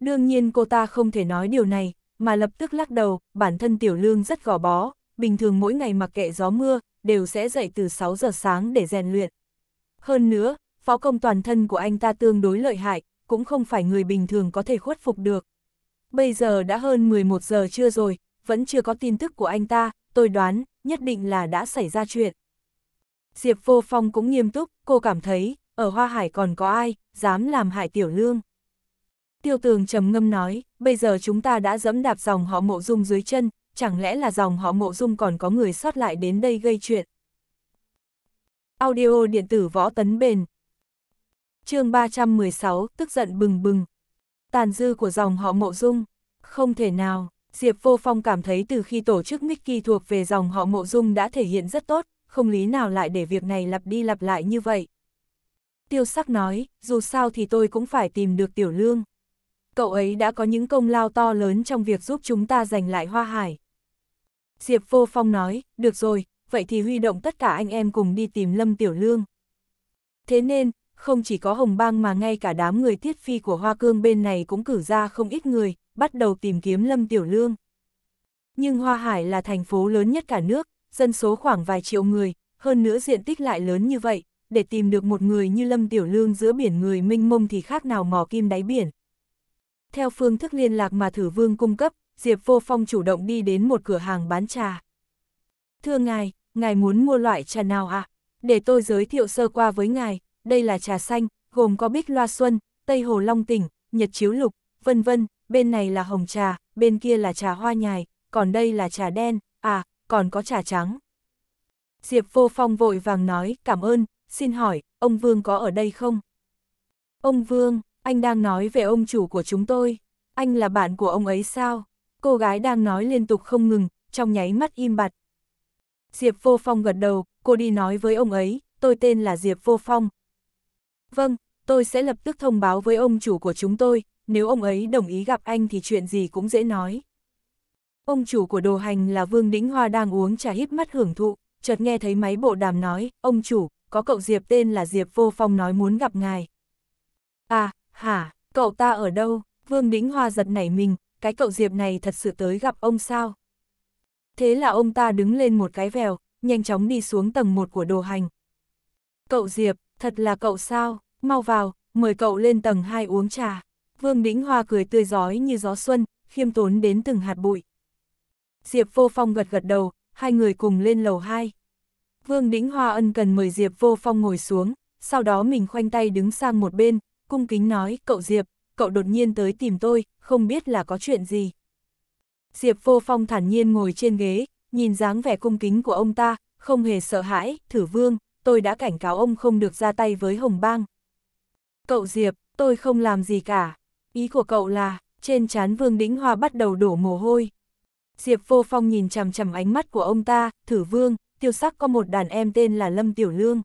Đương nhiên cô ta không thể nói điều này, mà lập tức lắc đầu, bản thân tiểu lương rất gò bó, bình thường mỗi ngày mặc kệ gió mưa, đều sẽ dậy từ 6 giờ sáng để rèn luyện. Hơn nữa, võ công toàn thân của anh ta tương đối lợi hại, cũng không phải người bình thường có thể khuất phục được. Bây giờ đã hơn 11 giờ trưa rồi, vẫn chưa có tin tức của anh ta, tôi đoán, nhất định là đã xảy ra chuyện. Diệp Vô Phong cũng nghiêm túc, cô cảm thấy, ở Hoa Hải còn có ai, dám làm hại tiểu lương. Tiêu tường trầm ngâm nói, bây giờ chúng ta đã dẫm đạp dòng họ mộ dung dưới chân, chẳng lẽ là dòng họ mộ dung còn có người sót lại đến đây gây chuyện. Audio điện tử võ tấn bền chương 316, tức giận bừng bừng. Tàn dư của dòng họ mộ dung, không thể nào. Diệp Vô Phong cảm thấy từ khi tổ chức Mickey thuộc về dòng họ mộ dung đã thể hiện rất tốt, không lý nào lại để việc này lặp đi lặp lại như vậy. Tiêu sắc nói, dù sao thì tôi cũng phải tìm được tiểu lương. Cậu ấy đã có những công lao to lớn trong việc giúp chúng ta giành lại hoa hải. Diệp Vô Phong nói, được rồi, vậy thì huy động tất cả anh em cùng đi tìm Lâm Tiểu Lương. Thế nên, không chỉ có Hồng Bang mà ngay cả đám người thiết phi của Hoa Cương bên này cũng cử ra không ít người, bắt đầu tìm kiếm Lâm Tiểu Lương. Nhưng Hoa Hải là thành phố lớn nhất cả nước, dân số khoảng vài triệu người, hơn nữa diện tích lại lớn như vậy, để tìm được một người như Lâm Tiểu Lương giữa biển người minh mông thì khác nào mò kim đáy biển. Theo phương thức liên lạc mà Thử Vương cung cấp, Diệp Vô Phong chủ động đi đến một cửa hàng bán trà. Thưa ngài, ngài muốn mua loại trà nào ạ? À? Để tôi giới thiệu sơ qua với ngài, đây là trà xanh, gồm có bích loa xuân, tây hồ long tỉnh, nhật chiếu lục, vân vân, bên này là hồng trà, bên kia là trà hoa nhài, còn đây là trà đen, à, còn có trà trắng. Diệp Vô Phong vội vàng nói, cảm ơn, xin hỏi, ông Vương có ở đây không? Ông Vương, anh đang nói về ông chủ của chúng tôi, anh là bạn của ông ấy sao? Cô gái đang nói liên tục không ngừng, trong nháy mắt im bặt. Diệp Vô Phong gật đầu, cô đi nói với ông ấy, tôi tên là Diệp Vô Phong. Vâng, tôi sẽ lập tức thông báo với ông chủ của chúng tôi, nếu ông ấy đồng ý gặp anh thì chuyện gì cũng dễ nói. Ông chủ của đồ hành là Vương Đĩnh Hoa đang uống trà hít mắt hưởng thụ, chợt nghe thấy máy bộ đàm nói, ông chủ, có cậu Diệp tên là Diệp Vô Phong nói muốn gặp ngài. À, hả, cậu ta ở đâu? Vương Đĩnh Hoa giật nảy mình, cái cậu Diệp này thật sự tới gặp ông sao? Thế là ông ta đứng lên một cái vèo, nhanh chóng đi xuống tầng một của đồ hành. Cậu Diệp, thật là cậu sao? Mau vào, mời cậu lên tầng 2 uống trà. Vương Đĩnh Hoa cười tươi giói như gió xuân, khiêm tốn đến từng hạt bụi. Diệp Vô Phong gật gật đầu, hai người cùng lên lầu 2. Vương Đĩnh Hoa ân cần mời Diệp Vô Phong ngồi xuống, sau đó mình khoanh tay đứng sang một bên, cung kính nói, cậu Diệp, cậu đột nhiên tới tìm tôi, không biết là có chuyện gì. Diệp Vô Phong thản nhiên ngồi trên ghế, nhìn dáng vẻ cung kính của ông ta, không hề sợ hãi, thử vương, tôi đã cảnh cáo ông không được ra tay với Hồng Bang. Cậu Diệp, tôi không làm gì cả. Ý của cậu là, trên chán Vương Đĩnh Hoa bắt đầu đổ mồ hôi. Diệp Vô Phong nhìn chằm chằm ánh mắt của ông ta, thử Vương, tiêu sắc có một đàn em tên là Lâm Tiểu Lương.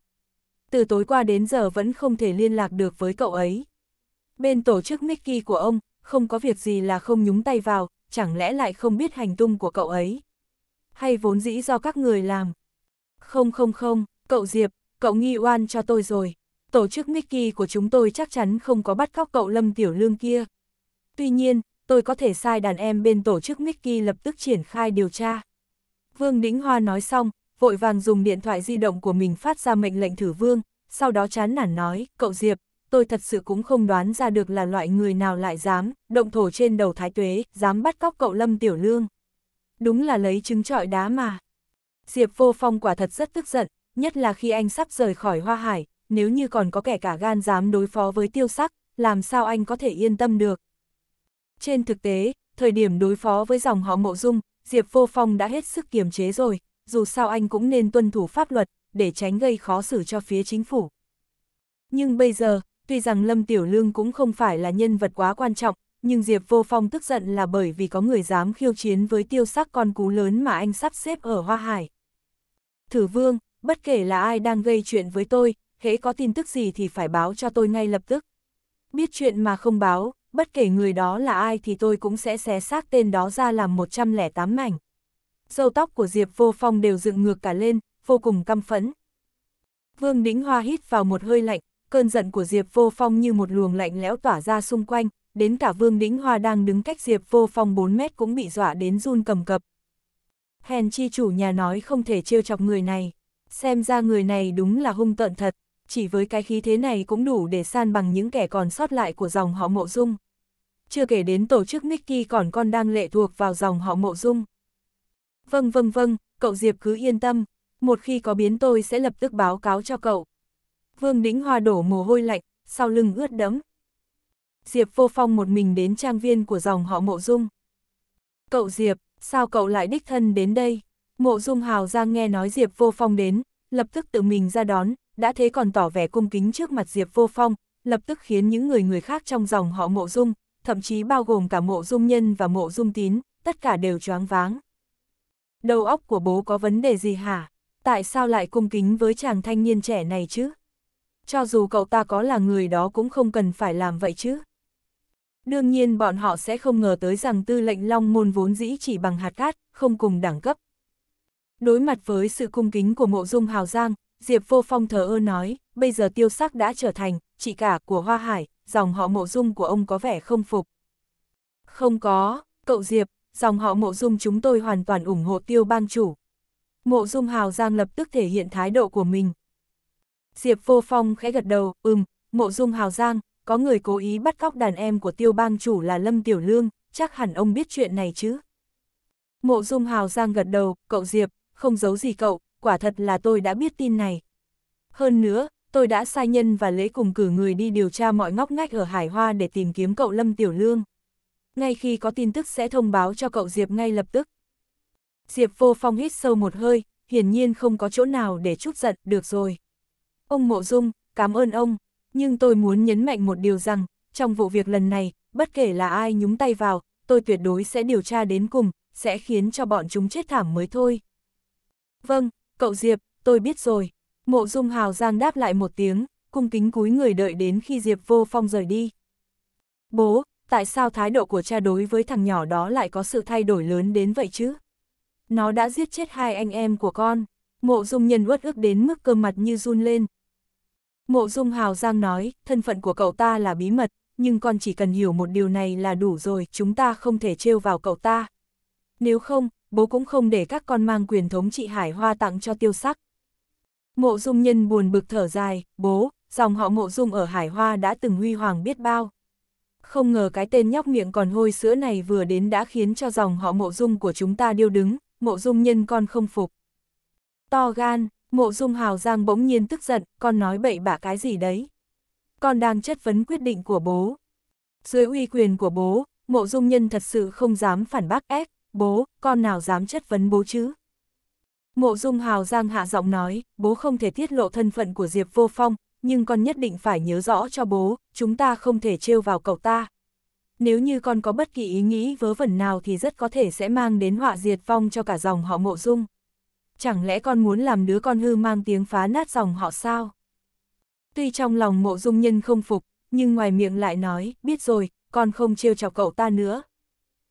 Từ tối qua đến giờ vẫn không thể liên lạc được với cậu ấy. Bên tổ chức Mickey của ông, không có việc gì là không nhúng tay vào, chẳng lẽ lại không biết hành tung của cậu ấy? Hay vốn dĩ do các người làm? Không không không, cậu Diệp, cậu nghi oan cho tôi rồi tổ chức Mickey của chúng tôi chắc chắn không có bắt cóc cậu Lâm Tiểu Lương kia. Tuy nhiên, tôi có thể sai đàn em bên tổ chức Mickey lập tức triển khai điều tra. Vương Đĩnh Hoa nói xong, vội vàng dùng điện thoại di động của mình phát ra mệnh lệnh thử Vương, sau đó chán nản nói, cậu Diệp, tôi thật sự cũng không đoán ra được là loại người nào lại dám, động thổ trên đầu thái tuế, dám bắt cóc cậu Lâm Tiểu Lương. Đúng là lấy trứng trọi đá mà. Diệp vô phong quả thật rất tức giận, nhất là khi anh sắp rời khỏi Hoa Hải, nếu như còn có kẻ cả gan dám đối phó với tiêu sắc, làm sao anh có thể yên tâm được. Trên thực tế, thời điểm đối phó với dòng họ mộ dung, Diệp Vô Phong đã hết sức kiềm chế rồi, dù sao anh cũng nên tuân thủ pháp luật, để tránh gây khó xử cho phía chính phủ. Nhưng bây giờ, tuy rằng Lâm Tiểu Lương cũng không phải là nhân vật quá quan trọng, nhưng Diệp Vô Phong tức giận là bởi vì có người dám khiêu chiến với tiêu sắc con cú lớn mà anh sắp xếp ở Hoa Hải. Thử Vương, bất kể là ai đang gây chuyện với tôi, hễ có tin tức gì thì phải báo cho tôi ngay lập tức. Biết chuyện mà không báo, bất kể người đó là ai thì tôi cũng sẽ xé xác tên đó ra làm 108 mảnh. Dâu tóc của Diệp Vô Phong đều dựng ngược cả lên, vô cùng căm phẫn. Vương Đĩnh Hoa hít vào một hơi lạnh, cơn giận của Diệp Vô Phong như một luồng lạnh lẽo tỏa ra xung quanh, đến cả Vương Đĩnh Hoa đang đứng cách Diệp Vô Phong 4 mét cũng bị dọa đến run cầm cập. Hèn chi chủ nhà nói không thể trêu chọc người này, xem ra người này đúng là hung tận thật chỉ với cái khí thế này cũng đủ để san bằng những kẻ còn sót lại của dòng họ Mộ Dung. Chưa kể đến tổ chức Nicky còn con đang lệ thuộc vào dòng họ Mộ Dung. Vâng vâng vâng, cậu Diệp cứ yên tâm, một khi có biến tôi sẽ lập tức báo cáo cho cậu. Vương Đĩnh Hoa đổ mồ hôi lạnh, sau lưng ướt đẫm. Diệp vô phong một mình đến trang viên của dòng họ Mộ Dung. Cậu Diệp, sao cậu lại đích thân đến đây? Mộ Dung Hào Giang nghe nói Diệp vô phong đến, lập tức tự mình ra đón, đã thế còn tỏ vẻ cung kính trước mặt Diệp Vô Phong, lập tức khiến những người người khác trong dòng họ mộ dung, thậm chí bao gồm cả mộ dung nhân và mộ dung tín, tất cả đều choáng váng. Đầu óc của bố có vấn đề gì hả? Tại sao lại cung kính với chàng thanh niên trẻ này chứ? Cho dù cậu ta có là người đó cũng không cần phải làm vậy chứ. Đương nhiên bọn họ sẽ không ngờ tới rằng tư lệnh Long Môn vốn dĩ chỉ bằng hạt cát, không cùng đẳng cấp. Đối mặt với sự cung kính của mộ dung hào giang, Diệp Vô Phong thờ ơ nói, bây giờ tiêu sắc đã trở thành, chị cả của Hoa Hải, dòng họ mộ dung của ông có vẻ không phục. Không có, cậu Diệp, dòng họ mộ dung chúng tôi hoàn toàn ủng hộ tiêu bang chủ. Mộ dung hào giang lập tức thể hiện thái độ của mình. Diệp Vô Phong khẽ gật đầu, ừm, mộ dung hào giang, có người cố ý bắt cóc đàn em của tiêu bang chủ là Lâm Tiểu Lương, chắc hẳn ông biết chuyện này chứ. Mộ dung hào giang gật đầu, cậu Diệp, không giấu gì cậu, quả thật là tôi đã biết tin này. Hơn nữa, tôi đã sai nhân và lễ cùng cử người đi điều tra mọi ngóc ngách ở Hải Hoa để tìm kiếm cậu Lâm Tiểu Lương. Ngay khi có tin tức sẽ thông báo cho cậu Diệp ngay lập tức. Diệp vô phong hít sâu một hơi, hiển nhiên không có chỗ nào để chút giận, được rồi. Ông Mộ Dung, cảm ơn ông, nhưng tôi muốn nhấn mạnh một điều rằng, trong vụ việc lần này, bất kể là ai nhúng tay vào, tôi tuyệt đối sẽ điều tra đến cùng, sẽ khiến cho bọn chúng chết thảm mới thôi. Vâng, Cậu Diệp, tôi biết rồi. Mộ Dung Hào Giang đáp lại một tiếng, cung kính cúi người đợi đến khi Diệp Vô Phong rời đi. Bố, tại sao thái độ của cha đối với thằng nhỏ đó lại có sự thay đổi lớn đến vậy chứ? Nó đã giết chết hai anh em của con. Mộ Dung Nhân uất ức đến mức cơ mặt như run lên. Mộ Dung Hào Giang nói, thân phận của cậu ta là bí mật, nhưng con chỉ cần hiểu một điều này là đủ rồi, chúng ta không thể trêu vào cậu ta. Nếu không, bố cũng không để các con mang quyền thống trị hải hoa tặng cho tiêu sắc. Mộ dung nhân buồn bực thở dài, bố, dòng họ mộ dung ở hải hoa đã từng huy hoàng biết bao. Không ngờ cái tên nhóc miệng còn hôi sữa này vừa đến đã khiến cho dòng họ mộ dung của chúng ta điêu đứng, mộ dung nhân con không phục. To gan, mộ dung hào giang bỗng nhiên tức giận, con nói bậy bạ cái gì đấy. Con đang chất vấn quyết định của bố. Dưới uy quyền của bố, mộ dung nhân thật sự không dám phản bác ép, bố, con nào dám chất vấn bố chứ? Mộ Dung Hào Giang hạ giọng nói, bố không thể tiết lộ thân phận của Diệp Vô Phong, nhưng con nhất định phải nhớ rõ cho bố, chúng ta không thể trêu vào cậu ta. Nếu như con có bất kỳ ý nghĩ vớ vẩn nào thì rất có thể sẽ mang đến họa diệt vong cho cả dòng họ Mộ Dung. Chẳng lẽ con muốn làm đứa con hư mang tiếng phá nát dòng họ sao? Tuy trong lòng Mộ Dung Nhân không phục, nhưng ngoài miệng lại nói, biết rồi, con không trêu chọc cậu ta nữa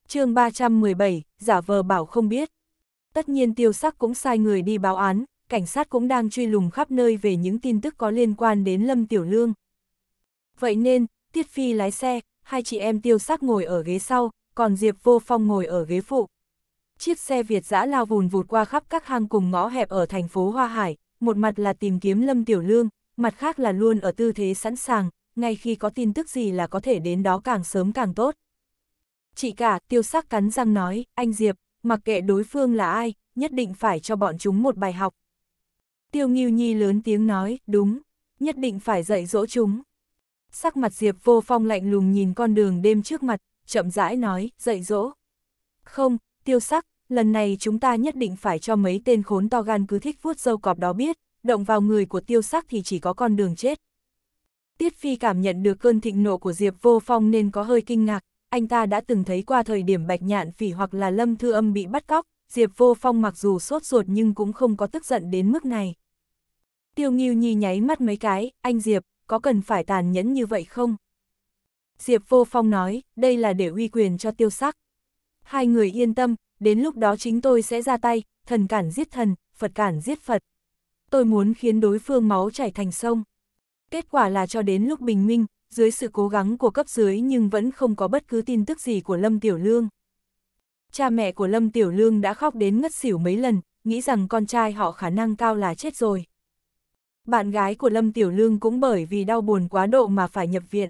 chương 317, giả vờ bảo không biết. Tất nhiên tiêu sắc cũng sai người đi báo án, cảnh sát cũng đang truy lùng khắp nơi về những tin tức có liên quan đến Lâm Tiểu Lương. Vậy nên, Tiết Phi lái xe, hai chị em tiêu sắc ngồi ở ghế sau, còn Diệp Vô Phong ngồi ở ghế phụ. Chiếc xe Việt dã lao vùn vụt qua khắp các hang cùng ngõ hẹp ở thành phố Hoa Hải, một mặt là tìm kiếm Lâm Tiểu Lương, mặt khác là luôn ở tư thế sẵn sàng, ngay khi có tin tức gì là có thể đến đó càng sớm càng tốt. Chỉ cả, tiêu sắc cắn răng nói, anh Diệp, mặc kệ đối phương là ai, nhất định phải cho bọn chúng một bài học. Tiêu Nghiêu Nhi lớn tiếng nói, đúng, nhất định phải dạy dỗ chúng. Sắc mặt Diệp vô phong lạnh lùng nhìn con đường đêm trước mặt, chậm rãi nói, dạy dỗ. Không, tiêu sắc, lần này chúng ta nhất định phải cho mấy tên khốn to gan cứ thích vuốt dâu cọp đó biết, động vào người của tiêu sắc thì chỉ có con đường chết. Tiết Phi cảm nhận được cơn thịnh nộ của Diệp vô phong nên có hơi kinh ngạc, anh ta đã từng thấy qua thời điểm Bạch Nhạn Phỉ hoặc là Lâm Thư Âm bị bắt cóc, Diệp Vô Phong mặc dù sốt ruột nhưng cũng không có tức giận đến mức này. Tiêu Nghiêu Nhi nháy mắt mấy cái, anh Diệp, có cần phải tàn nhẫn như vậy không? Diệp Vô Phong nói, đây là để uy quyền cho tiêu sắc. Hai người yên tâm, đến lúc đó chính tôi sẽ ra tay, thần cản giết thần, Phật cản giết Phật. Tôi muốn khiến đối phương máu chảy thành sông. Kết quả là cho đến lúc bình minh, dưới sự cố gắng của cấp dưới nhưng vẫn không có bất cứ tin tức gì của Lâm Tiểu Lương. Cha mẹ của Lâm Tiểu Lương đã khóc đến ngất xỉu mấy lần, nghĩ rằng con trai họ khả năng cao là chết rồi. Bạn gái của Lâm Tiểu Lương cũng bởi vì đau buồn quá độ mà phải nhập viện.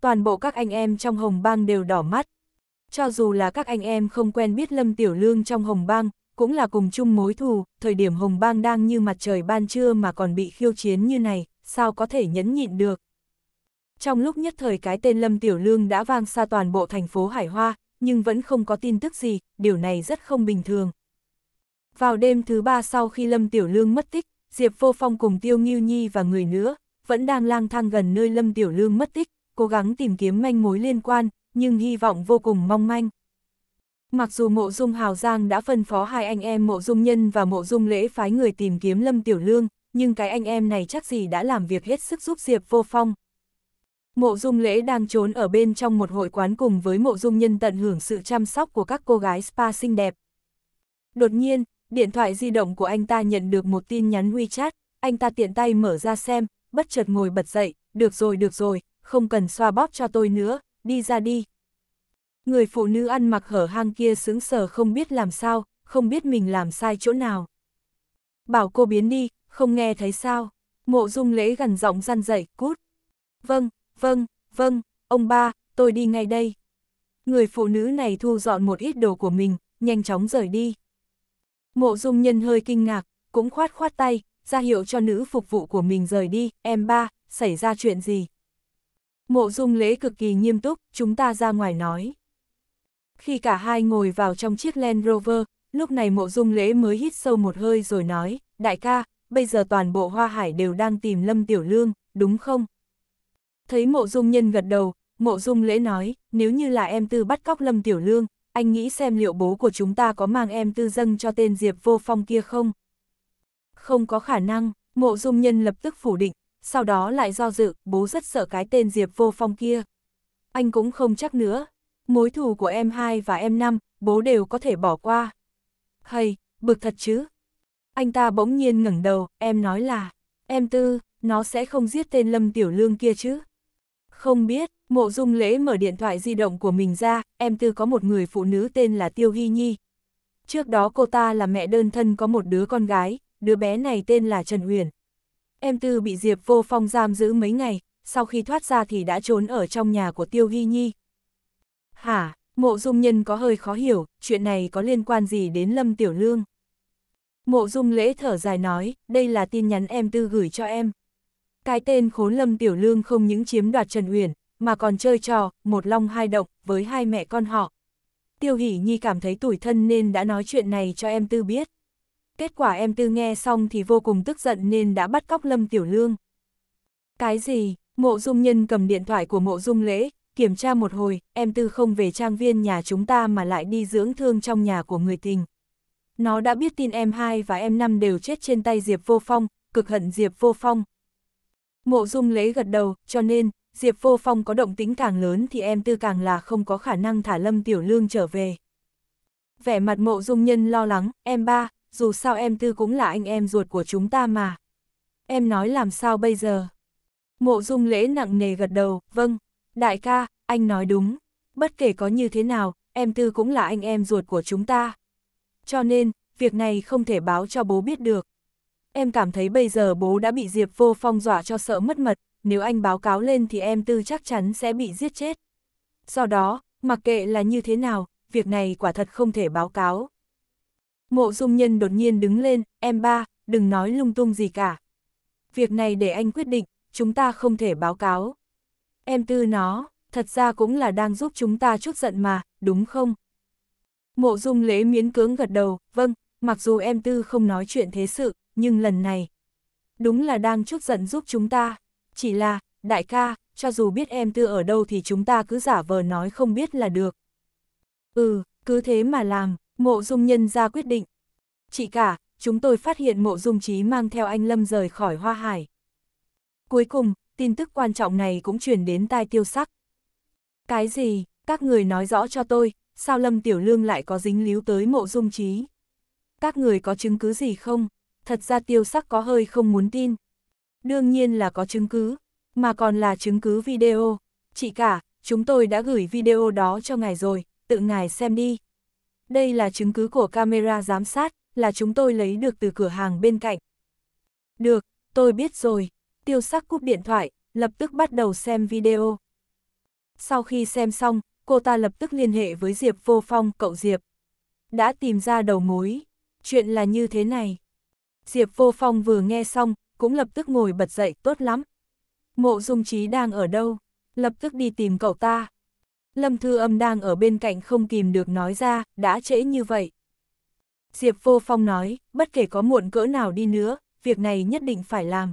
Toàn bộ các anh em trong Hồng Bang đều đỏ mắt. Cho dù là các anh em không quen biết Lâm Tiểu Lương trong Hồng Bang, cũng là cùng chung mối thù, thời điểm Hồng Bang đang như mặt trời ban trưa mà còn bị khiêu chiến như này, sao có thể nhẫn nhịn được. Trong lúc nhất thời cái tên Lâm Tiểu Lương đã vang xa toàn bộ thành phố Hải Hoa, nhưng vẫn không có tin tức gì, điều này rất không bình thường. Vào đêm thứ ba sau khi Lâm Tiểu Lương mất tích, Diệp Vô Phong cùng Tiêu Nghiêu Nhi và người nữa, vẫn đang lang thang gần nơi Lâm Tiểu Lương mất tích, cố gắng tìm kiếm manh mối liên quan, nhưng hy vọng vô cùng mong manh. Mặc dù mộ dung Hào Giang đã phân phó hai anh em mộ dung nhân và mộ dung lễ phái người tìm kiếm Lâm Tiểu Lương, nhưng cái anh em này chắc gì đã làm việc hết sức giúp Diệp Vô Phong, Mộ Dung Lễ đang trốn ở bên trong một hội quán cùng với Mộ Dung Nhân tận hưởng sự chăm sóc của các cô gái spa xinh đẹp. Đột nhiên, điện thoại di động của anh ta nhận được một tin nhắn WeChat, anh ta tiện tay mở ra xem, bất chợt ngồi bật dậy, được rồi được rồi, không cần xoa bóp cho tôi nữa, đi ra đi. Người phụ nữ ăn mặc hở hang kia sững sờ không biết làm sao, không biết mình làm sai chỗ nào. Bảo cô biến đi, không nghe thấy sao, mộ dung lễ gần giọng răn dậy, cút. Vâng, Vâng, vâng, ông ba, tôi đi ngay đây. Người phụ nữ này thu dọn một ít đồ của mình, nhanh chóng rời đi. Mộ dung nhân hơi kinh ngạc, cũng khoát khoát tay, ra hiệu cho nữ phục vụ của mình rời đi, em ba, xảy ra chuyện gì? Mộ dung lễ cực kỳ nghiêm túc, chúng ta ra ngoài nói. Khi cả hai ngồi vào trong chiếc Land Rover, lúc này mộ dung lễ mới hít sâu một hơi rồi nói, đại ca, bây giờ toàn bộ hoa hải đều đang tìm Lâm Tiểu Lương, đúng không? Thấy mộ dung nhân gật đầu, mộ dung lễ nói, nếu như là em tư bắt cóc Lâm Tiểu Lương, anh nghĩ xem liệu bố của chúng ta có mang em tư dâng cho tên Diệp vô phong kia không? Không có khả năng, mộ dung nhân lập tức phủ định, sau đó lại do dự, bố rất sợ cái tên Diệp vô phong kia. Anh cũng không chắc nữa, mối thù của em hai và em năm, bố đều có thể bỏ qua. Hay, bực thật chứ? Anh ta bỗng nhiên ngẩng đầu, em nói là, em tư, nó sẽ không giết tên Lâm Tiểu Lương kia chứ? Không biết, mộ dung lễ mở điện thoại di động của mình ra, em tư có một người phụ nữ tên là Tiêu Ghi Nhi. Trước đó cô ta là mẹ đơn thân có một đứa con gái, đứa bé này tên là Trần Huyền. Em tư bị Diệp vô phong giam giữ mấy ngày, sau khi thoát ra thì đã trốn ở trong nhà của Tiêu Ghi Nhi. Hả, mộ dung nhân có hơi khó hiểu, chuyện này có liên quan gì đến Lâm Tiểu Lương? Mộ dung lễ thở dài nói, đây là tin nhắn em tư gửi cho em. Cái tên khốn lâm tiểu lương không những chiếm đoạt Trần Uyển, mà còn chơi trò, một long hai động, với hai mẹ con họ. Tiêu Hỷ Nhi cảm thấy tủi thân nên đã nói chuyện này cho em Tư biết. Kết quả em Tư nghe xong thì vô cùng tức giận nên đã bắt cóc Lâm Tiểu Lương. Cái gì? Mộ Dung Nhân cầm điện thoại của Mộ Dung Lễ, kiểm tra một hồi, em Tư không về trang viên nhà chúng ta mà lại đi dưỡng thương trong nhà của người tình. Nó đã biết tin em hai và em năm đều chết trên tay Diệp Vô Phong, cực hận Diệp Vô Phong, Mộ Dung lấy gật đầu, cho nên, Diệp Vô Phong có động tính càng lớn thì em tư càng là không có khả năng thả Lâm Tiểu Lương trở về. Vẻ mặt mộ dung nhân lo lắng, em ba, dù sao em tư cũng là anh em ruột của chúng ta mà. Em nói làm sao bây giờ? Mộ dung lễ nặng nề gật đầu, vâng, đại ca, anh nói đúng. Bất kể có như thế nào, em tư cũng là anh em ruột của chúng ta. Cho nên, việc này không thể báo cho bố biết được em cảm thấy bây giờ bố đã bị Diệp Vô Phong dọa cho sợ mất mật, nếu anh báo cáo lên thì em tư chắc chắn sẽ bị giết chết. Do đó, mặc kệ là như thế nào, việc này quả thật không thể báo cáo. Mộ dung nhân đột nhiên đứng lên, em ba, đừng nói lung tung gì cả. Việc này để anh quyết định, chúng ta không thể báo cáo. Em tư nó, thật ra cũng là đang giúp chúng ta chút giận mà, đúng không? Mộ dung lễ miễn cưỡng gật đầu, vâng, mặc dù em Tư không nói chuyện thế sự, nhưng lần này, đúng là đang chút giận giúp chúng ta, chỉ là, đại ca, cho dù biết em Tư ở đâu thì chúng ta cứ giả vờ nói không biết là được. Ừ, cứ thế mà làm, mộ dung nhân ra quyết định. Chị cả, chúng tôi phát hiện mộ dung trí mang theo anh Lâm rời khỏi Hoa Hải. Cuối cùng, tin tức quan trọng này cũng truyền đến tai tiêu sắc. Cái gì, các người nói rõ cho tôi, sao Lâm Tiểu Lương lại có dính líu tới mộ dung trí? các người có chứng cứ gì không? Thật ra tiêu sắc có hơi không muốn tin. Đương nhiên là có chứng cứ, mà còn là chứng cứ video. Chị cả, chúng tôi đã gửi video đó cho ngài rồi, tự ngài xem đi. Đây là chứng cứ của camera giám sát, là chúng tôi lấy được từ cửa hàng bên cạnh. Được, tôi biết rồi. Tiêu sắc cúp điện thoại, lập tức bắt đầu xem video. Sau khi xem xong, cô ta lập tức liên hệ với Diệp Vô Phong, cậu Diệp. Đã tìm ra đầu mối. Chuyện là như thế này. Diệp Vô Phong vừa nghe xong, cũng lập tức ngồi bật dậy, tốt lắm. Mộ Dung Trí đang ở đâu? Lập tức đi tìm cậu ta. Lâm Thư Âm đang ở bên cạnh không kìm được nói ra, đã trễ như vậy. Diệp Vô Phong nói, bất kể có muộn cỡ nào đi nữa, việc này nhất định phải làm.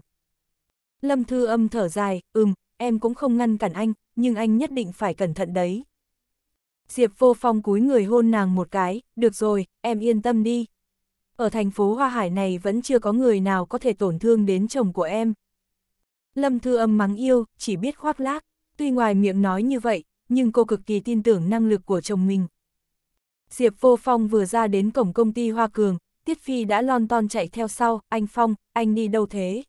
Lâm Thư Âm thở dài, ừm, em cũng không ngăn cản anh, nhưng anh nhất định phải cẩn thận đấy. Diệp Vô Phong cúi người hôn nàng một cái, được rồi, em yên tâm đi ở thành phố Hoa Hải này vẫn chưa có người nào có thể tổn thương đến chồng của em. Lâm Thư Âm mắng yêu, chỉ biết khoác lác, tuy ngoài miệng nói như vậy, nhưng cô cực kỳ tin tưởng năng lực của chồng mình. Diệp Vô Phong vừa ra đến cổng công ty Hoa Cường, Tiết Phi đã lon ton chạy theo sau, anh Phong, anh đi đâu thế?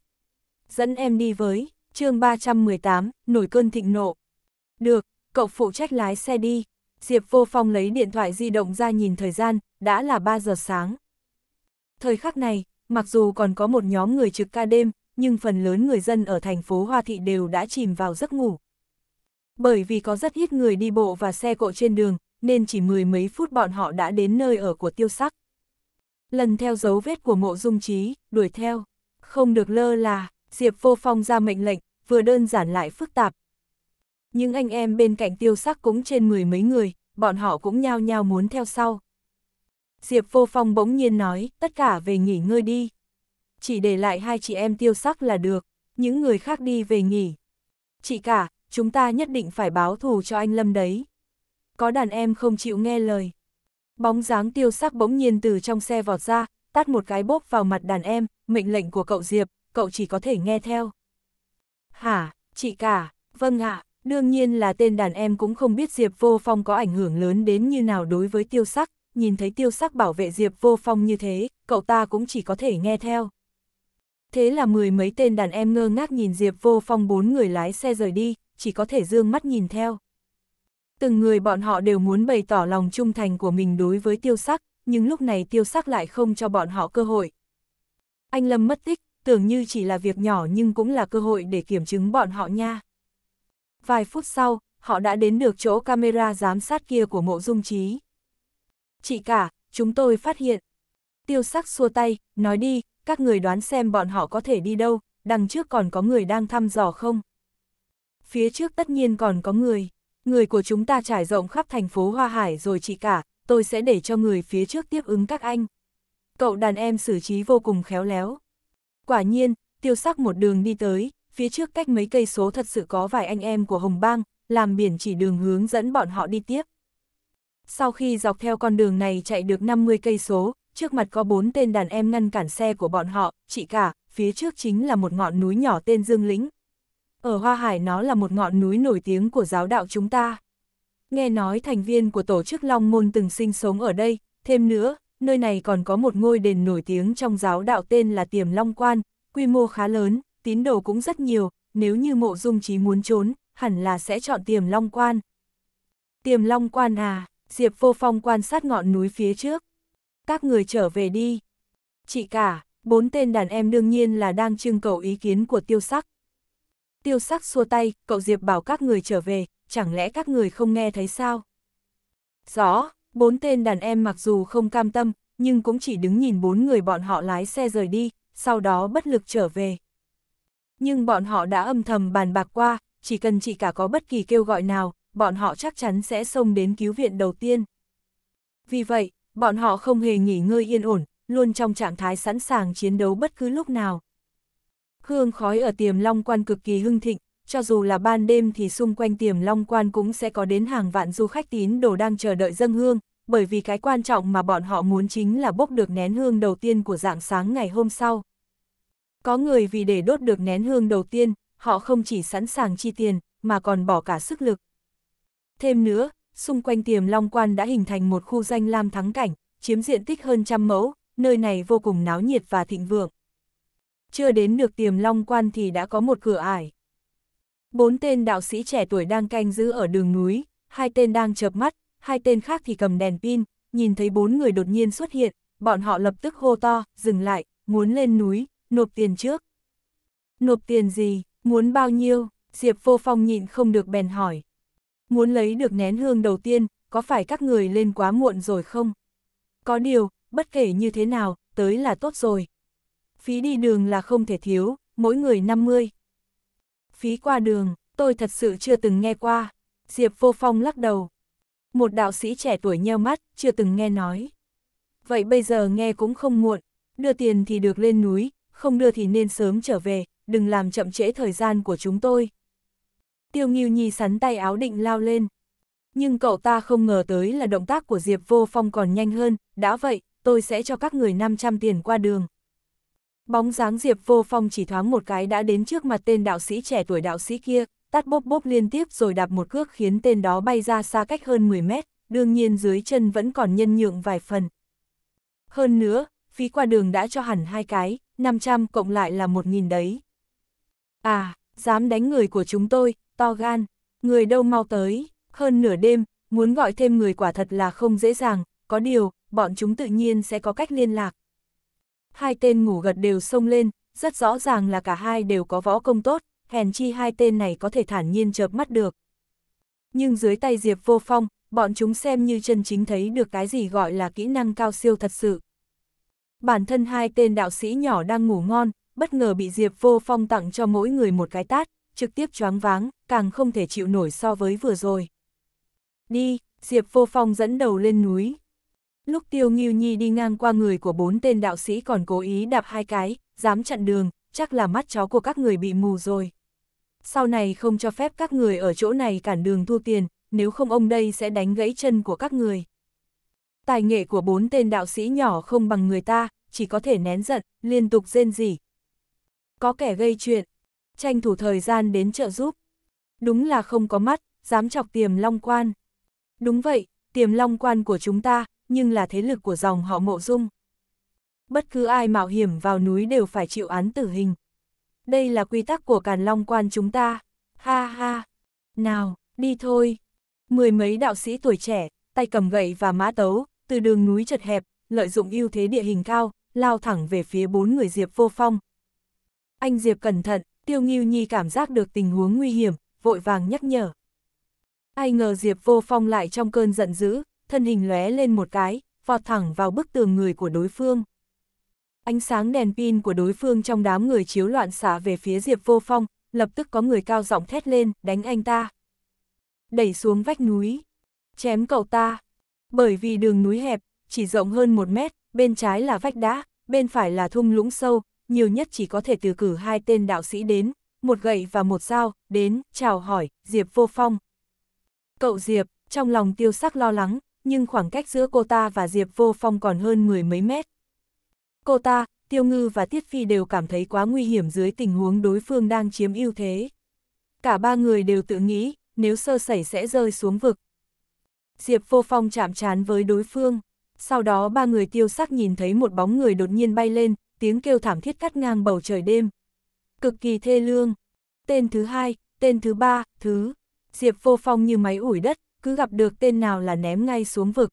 Dẫn em đi với, chương 318, nổi cơn thịnh nộ. Được, cậu phụ trách lái xe đi. Diệp Vô Phong lấy điện thoại di động ra nhìn thời gian, đã là 3 giờ sáng. Thời khắc này, mặc dù còn có một nhóm người trực ca đêm, nhưng phần lớn người dân ở thành phố Hoa Thị đều đã chìm vào giấc ngủ. Bởi vì có rất ít người đi bộ và xe cộ trên đường, nên chỉ mười mấy phút bọn họ đã đến nơi ở của tiêu sắc. Lần theo dấu vết của mộ dung trí, đuổi theo. Không được lơ là, Diệp vô phong ra mệnh lệnh, vừa đơn giản lại phức tạp. Những anh em bên cạnh tiêu sắc cũng trên mười mấy người, bọn họ cũng nhao nhao muốn theo sau. Diệp Vô Phong bỗng nhiên nói, tất cả về nghỉ ngơi đi. Chỉ để lại hai chị em tiêu sắc là được, những người khác đi về nghỉ. Chị cả, chúng ta nhất định phải báo thù cho anh Lâm đấy. Có đàn em không chịu nghe lời. Bóng dáng tiêu sắc bỗng nhiên từ trong xe vọt ra, tát một cái bốp vào mặt đàn em, mệnh lệnh của cậu Diệp, cậu chỉ có thể nghe theo. Hả, chị cả, vâng ạ, đương nhiên là tên đàn em cũng không biết Diệp Vô Phong có ảnh hưởng lớn đến như nào đối với tiêu sắc nhìn thấy tiêu sắc bảo vệ Diệp vô phong như thế, cậu ta cũng chỉ có thể nghe theo. Thế là mười mấy tên đàn em ngơ ngác nhìn Diệp vô phong bốn người lái xe rời đi, chỉ có thể dương mắt nhìn theo. Từng người bọn họ đều muốn bày tỏ lòng trung thành của mình đối với tiêu sắc, nhưng lúc này tiêu sắc lại không cho bọn họ cơ hội. Anh Lâm mất tích, tưởng như chỉ là việc nhỏ nhưng cũng là cơ hội để kiểm chứng bọn họ nha. Vài phút sau, họ đã đến được chỗ camera giám sát kia của mộ dung trí chị cả, chúng tôi phát hiện. Tiêu sắc xua tay, nói đi, các người đoán xem bọn họ có thể đi đâu, đằng trước còn có người đang thăm dò không? Phía trước tất nhiên còn có người, người của chúng ta trải rộng khắp thành phố Hoa Hải rồi chị cả, tôi sẽ để cho người phía trước tiếp ứng các anh. Cậu đàn em xử trí vô cùng khéo léo. Quả nhiên, tiêu sắc một đường đi tới, phía trước cách mấy cây số thật sự có vài anh em của Hồng Bang, làm biển chỉ đường hướng dẫn bọn họ đi tiếp. Sau khi dọc theo con đường này chạy được 50 cây số, trước mặt có bốn tên đàn em ngăn cản xe của bọn họ, chị cả, phía trước chính là một ngọn núi nhỏ tên Dương Lĩnh. Ở Hoa Hải nó là một ngọn núi nổi tiếng của giáo đạo chúng ta. Nghe nói thành viên của tổ chức Long Môn từng sinh sống ở đây, thêm nữa, nơi này còn có một ngôi đền nổi tiếng trong giáo đạo tên là Tiềm Long Quan, quy mô khá lớn, tín đồ cũng rất nhiều, nếu như mộ dung trí muốn trốn, hẳn là sẽ chọn Tiềm Long Quan. Tiềm Long Quan à, Diệp Vô Phong quan sát ngọn núi phía trước. Các người trở về đi. Chị cả, bốn tên đàn em đương nhiên là đang trưng cầu ý kiến của tiêu sắc. Tiêu sắc xua tay, cậu Diệp bảo các người trở về, chẳng lẽ các người không nghe thấy sao? Rõ, bốn tên đàn em mặc dù không cam tâm, nhưng cũng chỉ đứng nhìn bốn người bọn họ lái xe rời đi, sau đó bất lực trở về. Nhưng bọn họ đã âm thầm bàn bạc qua, chỉ cần chị cả có bất kỳ kêu gọi nào, bọn họ chắc chắn sẽ xông đến cứu viện đầu tiên. Vì vậy, bọn họ không hề nghỉ ngơi yên ổn, luôn trong trạng thái sẵn sàng chiến đấu bất cứ lúc nào. Hương khói ở tiềm long quan cực kỳ hưng thịnh, cho dù là ban đêm thì xung quanh tiềm long quan cũng sẽ có đến hàng vạn du khách tín đồ đang chờ đợi dâng hương, bởi vì cái quan trọng mà bọn họ muốn chính là bốc được nén hương đầu tiên của dạng sáng ngày hôm sau. Có người vì để đốt được nén hương đầu tiên, họ không chỉ sẵn sàng chi tiền, mà còn bỏ cả sức lực. Thêm nữa, xung quanh tiềm Long Quan đã hình thành một khu danh lam thắng cảnh, chiếm diện tích hơn trăm mẫu, nơi này vô cùng náo nhiệt và thịnh vượng. Chưa đến được tiềm Long Quan thì đã có một cửa ải. Bốn tên đạo sĩ trẻ tuổi đang canh giữ ở đường núi, hai tên đang chợp mắt, hai tên khác thì cầm đèn pin, nhìn thấy bốn người đột nhiên xuất hiện, bọn họ lập tức hô to, dừng lại, muốn lên núi, nộp tiền trước. Nộp tiền gì, muốn bao nhiêu, Diệp Vô Phong nhịn không được bèn hỏi. Muốn lấy được nén hương đầu tiên, có phải các người lên quá muộn rồi không? Có điều, bất kể như thế nào, tới là tốt rồi. Phí đi đường là không thể thiếu, mỗi người 50. Phí qua đường, tôi thật sự chưa từng nghe qua. Diệp Vô Phong lắc đầu. Một đạo sĩ trẻ tuổi nheo mắt, chưa từng nghe nói. Vậy bây giờ nghe cũng không muộn, đưa tiền thì được lên núi, không đưa thì nên sớm trở về, đừng làm chậm trễ thời gian của chúng tôi. Tiêu Nghiêu Nhi sắn tay áo định lao lên. Nhưng cậu ta không ngờ tới là động tác của Diệp Vô Phong còn nhanh hơn, đã vậy, tôi sẽ cho các người 500 tiền qua đường. Bóng dáng Diệp Vô Phong chỉ thoáng một cái đã đến trước mặt tên đạo sĩ trẻ tuổi đạo sĩ kia, tát bốp bốp liên tiếp rồi đạp một cước khiến tên đó bay ra xa cách hơn 10 mét, đương nhiên dưới chân vẫn còn nhân nhượng vài phần. Hơn nữa, phí qua đường đã cho hẳn hai cái, 500 cộng lại là 1.000 đấy. À, dám đánh người của chúng tôi, to gan, người đâu mau tới, hơn nửa đêm, muốn gọi thêm người quả thật là không dễ dàng, có điều, bọn chúng tự nhiên sẽ có cách liên lạc. Hai tên ngủ gật đều xông lên, rất rõ ràng là cả hai đều có võ công tốt, hèn chi hai tên này có thể thản nhiên chợp mắt được. Nhưng dưới tay Diệp Vô Phong, bọn chúng xem như chân chính thấy được cái gì gọi là kỹ năng cao siêu thật sự. Bản thân hai tên đạo sĩ nhỏ đang ngủ ngon, bất ngờ bị Diệp Vô Phong tặng cho mỗi người một cái tát, trực tiếp choáng váng, càng không thể chịu nổi so với vừa rồi. Đi, Diệp Vô Phong dẫn đầu lên núi. Lúc Tiêu Nghiêu Nhi đi ngang qua người của bốn tên đạo sĩ còn cố ý đạp hai cái, dám chặn đường, chắc là mắt chó của các người bị mù rồi. Sau này không cho phép các người ở chỗ này cản đường thu tiền, nếu không ông đây sẽ đánh gãy chân của các người. Tài nghệ của bốn tên đạo sĩ nhỏ không bằng người ta, chỉ có thể nén giận, liên tục rên rỉ. Có kẻ gây chuyện, tranh thủ thời gian đến trợ giúp. Đúng là không có mắt, dám chọc tiềm long quan. Đúng vậy, tiềm long quan của chúng ta, nhưng là thế lực của dòng họ mộ dung. Bất cứ ai mạo hiểm vào núi đều phải chịu án tử hình. Đây là quy tắc của càn long quan chúng ta. Ha ha. Nào, đi thôi. Mười mấy đạo sĩ tuổi trẻ, tay cầm gậy và mã tấu, từ đường núi chật hẹp, lợi dụng ưu thế địa hình cao, lao thẳng về phía bốn người Diệp vô phong. Anh Diệp cẩn thận, Tiêu Nghiêu Nhi cảm giác được tình huống nguy hiểm, vội vàng nhắc nhở. Ai ngờ Diệp Vô Phong lại trong cơn giận dữ, thân hình lóe lên một cái, vọt thẳng vào bức tường người của đối phương. Ánh sáng đèn pin của đối phương trong đám người chiếu loạn xả về phía Diệp Vô Phong, lập tức có người cao giọng thét lên, đánh anh ta. Đẩy xuống vách núi, chém cậu ta. Bởi vì đường núi hẹp, chỉ rộng hơn một mét, bên trái là vách đá, bên phải là thung lũng sâu, nhiều nhất chỉ có thể từ cử hai tên đạo sĩ đến, một gậy và một dao, đến, chào hỏi, Diệp Vô Phong. Cậu Diệp, trong lòng tiêu sắc lo lắng, nhưng khoảng cách giữa cô ta và Diệp Vô Phong còn hơn mười mấy mét. Cô ta, Tiêu Ngư và Tiết Phi đều cảm thấy quá nguy hiểm dưới tình huống đối phương đang chiếm ưu thế. Cả ba người đều tự nghĩ, nếu sơ sẩy sẽ rơi xuống vực. Diệp Vô Phong chạm trán với đối phương, sau đó ba người tiêu sắc nhìn thấy một bóng người đột nhiên bay lên, tiếng kêu thảm thiết cắt ngang bầu trời đêm. Cực kỳ thê lương. Tên thứ hai, tên thứ ba, thứ. Diệp vô phong như máy ủi đất, cứ gặp được tên nào là ném ngay xuống vực.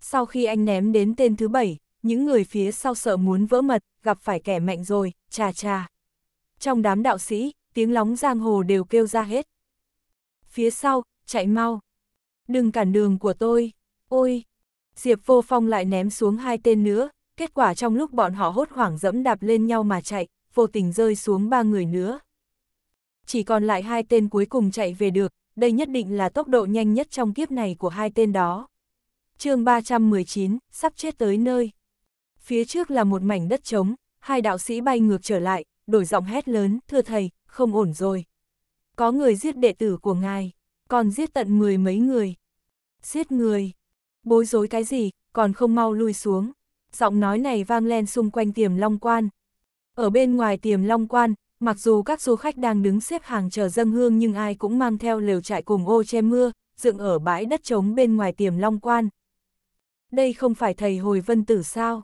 Sau khi anh ném đến tên thứ bảy, những người phía sau sợ muốn vỡ mật, gặp phải kẻ mạnh rồi, chà chà. Trong đám đạo sĩ, tiếng lóng giang hồ đều kêu ra hết. Phía sau, chạy mau. Đừng cản đường của tôi. Ôi! Diệp vô phong lại ném xuống hai tên nữa, Kết quả trong lúc bọn họ hốt hoảng dẫm đạp lên nhau mà chạy, vô tình rơi xuống ba người nữa. Chỉ còn lại hai tên cuối cùng chạy về được, đây nhất định là tốc độ nhanh nhất trong kiếp này của hai tên đó. chương 319, sắp chết tới nơi. Phía trước là một mảnh đất trống, hai đạo sĩ bay ngược trở lại, đổi giọng hét lớn, thưa thầy, không ổn rồi. Có người giết đệ tử của ngài, còn giết tận mười mấy người. Giết người. Bối rối cái gì, còn không mau lui xuống giọng nói này vang lên xung quanh tiềm long quan. Ở bên ngoài tiềm long quan, mặc dù các du khách đang đứng xếp hàng chờ dâng hương nhưng ai cũng mang theo lều trại cùng ô che mưa, dựng ở bãi đất trống bên ngoài tiềm long quan. Đây không phải thầy Hồi Vân Tử sao?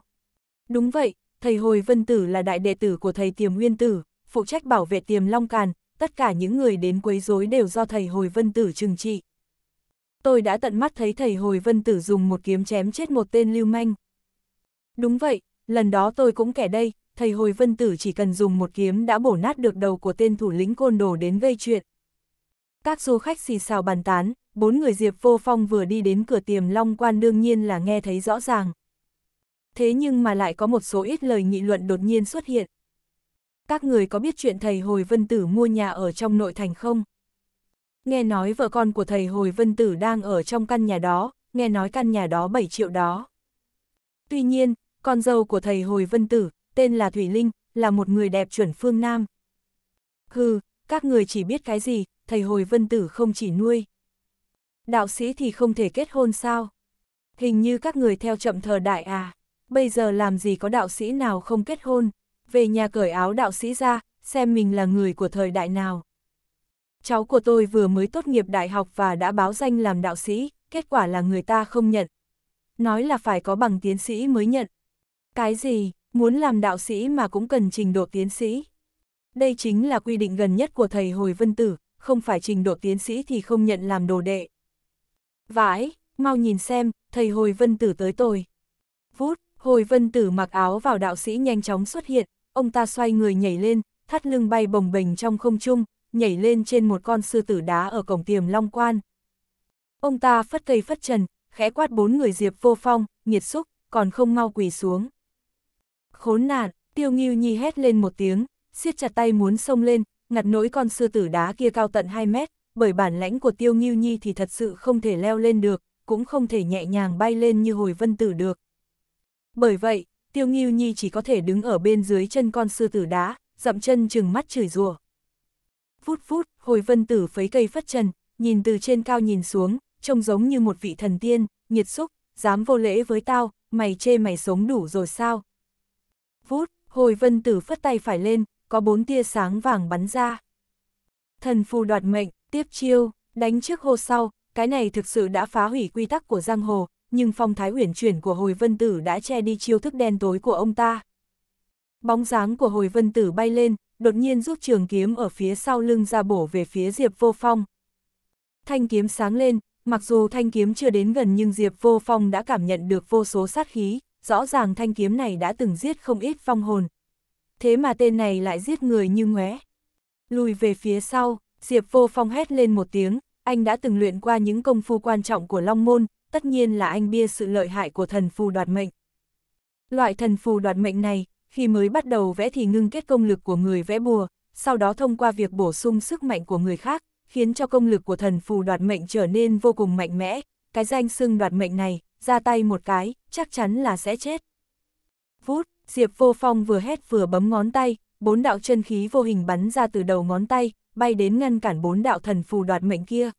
Đúng vậy, thầy Hồi Vân Tử là đại đệ tử của thầy Tiềm Nguyên Tử, phụ trách bảo vệ tiềm long càn, tất cả những người đến quấy rối đều do thầy Hồi Vân Tử trừng trị. Tôi đã tận mắt thấy thầy Hồi Vân Tử dùng một kiếm chém chết một tên lưu manh. Đúng vậy, lần đó tôi cũng kẻ đây, thầy hồi vân tử chỉ cần dùng một kiếm đã bổ nát được đầu của tên thủ lĩnh côn đồ đến gây chuyện. Các du khách xì xào bàn tán, bốn người Diệp Vô Phong vừa đi đến cửa tiềm Long Quan đương nhiên là nghe thấy rõ ràng. Thế nhưng mà lại có một số ít lời nghị luận đột nhiên xuất hiện. Các người có biết chuyện thầy Hồi Vân Tử mua nhà ở trong nội thành không? Nghe nói vợ con của thầy Hồi Vân Tử đang ở trong căn nhà đó, nghe nói căn nhà đó 7 triệu đó. Tuy nhiên, con dâu của thầy Hồi Vân Tử, tên là Thủy Linh, là một người đẹp chuẩn phương Nam. Hừ, các người chỉ biết cái gì, thầy Hồi Vân Tử không chỉ nuôi. Đạo sĩ thì không thể kết hôn sao? Hình như các người theo chậm thờ đại à, bây giờ làm gì có đạo sĩ nào không kết hôn, về nhà cởi áo đạo sĩ ra, xem mình là người của thời đại nào. Cháu của tôi vừa mới tốt nghiệp đại học và đã báo danh làm đạo sĩ, kết quả là người ta không nhận. Nói là phải có bằng tiến sĩ mới nhận, cái gì, muốn làm đạo sĩ mà cũng cần trình độ tiến sĩ. Đây chính là quy định gần nhất của thầy Hồi Vân Tử, không phải trình độ tiến sĩ thì không nhận làm đồ đệ. Vãi, mau nhìn xem, thầy Hồi Vân Tử tới tôi. Vút, Hồi Vân Tử mặc áo vào đạo sĩ nhanh chóng xuất hiện, ông ta xoay người nhảy lên, thắt lưng bay bồng bềnh trong không trung, nhảy lên trên một con sư tử đá ở cổng tiềm long quan. Ông ta phất cây phất trần, khẽ quát bốn người Diệp Vô Phong, nghiệt xúc, còn không mau quỳ xuống khốn nạn, tiêu nghiêu nhi hét lên một tiếng, siết chặt tay muốn xông lên, ngặt nỗi con sư tử đá kia cao tận 2 mét, bởi bản lãnh của tiêu nghiêu nhi thì thật sự không thể leo lên được, cũng không thể nhẹ nhàng bay lên như hồi vân tử được. Bởi vậy, tiêu nghiêu nhi chỉ có thể đứng ở bên dưới chân con sư tử đá, dậm chân chừng mắt chửi rủa. phút phút, hồi vân tử phấy cây phất trần, nhìn từ trên cao nhìn xuống, trông giống như một vị thần tiên, nhiệt xúc, dám vô lễ với tao, mày chê mày sống đủ rồi sao, Vút, hồi vân tử phất tay phải lên, có bốn tia sáng vàng bắn ra. Thần phù đoạt mệnh, tiếp chiêu, đánh trước hô sau, cái này thực sự đã phá hủy quy tắc của giang hồ, nhưng phong thái uyển chuyển của hồi vân tử đã che đi chiêu thức đen tối của ông ta. Bóng dáng của hồi vân tử bay lên, đột nhiên rút trường kiếm ở phía sau lưng ra bổ về phía Diệp Vô Phong. Thanh kiếm sáng lên, mặc dù thanh kiếm chưa đến gần nhưng Diệp Vô Phong đã cảm nhận được vô số sát khí, rõ ràng thanh kiếm này đã từng giết không ít phong hồn. Thế mà tên này lại giết người như ngóe. Lùi về phía sau, Diệp vô phong hét lên một tiếng, anh đã từng luyện qua những công phu quan trọng của Long Môn, tất nhiên là anh bia sự lợi hại của thần phù đoạt mệnh. Loại thần phù đoạt mệnh này, khi mới bắt đầu vẽ thì ngưng kết công lực của người vẽ bùa, sau đó thông qua việc bổ sung sức mạnh của người khác, khiến cho công lực của thần phù đoạt mệnh trở nên vô cùng mạnh mẽ, cái danh xưng đoạt mệnh này, ra tay một cái, chắc chắn là sẽ chết. Vút, Diệp Vô Phong vừa hét vừa bấm ngón tay, bốn đạo chân khí vô hình bắn ra từ đầu ngón tay, bay đến ngăn cản bốn đạo thần phù đoạt mệnh kia.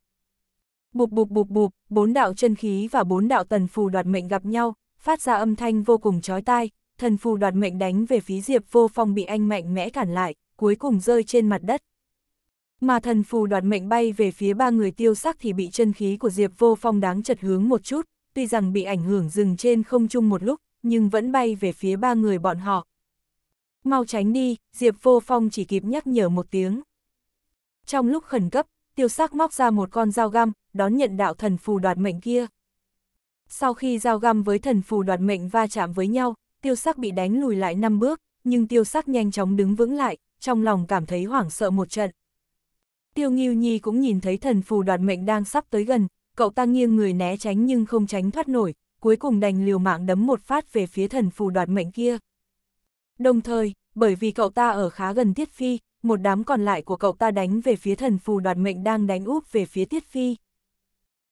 Bụp bụp bụp bụp, bốn đạo chân khí và bốn đạo thần phù đoạt mệnh gặp nhau, phát ra âm thanh vô cùng chói tai, thần phù đoạt mệnh đánh về phía Diệp Vô Phong bị anh mạnh mẽ cản lại, cuối cùng rơi trên mặt đất. Mà thần phù đoạt mệnh bay về phía ba người tiêu sắc thì bị chân khí của Diệp Vô Phong đáng chật hướng một chút, tuy rằng bị ảnh hưởng dừng trên không chung một lúc, nhưng vẫn bay về phía ba người bọn họ. Mau tránh đi, Diệp Vô Phong chỉ kịp nhắc nhở một tiếng. Trong lúc khẩn cấp, tiêu sắc móc ra một con dao găm, đón nhận đạo thần phù đoạt mệnh kia. Sau khi dao găm với thần phù đoạt mệnh va chạm với nhau, tiêu sắc bị đánh lùi lại năm bước, nhưng tiêu sắc nhanh chóng đứng vững lại, trong lòng cảm thấy hoảng sợ một trận. Tiêu Nghiêu Nhi cũng nhìn thấy thần phù đoạt mệnh đang sắp tới gần, cậu ta nghiêng người né tránh nhưng không tránh thoát nổi, cuối cùng đành liều mạng đấm một phát về phía thần phù đoạt mệnh kia. Đồng thời, bởi vì cậu ta ở khá gần Tiết Phi, một đám còn lại của cậu ta đánh về phía thần phù đoạt mệnh đang đánh úp về phía Tiết Phi.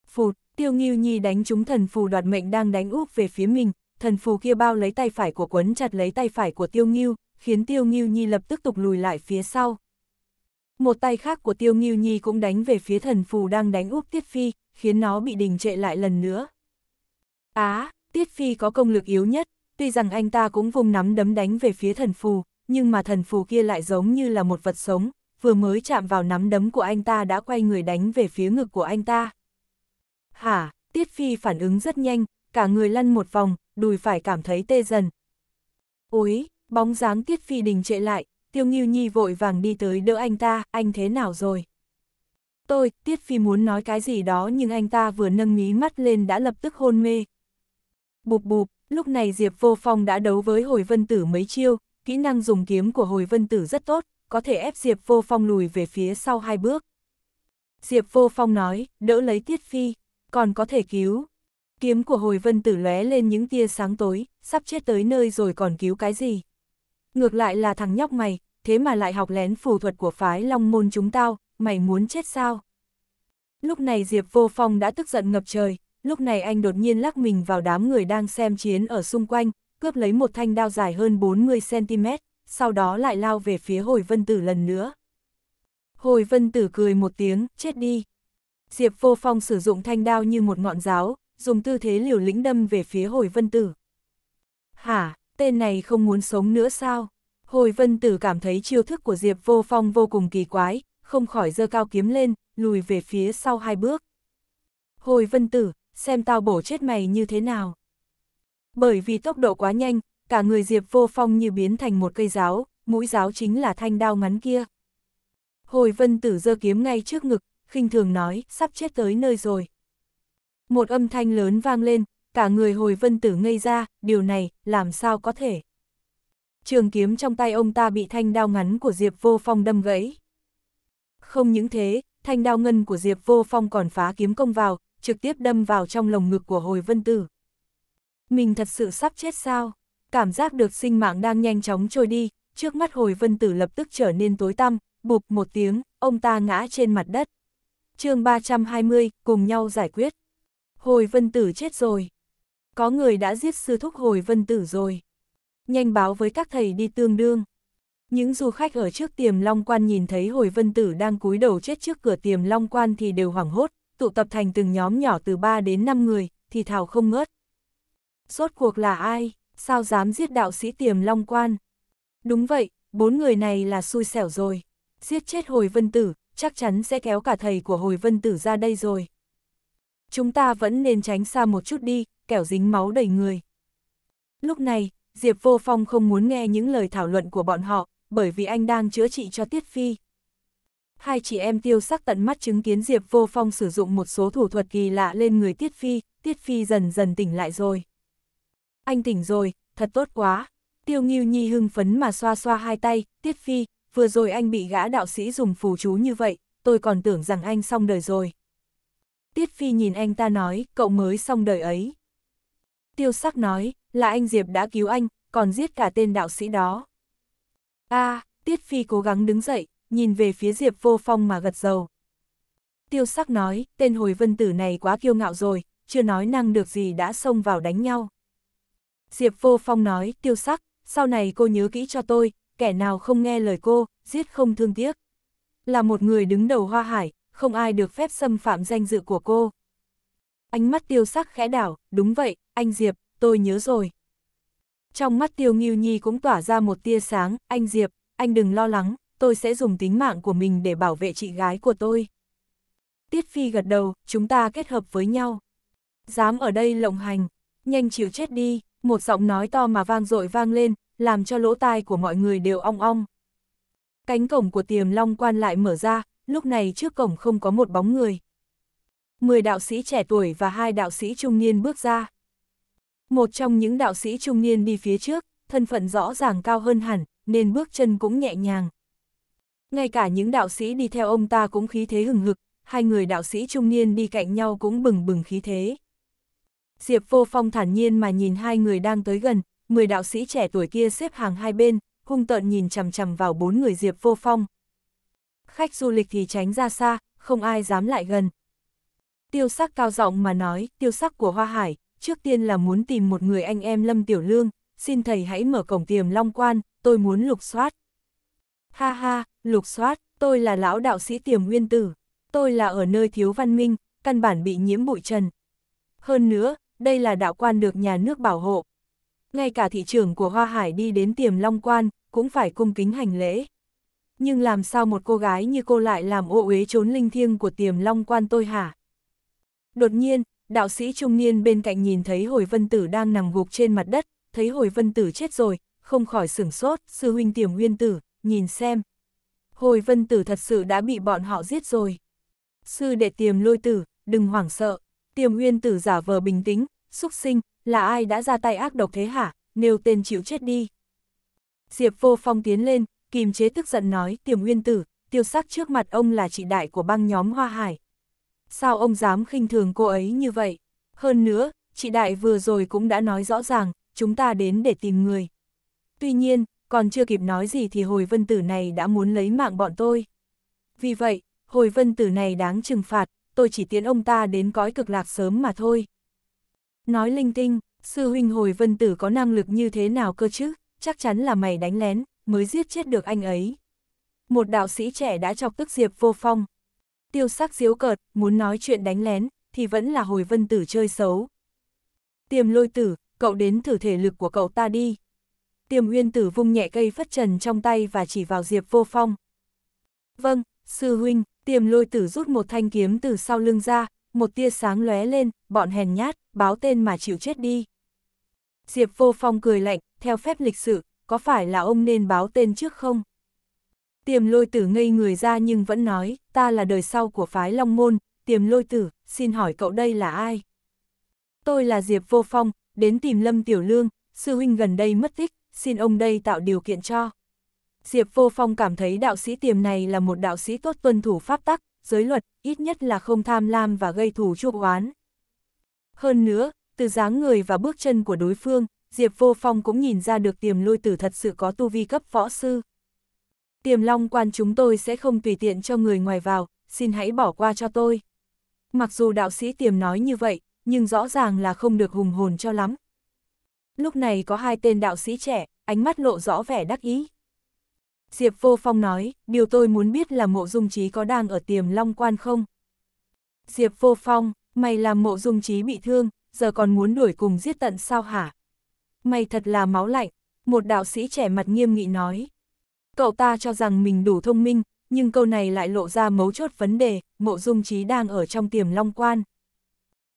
Phụt, Tiêu Nghiêu Nhi đánh trúng thần phù đoạt mệnh đang đánh úp về phía mình, thần phù kia bao lấy tay phải của quấn chặt lấy tay phải của Tiêu Nghiêu, khiến Tiêu Nghiêu Nhi lập tức tục lùi lại phía sau. Một tay khác của Tiêu Nghiêu Nhi cũng đánh về phía thần phù đang đánh úp Tiết Phi, khiến nó bị đình trệ lại lần nữa. Á, à, Tiết Phi có công lực yếu nhất, tuy rằng anh ta cũng vùng nắm đấm đánh về phía thần phù, nhưng mà thần phù kia lại giống như là một vật sống, vừa mới chạm vào nắm đấm của anh ta đã quay người đánh về phía ngực của anh ta. Hả, Tiết Phi phản ứng rất nhanh, cả người lăn một vòng, đùi phải cảm thấy tê dần. Ôi, bóng dáng Tiết Phi đình trệ lại, Tiêu Nghiêu Nhi vội vàng đi tới đỡ anh ta, anh thế nào rồi? Tôi, Tiết Phi muốn nói cái gì đó nhưng anh ta vừa nâng mí mắt lên đã lập tức hôn mê. Bụp bụp, lúc này Diệp Vô Phong đã đấu với Hồi Vân Tử mấy chiêu, kỹ năng dùng kiếm của Hồi Vân Tử rất tốt, có thể ép Diệp Vô Phong lùi về phía sau hai bước. Diệp Vô Phong nói, đỡ lấy Tiết Phi, còn có thể cứu. Kiếm của Hồi Vân Tử lóe lên những tia sáng tối, sắp chết tới nơi rồi còn cứu cái gì. Ngược lại là thằng nhóc mày, thế mà lại học lén phù thuật của phái Long Môn chúng tao, mày muốn chết sao? Lúc này Diệp Vô Phong đã tức giận ngập trời, lúc này anh đột nhiên lắc mình vào đám người đang xem chiến ở xung quanh, cướp lấy một thanh đao dài hơn 40cm, sau đó lại lao về phía hồi vân tử lần nữa. Hồi vân tử cười một tiếng, chết đi. Diệp Vô Phong sử dụng thanh đao như một ngọn giáo, dùng tư thế liều lĩnh đâm về phía hồi vân tử. Hả, tên này không muốn sống nữa sao? Hồi vân tử cảm thấy chiêu thức của Diệp Vô Phong vô cùng kỳ quái, không khỏi giơ cao kiếm lên, lùi về phía sau hai bước. Hồi vân tử, xem tao bổ chết mày như thế nào. Bởi vì tốc độ quá nhanh, cả người Diệp vô phong như biến thành một cây giáo, mũi giáo chính là thanh đao ngắn kia. Hồi vân tử giơ kiếm ngay trước ngực, khinh thường nói, sắp chết tới nơi rồi. Một âm thanh lớn vang lên, cả người hồi vân tử ngây ra, điều này, làm sao có thể. Trường kiếm trong tay ông ta bị thanh đao ngắn của Diệp vô phong đâm gãy. Không những thế, thanh đao ngân của Diệp Vô Phong còn phá kiếm công vào, trực tiếp đâm vào trong lồng ngực của hồi vân tử. Mình thật sự sắp chết sao? Cảm giác được sinh mạng đang nhanh chóng trôi đi, trước mắt hồi vân tử lập tức trở nên tối tăm, bụp một tiếng, ông ta ngã trên mặt đất. chương 320, cùng nhau giải quyết. Hồi vân tử chết rồi. Có người đã giết sư thúc hồi vân tử rồi. Nhanh báo với các thầy đi tương đương. Những du khách ở trước tiềm long quan nhìn thấy hồi vân tử đang cúi đầu chết trước cửa tiềm long quan thì đều hoảng hốt, tụ tập thành từng nhóm nhỏ từ 3 đến 5 người, thì thảo không ngớt. Rốt cuộc là ai? Sao dám giết đạo sĩ tiềm long quan? Đúng vậy, bốn người này là xui xẻo rồi. Giết chết hồi vân tử, chắc chắn sẽ kéo cả thầy của hồi vân tử ra đây rồi. Chúng ta vẫn nên tránh xa một chút đi, kẻo dính máu đầy người. Lúc này, Diệp Vô Phong không muốn nghe những lời thảo luận của bọn họ, bởi vì anh đang chữa trị cho Tiết Phi. Hai chị em tiêu sắc tận mắt chứng kiến Diệp Vô Phong sử dụng một số thủ thuật kỳ lạ lên người Tiết Phi, Tiết Phi dần dần tỉnh lại rồi. Anh tỉnh rồi, thật tốt quá. Tiêu Nghiêu Nhi hưng phấn mà xoa xoa hai tay, Tiết Phi, vừa rồi anh bị gã đạo sĩ dùng phù chú như vậy, tôi còn tưởng rằng anh xong đời rồi. Tiết Phi nhìn anh ta nói, cậu mới xong đời ấy. Tiêu sắc nói, là anh Diệp đã cứu anh, còn giết cả tên đạo sĩ đó a à, Tiết Phi cố gắng đứng dậy, nhìn về phía Diệp Vô Phong mà gật dầu. Tiêu sắc nói, tên hồi vân tử này quá kiêu ngạo rồi, chưa nói năng được gì đã xông vào đánh nhau. Diệp Vô Phong nói, tiêu sắc, sau này cô nhớ kỹ cho tôi, kẻ nào không nghe lời cô, giết không thương tiếc. Là một người đứng đầu hoa hải, không ai được phép xâm phạm danh dự của cô. Ánh mắt tiêu sắc khẽ đảo, đúng vậy, anh Diệp, tôi nhớ rồi. Trong mắt Tiêu Nghiêu Nhi cũng tỏa ra một tia sáng, anh Diệp, anh đừng lo lắng, tôi sẽ dùng tính mạng của mình để bảo vệ chị gái của tôi. Tiết Phi gật đầu, chúng ta kết hợp với nhau. Dám ở đây lộng hành, nhanh chịu chết đi, một giọng nói to mà vang dội vang lên, làm cho lỗ tai của mọi người đều ong ong. Cánh cổng của tiềm long quan lại mở ra, lúc này trước cổng không có một bóng người. Mười đạo sĩ trẻ tuổi và hai đạo sĩ trung niên bước ra. Một trong những đạo sĩ trung niên đi phía trước, thân phận rõ ràng cao hơn hẳn, nên bước chân cũng nhẹ nhàng. Ngay cả những đạo sĩ đi theo ông ta cũng khí thế hừng hực, hai người đạo sĩ trung niên đi cạnh nhau cũng bừng bừng khí thế. Diệp vô phong thản nhiên mà nhìn hai người đang tới gần, 10 đạo sĩ trẻ tuổi kia xếp hàng hai bên, hung tợn nhìn chằm chằm vào bốn người Diệp vô phong. Khách du lịch thì tránh ra xa, không ai dám lại gần. Tiêu sắc cao giọng mà nói, tiêu sắc của Hoa Hải, trước tiên là muốn tìm một người anh em Lâm Tiểu Lương, xin thầy hãy mở cổng tiềm long quan, tôi muốn lục soát. Ha ha, lục soát, tôi là lão đạo sĩ tiềm nguyên tử, tôi là ở nơi thiếu văn minh, căn bản bị nhiễm bụi trần. Hơn nữa, đây là đạo quan được nhà nước bảo hộ. Ngay cả thị trưởng của Hoa Hải đi đến tiềm long quan, cũng phải cung kính hành lễ. Nhưng làm sao một cô gái như cô lại làm ô uế trốn linh thiêng của tiềm long quan tôi hả? Đột nhiên, đạo sĩ trung niên bên cạnh nhìn thấy hồi vân tử đang nằm gục trên mặt đất, thấy hồi vân tử chết rồi, không khỏi sửng sốt, sư huynh tiềm nguyên tử, nhìn xem. Hồi vân tử thật sự đã bị bọn họ giết rồi. Sư đệ tiềm lôi tử, đừng hoảng sợ, tiềm nguyên tử giả vờ bình tĩnh, xúc sinh, là ai đã ra tay ác độc thế hả, nêu tên chịu chết đi. Diệp vô phong tiến lên, kìm chế tức giận nói tiềm nguyên tử, tiêu sắc trước mặt ông là chị đại của băng nhóm Hoa Hải, sao ông dám khinh thường cô ấy như vậy? Hơn nữa, chị Đại vừa rồi cũng đã nói rõ ràng, chúng ta đến để tìm người. Tuy nhiên, còn chưa kịp nói gì thì hồi vân tử này đã muốn lấy mạng bọn tôi. Vì vậy, hồi vân tử này đáng trừng phạt, tôi chỉ tiến ông ta đến cõi cực lạc sớm mà thôi. Nói linh tinh, sư huynh hồi vân tử có năng lực như thế nào cơ chứ, chắc chắn là mày đánh lén, mới giết chết được anh ấy. Một đạo sĩ trẻ đã chọc tức Diệp vô phong, tiêu sắc diếu cợt, muốn nói chuyện đánh lén, thì vẫn là hồi vân tử chơi xấu. Tiềm lôi tử, cậu đến thử thể lực của cậu ta đi. Tiềm uyên tử vung nhẹ cây phất trần trong tay và chỉ vào diệp vô phong. Vâng, sư huynh, tiềm lôi tử rút một thanh kiếm từ sau lưng ra, một tia sáng lóe lên, bọn hèn nhát, báo tên mà chịu chết đi. Diệp vô phong cười lạnh, theo phép lịch sự, có phải là ông nên báo tên trước không? Tiềm lôi tử ngây người ra nhưng vẫn nói, ta là đời sau của phái Long Môn, tiềm lôi tử, xin hỏi cậu đây là ai? Tôi là Diệp Vô Phong, đến tìm Lâm Tiểu Lương, sư huynh gần đây mất tích, xin ông đây tạo điều kiện cho. Diệp Vô Phong cảm thấy đạo sĩ tiềm này là một đạo sĩ tốt tuân thủ pháp tắc, giới luật, ít nhất là không tham lam và gây thù chuốc oán. Hơn nữa, từ dáng người và bước chân của đối phương, Diệp Vô Phong cũng nhìn ra được tiềm lôi tử thật sự có tu vi cấp võ sư tiềm long quan chúng tôi sẽ không tùy tiện cho người ngoài vào, xin hãy bỏ qua cho tôi. Mặc dù đạo sĩ tiềm nói như vậy, nhưng rõ ràng là không được hùng hồn cho lắm. Lúc này có hai tên đạo sĩ trẻ, ánh mắt lộ rõ vẻ đắc ý. Diệp Vô Phong nói, điều tôi muốn biết là mộ dung trí có đang ở tiềm long quan không? Diệp Vô Phong, mày làm mộ dung trí bị thương, giờ còn muốn đuổi cùng giết tận sao hả? Mày thật là máu lạnh, một đạo sĩ trẻ mặt nghiêm nghị nói, Cậu ta cho rằng mình đủ thông minh, nhưng câu này lại lộ ra mấu chốt vấn đề, mộ dung trí đang ở trong tiềm long quan.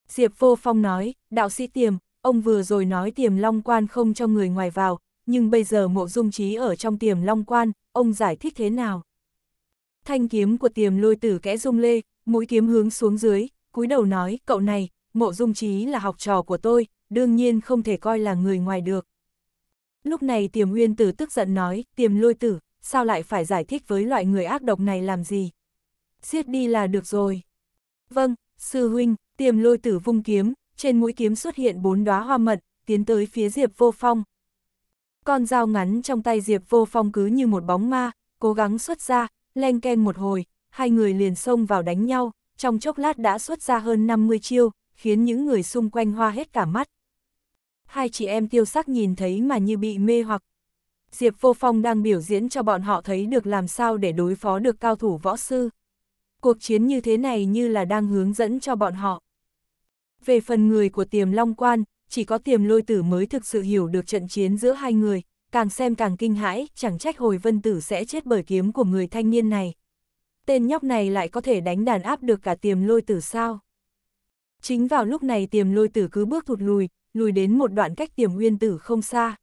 Diệp Vô Phong nói, đạo sĩ tiềm, ông vừa rồi nói tiềm long quan không cho người ngoài vào, nhưng bây giờ mộ dung trí ở trong tiềm long quan, ông giải thích thế nào? Thanh kiếm của tiềm lôi tử kẽ Dung lê, mũi kiếm hướng xuống dưới, cúi đầu nói, cậu này, mộ dung trí là học trò của tôi, đương nhiên không thể coi là người ngoài được. Lúc này tiềm uyên tử tức giận nói, tiềm lôi tử, sao lại phải giải thích với loại người ác độc này làm gì? Giết đi là được rồi. Vâng, sư huynh, tiềm lôi tử vung kiếm, trên mũi kiếm xuất hiện bốn đóa hoa mận, tiến tới phía Diệp Vô Phong. Con dao ngắn trong tay Diệp Vô Phong cứ như một bóng ma, cố gắng xuất ra, len ken một hồi, hai người liền xông vào đánh nhau, trong chốc lát đã xuất ra hơn 50 chiêu, khiến những người xung quanh hoa hết cả mắt. Hai chị em tiêu sắc nhìn thấy mà như bị mê hoặc, Diệp Vô Phong đang biểu diễn cho bọn họ thấy được làm sao để đối phó được cao thủ võ sư. Cuộc chiến như thế này như là đang hướng dẫn cho bọn họ. Về phần người của tiềm long quan, chỉ có tiềm lôi tử mới thực sự hiểu được trận chiến giữa hai người, càng xem càng kinh hãi, chẳng trách hồi vân tử sẽ chết bởi kiếm của người thanh niên này. Tên nhóc này lại có thể đánh đàn áp được cả tiềm lôi tử sao? Chính vào lúc này tiềm lôi tử cứ bước thụt lùi, lùi đến một đoạn cách tiềm Nguyên tử không xa.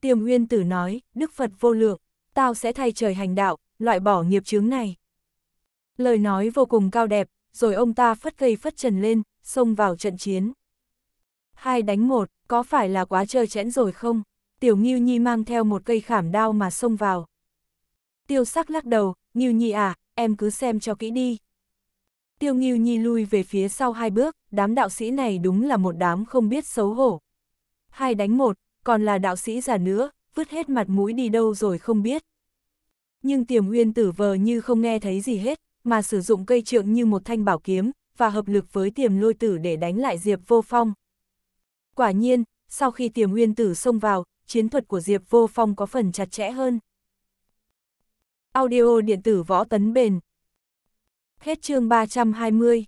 Tiềm Nguyên tử nói, Đức Phật vô lượng, tao sẽ thay trời hành đạo, loại bỏ nghiệp chướng này. Lời nói vô cùng cao đẹp, rồi ông ta phất cây phất trần lên, xông vào trận chiến. Hai đánh một, có phải là quá trơ chẽn rồi không? Tiểu Ngưu Nhi mang theo một cây khảm đao mà xông vào. Tiêu sắc lắc đầu, Ngưu Nhi à, em cứ xem cho kỹ đi. Tiêu Ngưu Nhi lui về phía sau hai bước, đám đạo sĩ này đúng là một đám không biết xấu hổ. Hai đánh một, còn là đạo sĩ già nữa, vứt hết mặt mũi đi đâu rồi không biết. Nhưng tiềm nguyên tử vờ như không nghe thấy gì hết, mà sử dụng cây trượng như một thanh bảo kiếm, và hợp lực với tiềm lôi tử để đánh lại Diệp Vô Phong. Quả nhiên, sau khi tiềm nguyên tử xông vào, chiến thuật của Diệp Vô Phong có phần chặt chẽ hơn. Audio điện tử võ tấn bền Hết chương 320